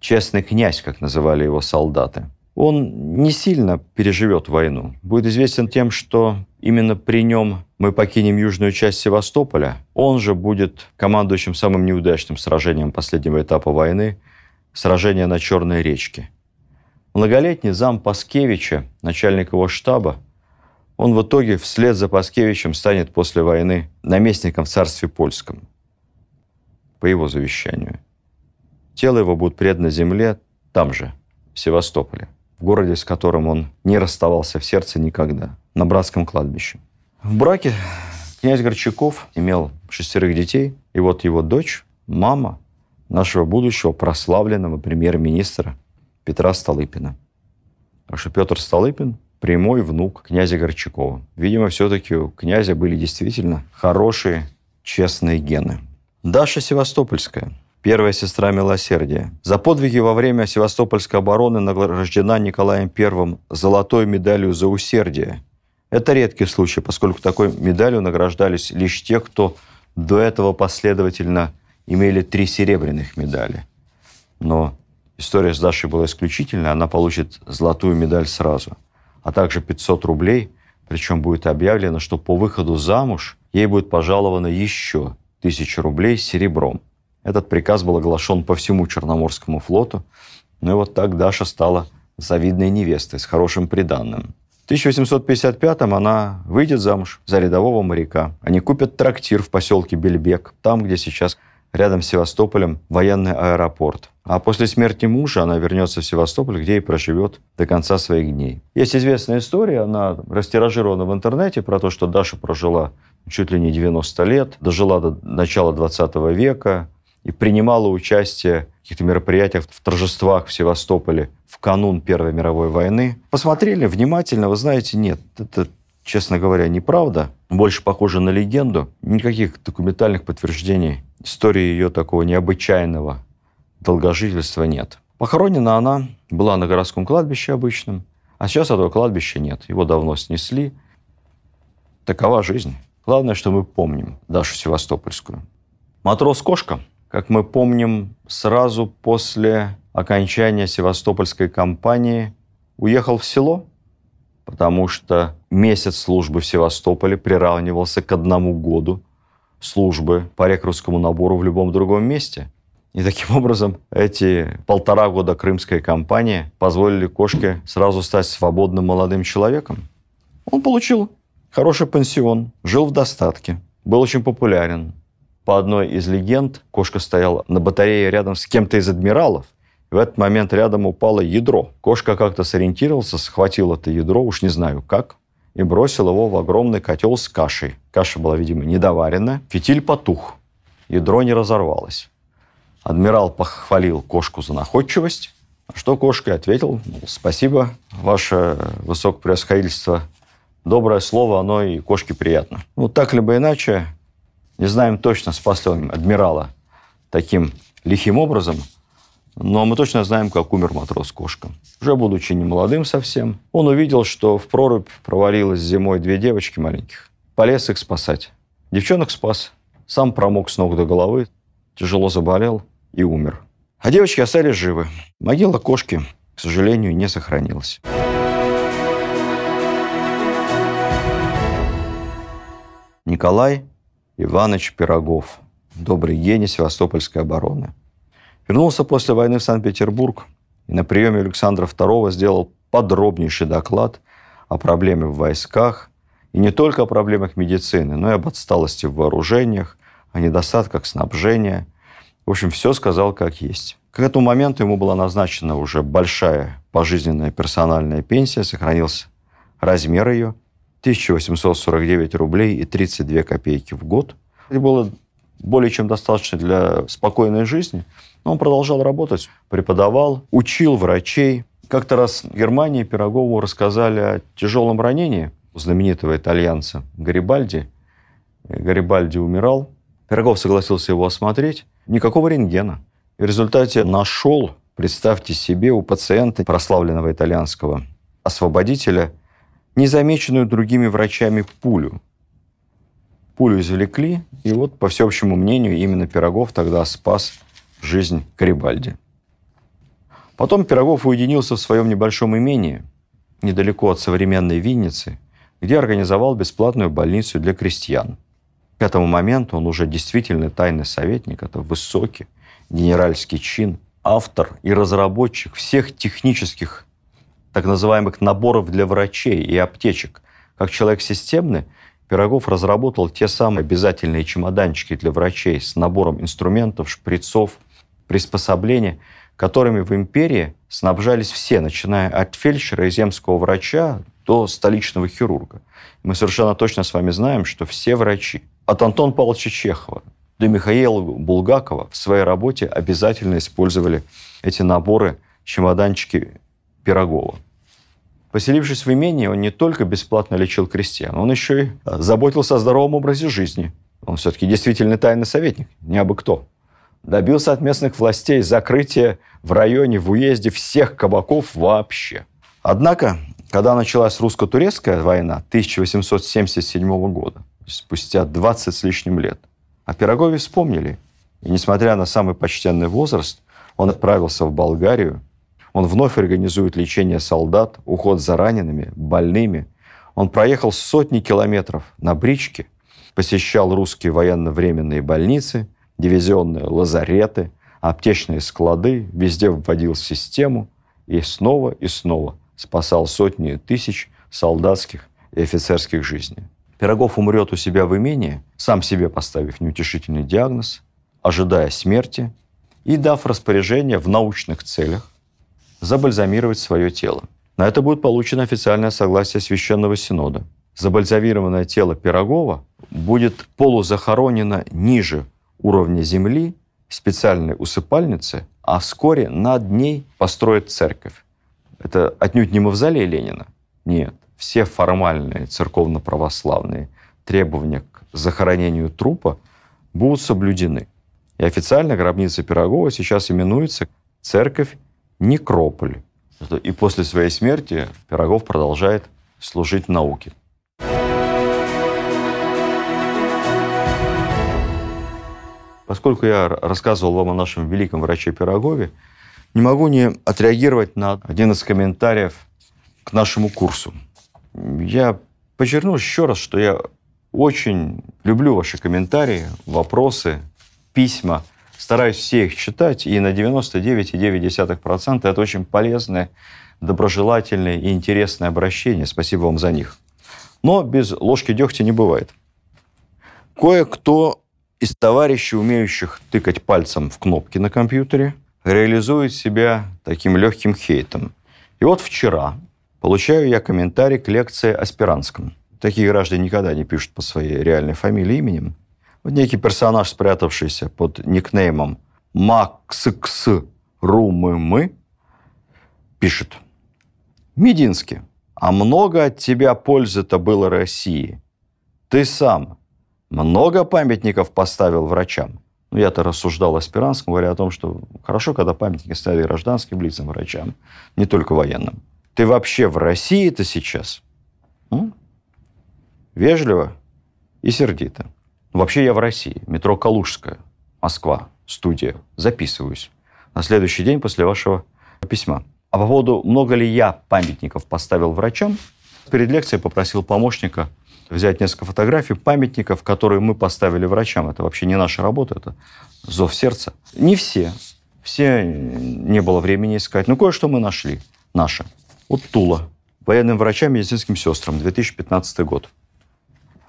Честный князь, как называли его солдаты. Он не сильно переживет войну. Будет известен тем, что именно при нем мы покинем южную часть Севастополя. Он же будет командующим самым неудачным сражением последнего этапа войны – сражение на Черной речке. Многолетний зам Паскевича, начальник его штаба, он в итоге вслед за Паскевичем станет после войны наместником в царстве польском. По его завещанию. Тело его будет предано земле там же, в Севастополе, в городе, с которым он не расставался в сердце никогда, на братском кладбище. В браке князь Горчаков имел шестерых детей, и вот его дочь, мама нашего будущего прославленного премьер-министра Петра Столыпина. Так что Петр Столыпин – прямой внук князя Горчакова. Видимо, все-таки у князя были действительно хорошие, честные гены. Даша Севастопольская, первая сестра милосердия. За подвиги во время Севастопольской обороны награждена Николаем I золотой медалью за усердие. Это редкий случай, поскольку такой медалью награждались лишь те, кто до этого последовательно имели три серебряных медали. Но история с Дашей была исключительной, она получит золотую медаль сразу – а также 500 рублей, причем будет объявлено, что по выходу замуж ей будет пожаловано еще 1000 рублей серебром. Этот приказ был оглашен по всему Черноморскому флоту, ну и вот так Даша стала завидной невестой с хорошим приданным. В 1855-м она выйдет замуж за рядового моряка. Они купят трактир в поселке Бельбек, там, где сейчас рядом с Севастополем военный аэропорт. А после смерти мужа она вернется в Севастополь, где и проживет до конца своих дней. Есть известная история, она растиражирована в интернете, про то, что Даша прожила чуть ли не 90 лет, дожила до начала 20 века и принимала участие в каких-то мероприятиях, в торжествах в Севастополе в канун Первой мировой войны. Посмотрели внимательно, вы знаете, нет, это, честно говоря, неправда больше похожа на легенду. Никаких документальных подтверждений истории ее такого необычайного долгожительства нет. Похоронена она была на городском кладбище обычном, а сейчас этого кладбища нет. Его давно снесли. Такова жизнь. Главное, что мы помним Дашу Севастопольскую. Матрос-кошка, как мы помним, сразу после окончания Севастопольской кампании уехал в село – потому что месяц службы в Севастополе приравнивался к одному году службы по рекрутскому набору в любом другом месте. И таким образом эти полтора года крымской кампании позволили Кошке сразу стать свободным молодым человеком. Он получил хороший пансион, жил в достатке, был очень популярен. По одной из легенд, Кошка стояла на батарее рядом с кем-то из адмиралов – в этот момент рядом упало ядро. Кошка как-то сориентировался, схватил это ядро, уж не знаю как, и бросил его в огромный котел с кашей. Каша была, видимо, недоварена. Фитиль потух. Ядро не разорвалось. Адмирал похвалил кошку за находчивость, а что кошка ответил, спасибо, ваше высокопревосходительство, доброе слово, оно и кошке приятно. Ну, так либо иначе, не знаем точно, спасли он адмирала таким лихим образом – но ну, а мы точно знаем, как умер матрос-кошка. Уже будучи не молодым совсем, он увидел, что в прорубь провалилась зимой две девочки маленьких. Полез их спасать. Девчонок спас, сам промок с ног до головы, тяжело заболел и умер. А девочки остались живы. Могила кошки, к сожалению, не сохранилась. Николай Иванович Пирогов, добрый гений Севастопольской обороны – Вернулся после войны в Санкт-Петербург и на приеме Александра II сделал подробнейший доклад о проблеме в войсках, и не только о проблемах медицины, но и об отсталости в вооружениях, о недостатках снабжения. В общем, все сказал как есть. К этому моменту ему была назначена уже большая пожизненная персональная пенсия, сохранился размер ее 1849 рублей и 32 копейки в год. Это было более чем достаточно для спокойной жизни – но он продолжал работать, преподавал, учил врачей. Как-то раз в Германии Пирогову рассказали о тяжелом ранении знаменитого итальянца Гарибальди. Гарибальди умирал. Пирогов согласился его осмотреть. Никакого рентгена. И в результате нашел, представьте себе, у пациента прославленного итальянского освободителя незамеченную другими врачами пулю. Пулю извлекли, и вот, по всеобщему мнению, именно Пирогов тогда спас жизнь Карибальди. Потом Пирогов уединился в своем небольшом имении, недалеко от современной Винницы, где организовал бесплатную больницу для крестьян. К этому моменту он уже действительно тайный советник, это высокий генеральский чин, автор и разработчик всех технических так называемых наборов для врачей и аптечек. Как человек системный, Пирогов разработал те самые обязательные чемоданчики для врачей с набором инструментов, шприцов – приспособления, которыми в империи снабжались все, начиная от фельдшера и земского врача до столичного хирурга. Мы совершенно точно с вами знаем, что все врачи, от Антона Павловича Чехова до Михаила Булгакова в своей работе обязательно использовали эти наборы чемоданчики Пирогова. Поселившись в имении, он не только бесплатно лечил крестьян, он еще и заботился о здоровом образе жизни. Он все-таки действительно тайный советник, не абы кто добился от местных властей закрытия в районе, в уезде всех кабаков вообще. Однако, когда началась русско-турецкая война 1877 года, спустя 20 с лишним лет, о Пирогове вспомнили. И несмотря на самый почтенный возраст, он отправился в Болгарию, он вновь организует лечение солдат, уход за ранеными, больными. Он проехал сотни километров на бричке, посещал русские военно-временные больницы – дивизионные лазареты, аптечные склады, везде вводил систему и снова и снова спасал сотни тысяч солдатских и офицерских жизней. Пирогов умрет у себя в имении, сам себе поставив неутешительный диагноз, ожидая смерти и дав распоряжение в научных целях забальзамировать свое тело. На это будет получено официальное согласие Священного Синода. Забальзамированное тело Пирогова будет полузахоронено ниже уровня земли специальной усыпальницы, а вскоре над ней построят церковь. Это отнюдь не мавзолей Ленина. Нет. Все формальные церковно-православные требования к захоронению трупа будут соблюдены. И официально гробница Пирогова сейчас именуется церковь Некрополь. И после своей смерти Пирогов продолжает служить науке. Поскольку я рассказывал вам о нашем великом враче Пирогове, не могу не отреагировать на один из комментариев к нашему курсу. Я подчеркну еще раз, что я очень люблю ваши комментарии, вопросы, письма. Стараюсь все их читать, и на 99,9% это очень полезное, доброжелательное и интересное обращение. Спасибо вам за них. Но без ложки дегтя не бывает. Кое-кто из товарищей, умеющих тыкать пальцем в кнопки на компьютере, реализует себя таким легким хейтом. И вот вчера получаю я комментарий к лекции Аспиранском. Такие граждане никогда не пишут по своей реальной фамилии именем. Вот некий персонаж, спрятавшийся под никнеймом Максикс Румы Мы, пишет. Мединский, а много от тебя пользы-то было России. Ты сам много памятников поставил врачам. Ну, я-то рассуждал аспирантскому, говоря о том, что хорошо, когда памятники ставили гражданским лицам, врачам, не только военным. Ты вообще в России-то сейчас? М? Вежливо и сердито. Вообще я в России. Метро Калужская, Москва, студия. Записываюсь. На следующий день после вашего письма. А по поводу, много ли я памятников поставил врачам, перед лекцией попросил помощника – взять несколько фотографий памятников, которые мы поставили врачам. Это вообще не наша работа, это зов сердца. Не все. Все не было времени искать. Но ну, кое-что мы нашли. Наше. Вот Тула. Военным врачам и медицинским сестрам. 2015 год.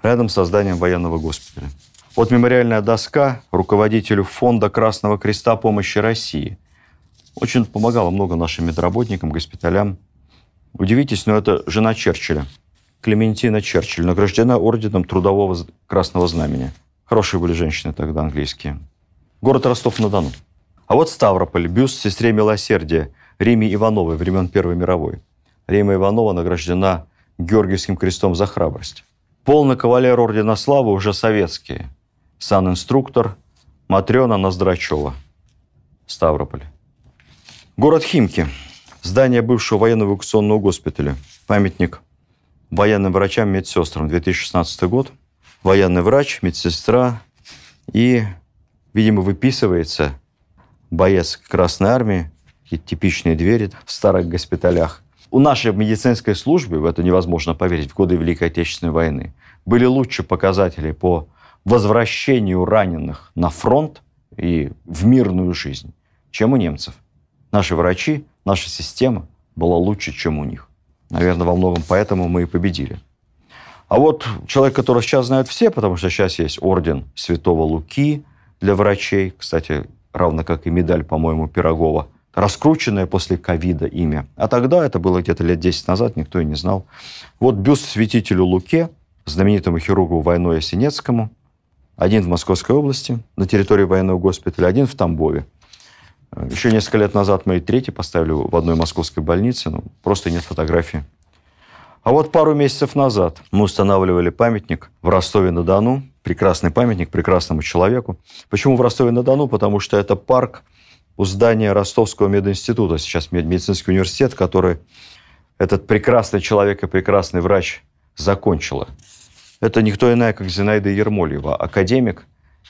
Рядом с созданием военного госпиталя. Вот мемориальная доска руководителю Фонда Красного Креста помощи России. Очень помогала много нашим медработникам, госпиталям. Удивитесь, но это жена Черчилля. Клементина Черчилль, награждена орденом Трудового Красного Знамени. Хорошие были женщины тогда английские. Город Ростов-на-Дону. А вот Ставрополь, бюст сестре милосердия Риме Ивановой времен Первой мировой. Рима Иванова награждена Георгиевским крестом за храбрость. Полный кавалер Ордена Славы уже советские. Сан-инструктор Матрена Ноздрачева. Ставрополь. Город Химки. Здание бывшего военного эвакуационного госпиталя. Памятник военным врачам, медсестрам. 2016 год. Военный врач, медсестра. И, видимо, выписывается боец Красной Армии, типичные двери в старых госпиталях. У нашей медицинской службы, в это невозможно поверить, в годы Великой Отечественной войны, были лучшие показатели по возвращению раненых на фронт и в мирную жизнь, чем у немцев. Наши врачи, наша система была лучше, чем у них. Наверное, во многом поэтому мы и победили. А вот человек, которого сейчас знают все, потому что сейчас есть орден Святого Луки для врачей, кстати, равно как и медаль, по-моему, Пирогова, раскрученное после ковида имя. А тогда, это было где-то лет 10 назад, никто и не знал. Вот бюст святителю Луке, знаменитому хирургу Войной Осинецкому, один в Московской области, на территории военного госпиталя, один в Тамбове. Еще несколько лет назад мы и третий поставили в одной московской больнице, но ну, просто нет фотографии. А вот пару месяцев назад мы устанавливали памятник в Ростове-на-Дону. Прекрасный памятник прекрасному человеку. Почему в Ростове-на-Дону? Потому что это парк у здания Ростовского мединститута, сейчас медицинский университет, который этот прекрасный человек и прекрасный врач закончила. Это никто иная, как Зинаида Ермольева, академик,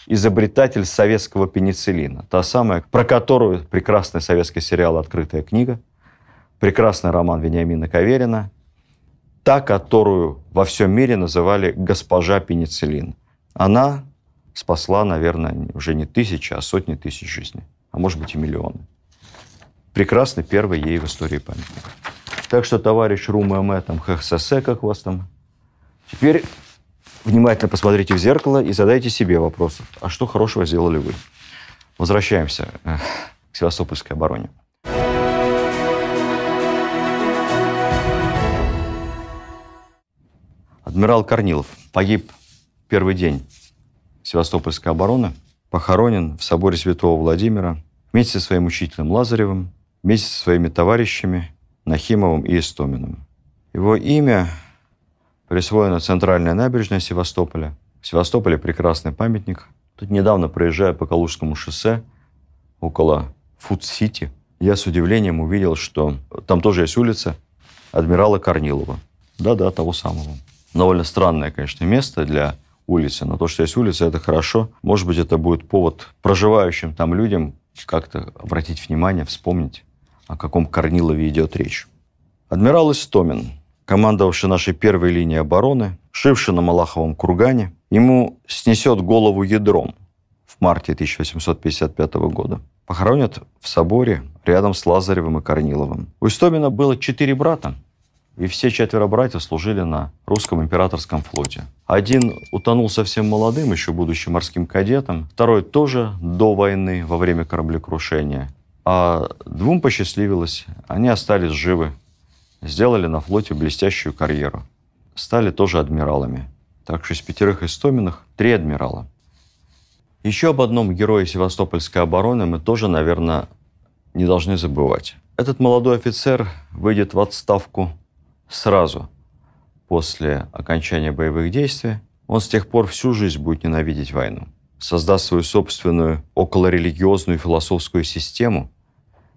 изобретатель советского пенициллина. Та самая, про которую прекрасный советский сериал «Открытая книга», прекрасный роман Вениамина Каверина, та, которую во всем мире называли «госпожа пенициллин». Она спасла, наверное, уже не тысячи, а сотни тысяч жизней, а может быть и миллионы. Прекрасный первый ей в истории памятник. Так что, товарищ Румэмэ, там, ХСС, как вас там, теперь внимательно посмотрите в зеркало и задайте себе вопрос, а что хорошего сделали вы? Возвращаемся э, к Севастопольской обороне. Адмирал Корнилов погиб первый день Севастопольской обороны, похоронен в соборе Святого Владимира вместе со своим учителем Лазаревым, вместе со своими товарищами Нахимовым и Истоминым. Его имя Присвоена центральная набережная Севастополя. В Севастополе прекрасный памятник. Тут недавно, проезжая по Калужскому шоссе, около Фуд-Сити, я с удивлением увидел, что там тоже есть улица адмирала Корнилова. Да-да, того самого. Довольно странное, конечно, место для улицы, но то, что есть улица, это хорошо. Может быть, это будет повод проживающим там людям как-то обратить внимание, вспомнить, о каком Корнилове идет речь. Адмирал Истомин – командовавший нашей первой линией обороны, шивший на Малаховом кургане, ему снесет голову ядром в марте 1855 года. Похоронят в соборе рядом с Лазаревым и Корниловым. У Истомина было четыре брата, и все четверо братьев служили на русском императорском флоте. Один утонул совсем молодым, еще будущим морским кадетом, второй тоже до войны, во время кораблекрушения. А двум посчастливилось, они остались живы Сделали на флоте блестящую карьеру. Стали тоже адмиралами. Так что из пятерых истоминых три адмирала. Еще об одном герое Севастопольской обороны мы тоже, наверное, не должны забывать. Этот молодой офицер выйдет в отставку сразу после окончания боевых действий. Он с тех пор всю жизнь будет ненавидеть войну. Создаст свою собственную околорелигиозную философскую систему –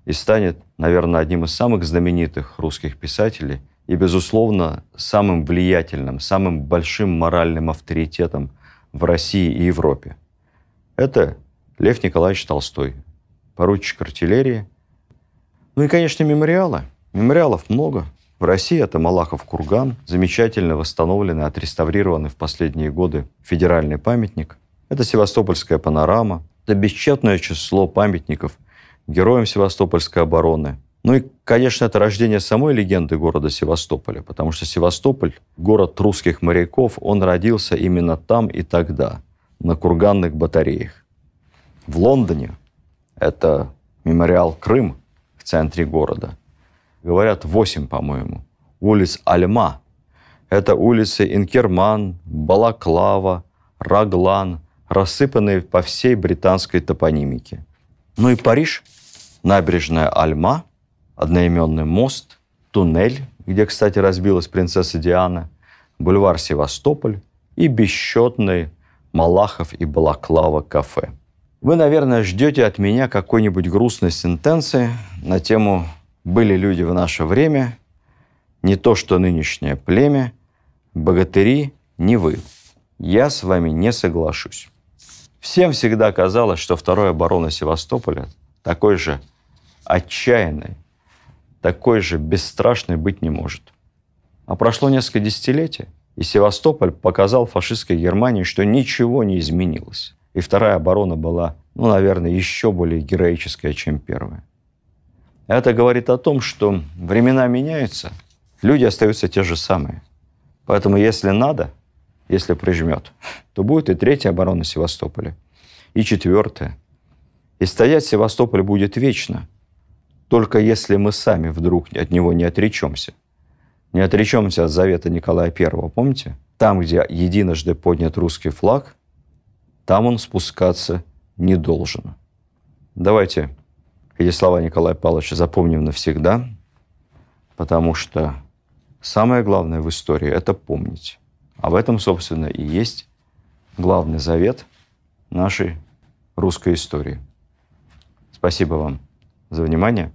и станет, наверное, одним из самых знаменитых русских писателей и, безусловно, самым влиятельным, самым большим моральным авторитетом в России и Европе. Это Лев Николаевич Толстой, поручик артиллерии. Ну и, конечно, мемориалы. Мемориалов много. В России это Малахов курган, замечательно восстановленный, отреставрированный в последние годы федеральный памятник. Это Севастопольская панорама. Это бесчетное число памятников героем Севастопольской обороны. Ну и, конечно, это рождение самой легенды города Севастополя, потому что Севастополь, город русских моряков, он родился именно там и тогда, на курганных батареях. В Лондоне это мемориал Крым в центре города. Говорят, 8, по-моему, улиц Альма. Это улицы Инкерман, Балаклава, Раглан, рассыпанные по всей британской топонимике. Ну и Париж – набережная Альма, одноименный мост, туннель, где, кстати, разбилась принцесса Диана, бульвар Севастополь и бесчетные Малахов и Балаклава кафе. Вы, наверное, ждете от меня какой-нибудь грустной сентенции на тему «Были люди в наше время, не то что нынешнее племя, богатыри не вы». Я с вами не соглашусь. Всем всегда казалось, что вторая оборона Севастополя такой же – отчаянной, такой же бесстрашной быть не может. А прошло несколько десятилетий, и Севастополь показал фашистской Германии, что ничего не изменилось. И вторая оборона была, ну, наверное, еще более героическая, чем первая. Это говорит о том, что времена меняются, люди остаются те же самые. Поэтому если надо, если прижмет, то будет и третья оборона Севастополя, и четвертая. И стоять Севастополь будет вечно – только если мы сами вдруг от него не отречемся. Не отречемся от завета Николая I, помните? Там, где единожды поднят русский флаг, там он спускаться не должен. Давайте эти слова Николая Павловича запомним навсегда, потому что самое главное в истории – это помнить. А в этом, собственно, и есть главный завет нашей русской истории. Спасибо вам за внимание.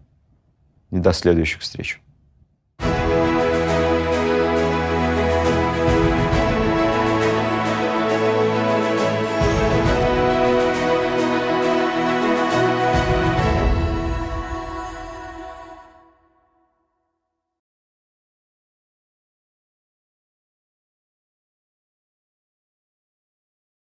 И до следующих встреч.